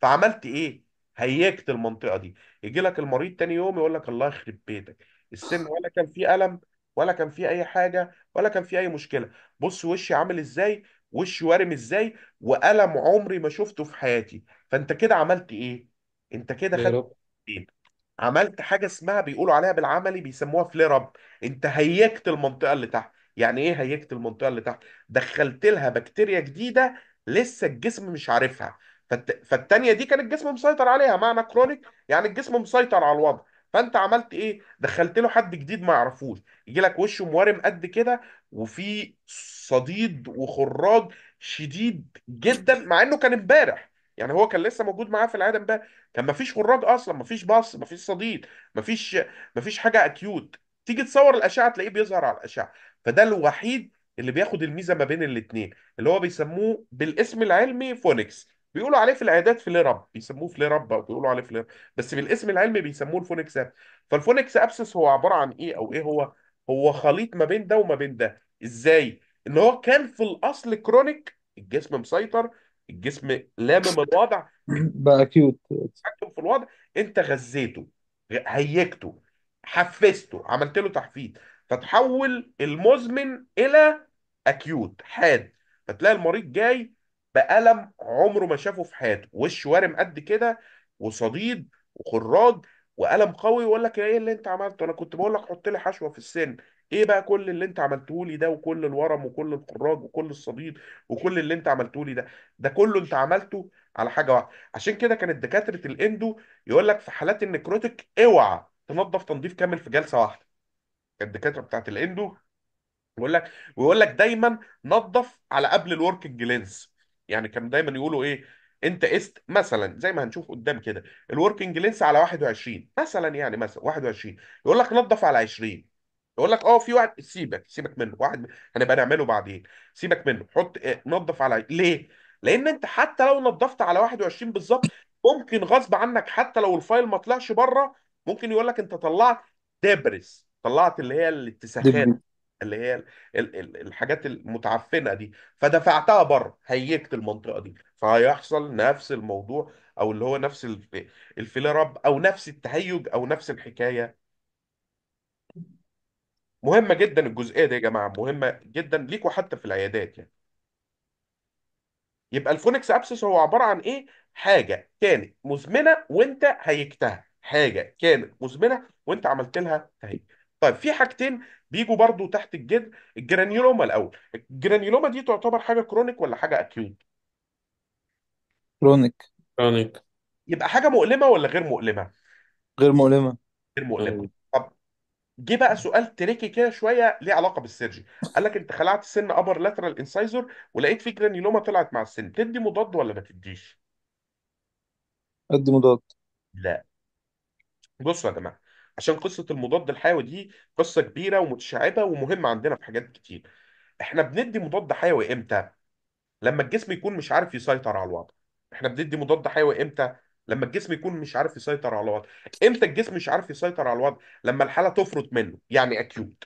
فعملت ايه هيجت المنطقه دي يجي لك المريض تاني يوم يقول لك الله يخرب بيتك السن ولا كان فيه الم ولا كان في اي حاجه ولا كان في اي مشكله بص وشي عامل ازاي وشي وارم ازاي وألم عمري ما شفته في حياتي فانت كده عملت ايه انت كده يا خدت رب إيه؟ عملت حاجه اسمها بيقولوا عليها بالعملي بيسموها فلير اب انت هيكت المنطقه اللي تحت يعني ايه هيكت المنطقه اللي تحت دخلت لها بكتيريا جديده لسه الجسم مش عارفها فالت... فالتانيه دي كان الجسم مسيطر عليها معنى كرونيك يعني الجسم مسيطر على الوضع فانت عملت ايه دخلت له حد جديد ما يعرفوش يجي لك وشه موارم قد كده وفي صديد وخراج شديد جدا مع انه كان امبارح يعني هو كان لسه موجود معاه في العياده امبارح كان مفيش خراج اصلا مفيش باص مفيش صديد مفيش مفيش حاجه اكيوت تيجي تصور الاشعه تلاقيه بيظهر على الاشعه فده الوحيد اللي بياخد الميزه ما بين الاثنين اللي هو بيسموه بالاسم العلمي فونكس بيقولوا عليه في العيادات فليراب بيسموه فليراب او بيقولوا عليه فليراب بس بالاسم العلمي بيسموه الفونكس اب فالفونكس ابسس هو عباره عن ايه او ايه هو هو خليط ما بين ده وما بين ده ازاي ان هو كان في الاصل كرونيك الجسم مسيطر الجسم لامم الوضع بقى اكيوت حكم في الوضع انت غذيته هيجته حفزته عملت له تحفيز فتحول المزمن الى اكيوت حاد فتلاقي المريض جاي بألم عمره ما شافه في حياته وش ورم قد كده وصديد وخراج وألم قوي ويقول لك ايه اللي انت عملته انا كنت بقول لك حط لي حشوة في السن ايه بقى كل اللي انت عملته لي ده وكل الورم وكل الخراج وكل الصديد وكل اللي انت عملته لي ده ده كله انت عملته على حاجة واحدة عشان كده كانت دكاترة الاندو يقول لك في حالات النكروتك اوعى تنظف تنظيف كامل في جلسة واحدة كانت الدكاترة بتاعت الاندو يقول لك ويقول لك دايما نظف على قبل الوركينج لينس يعني كان دايما يقولوا ايه انت است مثلا زي ما هنشوف قدام كده الوركينج لينس على 21 مثلا يعني مثلا 21 يقول لك نظف على 20 يقول لك اه في واحد سيبك سيبك منه واحد هنبقى نعمله بعدين سيبك منه حط إيه؟ نظف على ليه؟ لان انت حتى لو نظفت على 21 بالظبط ممكن غصب عنك حتى لو الفايل ما طلعش بره ممكن يقول لك انت طلعت دبرس طلعت اللي هي الاتساخات اللي هي الحاجات المتعفنه دي فدفعتها بره هيجت المنطقه دي فهيحصل نفس الموضوع او اللي هو نفس الف- الفيلر اب او نفس التهيج او نفس الحكايه مهمه جدا الجزئيه دي يا جماعه مهمه جدا ليكوا حتى في العيادات يعني يبقى الفونكس ابسس هو عباره عن ايه حاجه كانت مزمنه وانت هيجتها حاجه كانت مزمنه وانت عملت لها تهيج طيب في حاجتين بيجوا برضو تحت الجذر الجرانيولوما الاول الجرانيولوما دي تعتبر حاجه كرونيك ولا حاجه اكيوت كرونيك كرونيك يبقى حاجه مؤلمه ولا غير مؤلمه غير مؤلمة غير مؤلمه أيوة. طب جه بقى سؤال تريكي كده شويه ليه علاقه بالسيرجي قال لك انت خلعت السن ابر لاترال انسايزر ولقيت فيه جرانيولوما طلعت مع السن تدي مضاد ولا ما تديش قد مضاد لا بصوا يا جماعه عشان قصه المضاد الحيوي دي قصه كبيره ومتشعبه ومهمه عندنا في حاجات كتير احنا بندي مضاد حيوي امتى لما الجسم يكون مش عارف يسيطر على الوضع احنا بندي مضاد حيوي امتى لما الجسم يكون مش عارف يسيطر على الوضع امتى الجسم مش عارف يسيطر على الوضع لما الحاله تفرط منه يعني اكيوت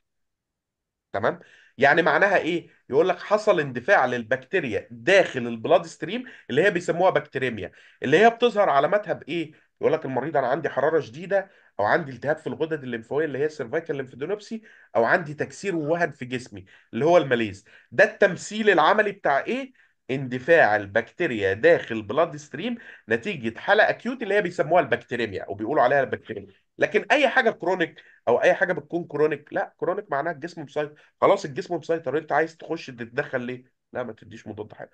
تمام يعني معناها ايه يقول لك حصل اندفاع للبكتيريا داخل البلاد ستريم اللي هي بيسموها بكتيريميا اللي هي بتظهر علاماتها بايه يقول لك المريض انا عندي حراره شديده او عندي التهاب في الغدد الليمفاويه اللي هي السيرفايكال ليمفادينوبسي او عندي تكسير ووهن في جسمي اللي هو الماليز ده التمثيل العملي بتاع ايه اندفاع البكتيريا داخل بلاد ستريم نتيجه حاله اكيوت اللي هي بيسموها البكتيريميا او بيقولوا عليها البكتيريميا لكن اي حاجه كرونيك او اي حاجه بتكون كرونيك لا كرونيك معناها الجسم مسيطر خلاص الجسم مسيطر انت عايز تخش تتدخل ليه لا ما تديش مضاد حيوي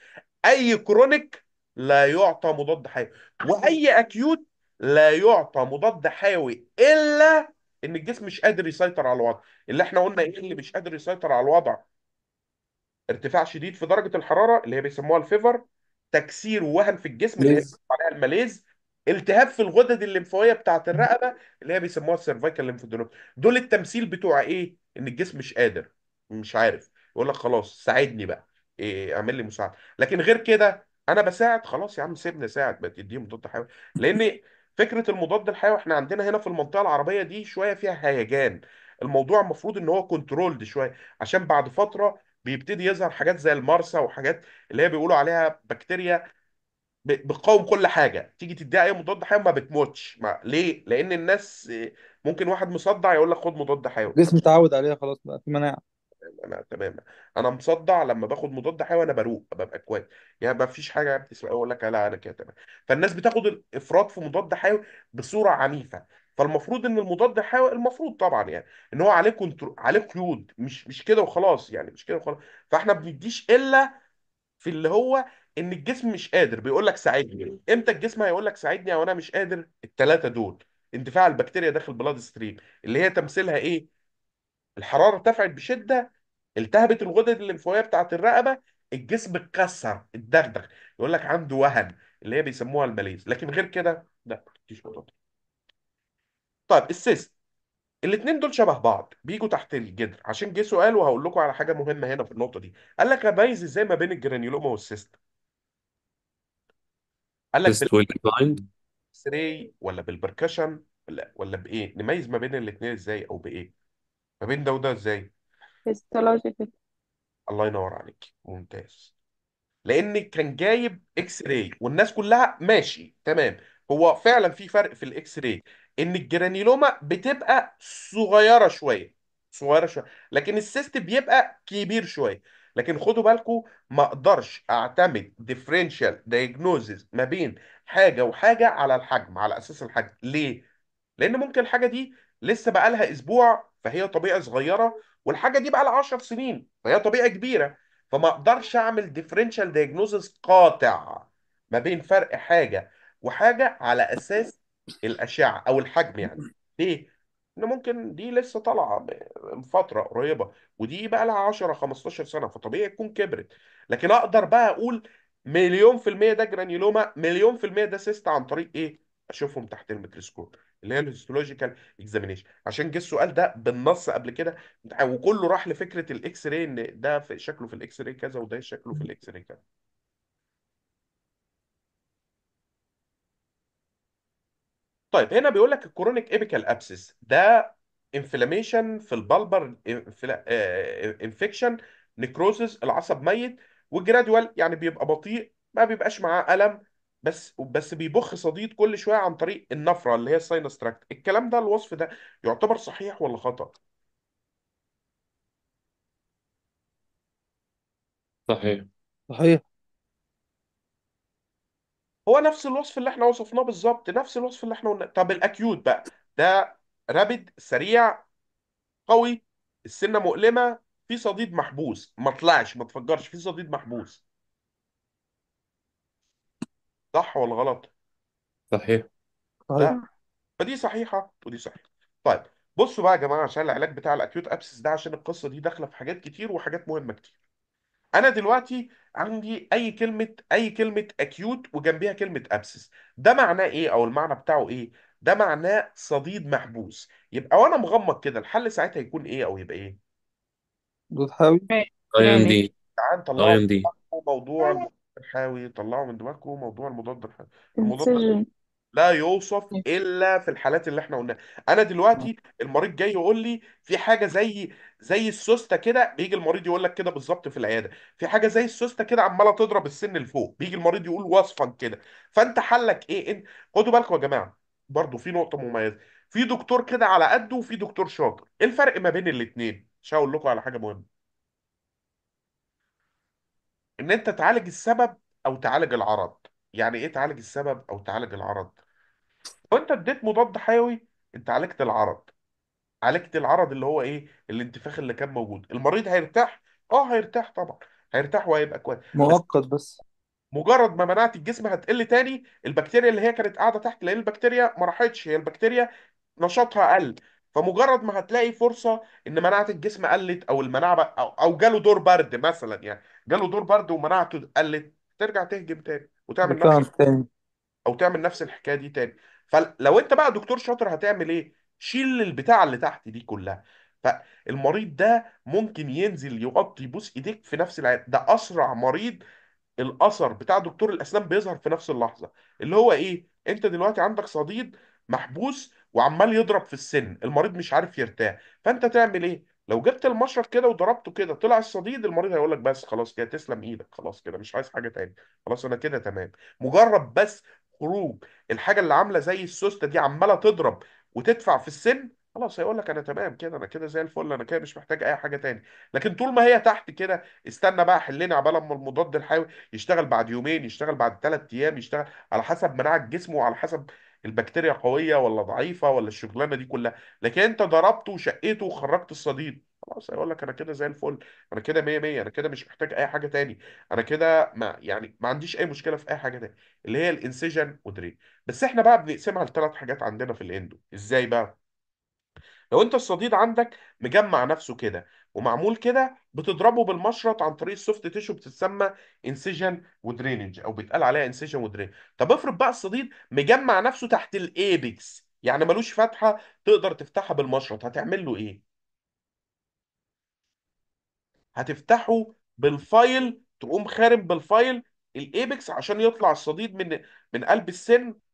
اي كرونيك لا يعطى مضاد حيوي واي اكيوت لا يعطى مضاد حيوي الا ان الجسم مش قادر يسيطر على الوضع اللي احنا قلنا ايه اللي مش قادر يسيطر على الوضع ارتفاع شديد في درجه الحراره اللي هي بيسموها الفيفر تكسير ووهن في الجسم اللي هي بيسموها عليها الماليز التهاب في الغدد الليمفاويه بتاعه الرقبه اللي هي بيسموها السيرفايكال ليمفودينوم دول التمثيل بتوع ايه ان الجسم مش قادر مش عارف يقول لك خلاص ساعدني بقى إيه اعمل لي مساعده لكن غير كده انا بساعد خلاص يا عم سيبني ساعد بقى تديه مضاد حيوي لان فكره المضاد الحيوي احنا عندنا هنا في المنطقه العربيه دي شويه فيها هيجان الموضوع المفروض ان هو كنترولد شويه عشان بعد فتره بيبتدي يظهر حاجات زي المرسى وحاجات اللي هي بيقولوا عليها بكتيريا بتقاوم كل حاجه تيجي تديها اي مضاد حيوي ما بتموتش ما ليه لان الناس ممكن واحد مصدع يقول لك خد مضاد حيوي الجسم اتعود عليها خلاص بقى في مناعة انا تمام انا مصدع لما باخد مضاد حيوي انا بروق ببقى كويس يعني ما فيش حاجه بتسمع اقول لك لا انا كده تمام فالناس بتاخد الافراط في مضاد حيوي بصوره عنيفه فالمفروض ان المضاد الحيوي المفروض طبعا يعني ان هو عليه كنترول عليه قيود مش مش كده وخلاص يعني مش كده وخلاص فاحنا ما بنديش الا في اللي هو ان الجسم مش قادر بيقول لك ساعدني امتى الجسم هيقول لك ساعدني او انا مش قادر الثلاثه دول اندفاع البكتيريا داخل بلاد ستريم اللي هي تمثيلها ايه الحراره ارتفعت بشده التهبت الغدد الليمفاويه بتاعه الرقبه الجسم اتكسر اتدغدغ يقول لك عنده وهن اللي هي بيسموها الماليز لكن غير كده لا مفيش مضاد طيب السيست الاثنين دول شبه بعض بيجوا تحت الجدر عشان جه سؤال وهقول لكم على حاجه مهمه هنا في النقطه دي قال لك اميز ازاي ما بين الجرانيولوما والسيست قال لك تيست والكلايند ولا بالبركشن ولا ولا بايه نميز ما بين الاثنين ازاي او بايه ما بين ده وده ازاي histological الله ينور عليك ممتاز لان كان جايب اكس راي والناس كلها ماشي تمام هو فعلا في فرق في الاكس راي ان الجرانيلوما بتبقى صغيره شويه صغيره شويه لكن السيست بيبقى كبير شويه لكن خدوا بالكم ما اقدرش اعتمد ديفرنشال دايجنوزز ما بين حاجه وحاجه على الحجم على اساس الحجم ليه لان ممكن الحاجه دي لسه بقالها اسبوع فهي طبيعه صغيره والحاجه دي بقى لها 10 سنين فهي طبيعه كبيره فما اقدرش اعمل ديفرنشال دايجنوزس قاطع ما بين فرق حاجه وحاجه على اساس الاشعه او الحجم يعني ليه؟ ان ممكن دي لسه طالعه من فتره قريبه ودي بقى لها 10 15 سنه فطبيعي تكون كبرت لكن اقدر بقى اقول مليون في المية ده جرانيولوما مليون في المية ده سيست عن طريق ايه؟ اشوفهم تحت الميكروسكوب اللي هي الهيستولوجيكال اكزامينيشن عشان جه السؤال ده بالنص قبل كده وكله راح لفكره الاكس راي ان ده في شكله في الاكس راي كذا وده شكله في الاكس راي كذا طيب هنا بيقول لك الكورونيك ايبيكال ابسس ده انفلاميشن في البلبر انفكشن آه، نكروزس العصب ميت والجرادوال يعني بيبقى بطيء ما بيبقاش معاه الم بس بس بيبخ صديد كل شويه عن طريق النفره اللي هي الساينس تراكت الكلام ده الوصف ده يعتبر صحيح ولا خطأ صحيح صحيح هو نفس الوصف اللي احنا وصفناه بالظبط نفس الوصف اللي احنا قلنا طب الاكيوت بقى ده رابد سريع قوي السنه مؤلمه في صديد محبوس ما طلعش ما تفجرش في صديد محبوس صح ولا غلط؟ صحيح صحيح طيب. فدي صحيحه ودي صحيحه طيب بصوا بقى يا جماعه عشان العلاج بتاع الاكيوت ابسس ده عشان القصه دي داخله في حاجات كتير وحاجات مهمه كتير انا دلوقتي عندي اي كلمه اي كلمه اكيوت وجنبيها كلمه ابسس ده معناه ايه او المعنى بتاعه ايه ده معناه صديد محبوس يبقى وانا مغمض كده الحل ساعتها يكون ايه او يبقى ايه بتحاول اي يعني دي تعال اي دي موضوع الحاوي طلعوا من دماغكم موضوع المضاد الحيوي المضاد الحيوي السجن لا يوصف الا في الحالات اللي احنا قلناها انا دلوقتي المريض جاي يقول لي في حاجه زي زي السوسته كده بيجي المريض يقول لك كده بالظبط في العياده في حاجه زي السوسته كده عماله تضرب السن لفوق بيجي المريض يقول وصفا كده فانت حلك ايه انت خدوا بالكم يا جماعه برضو في نقطه مميزه في دكتور كده على قده وفي دكتور شاطر ايه الفرق ما بين الاثنين عشان اقول لكم على حاجه مهمه ان انت تعالج السبب او تعالج العرض يعني ايه تعالج السبب او تعالج العرض لو انت اديت مضاد حيوي انت عالجت العرض عالجت العرض اللي هو ايه الانتفاخ اللي كان موجود المريض هيرتاح اه هيرتاح طبعا هيرتاح وهيبقى كويس بس مؤقت بس مجرد ما مناعة الجسم هتقل تاني البكتيريا اللي هي كانت قاعدة تحت لأن البكتيريا ما راحتش هي البكتيريا نشاطها قل فمجرد ما هتلاقي فرصه ان مناعه الجسم قلت او المناعه بق- او, أو جاله دور برد مثلا يعني جاله دور برد ومناعته قلت ترجع تهجم تاني وتعمل نفس بتاع تاني او تعمل نفس الحكايه دي تاني فلو انت بقى دكتور شاطر هتعمل ايه شيل البتاع اللي تحت دي كلها فالمريض ده ممكن ينزل يغطي يبوس ايديك في نفس العيادة ده اسرع مريض الاثر بتاع دكتور الاسنان بيظهر في نفس اللحظه اللي هو ايه انت دلوقتي عندك صديد محبوس وعمال يضرب في السن المريض مش عارف يرتاح فانت تعمل ايه لو جبت المشرط كده وضربته كده طلع الصديد المريض هيقول لك بس خلاص كده تسلم ايدك خلاص كده مش عايز حاجه تاني خلاص انا كده تمام مجرد بس خروج الحاجه اللي عامله زي السوسته دي عماله تضرب وتدفع في السن خلاص هيقول لك انا تمام كده انا كده زي الفل انا كده مش محتاج اي حاجه تاني لكن طول ما هي تحت كده استنى بقى حلنا عبال اما المضاد الحيوي يشتغل بعد يومين يشتغل بعد ثلاث ايام يشتغل على حسب مناعه جسمه وعلى حسب البكتيريا قويه ولا ضعيفه ولا الشغلانه دي كلها لكن انت ضربته وشقيته وخرجت الصديد خلاص هيقول لك انا كده زي الفل انا كده 100 100 انا كده مش محتاج اي حاجه تاني انا كده ما يعني ما عنديش اي مشكله في اي حاجه تاني اللي هي الانسجن ودري بس احنا بقى بنقسمها لثلاث حاجات عندنا في الاندو ازاي بقى لو انت الصديد عندك مجمع نفسه كده ومعمول كده بتضربه بالمشرط عن طريق السوفت تيشو بتتسمى انسيجن ودرينج او بيتقال عليها انسيجن ودرينج طب افرض بقى الصديد مجمع نفسه تحت الايبكس يعني ملوش فتحه تقدر تفتحها بالمشرط هتعمل له ايه هتفتحه بالفايل تقوم خارم بالفايل الايبكس عشان يطلع الصديد من من قلب السن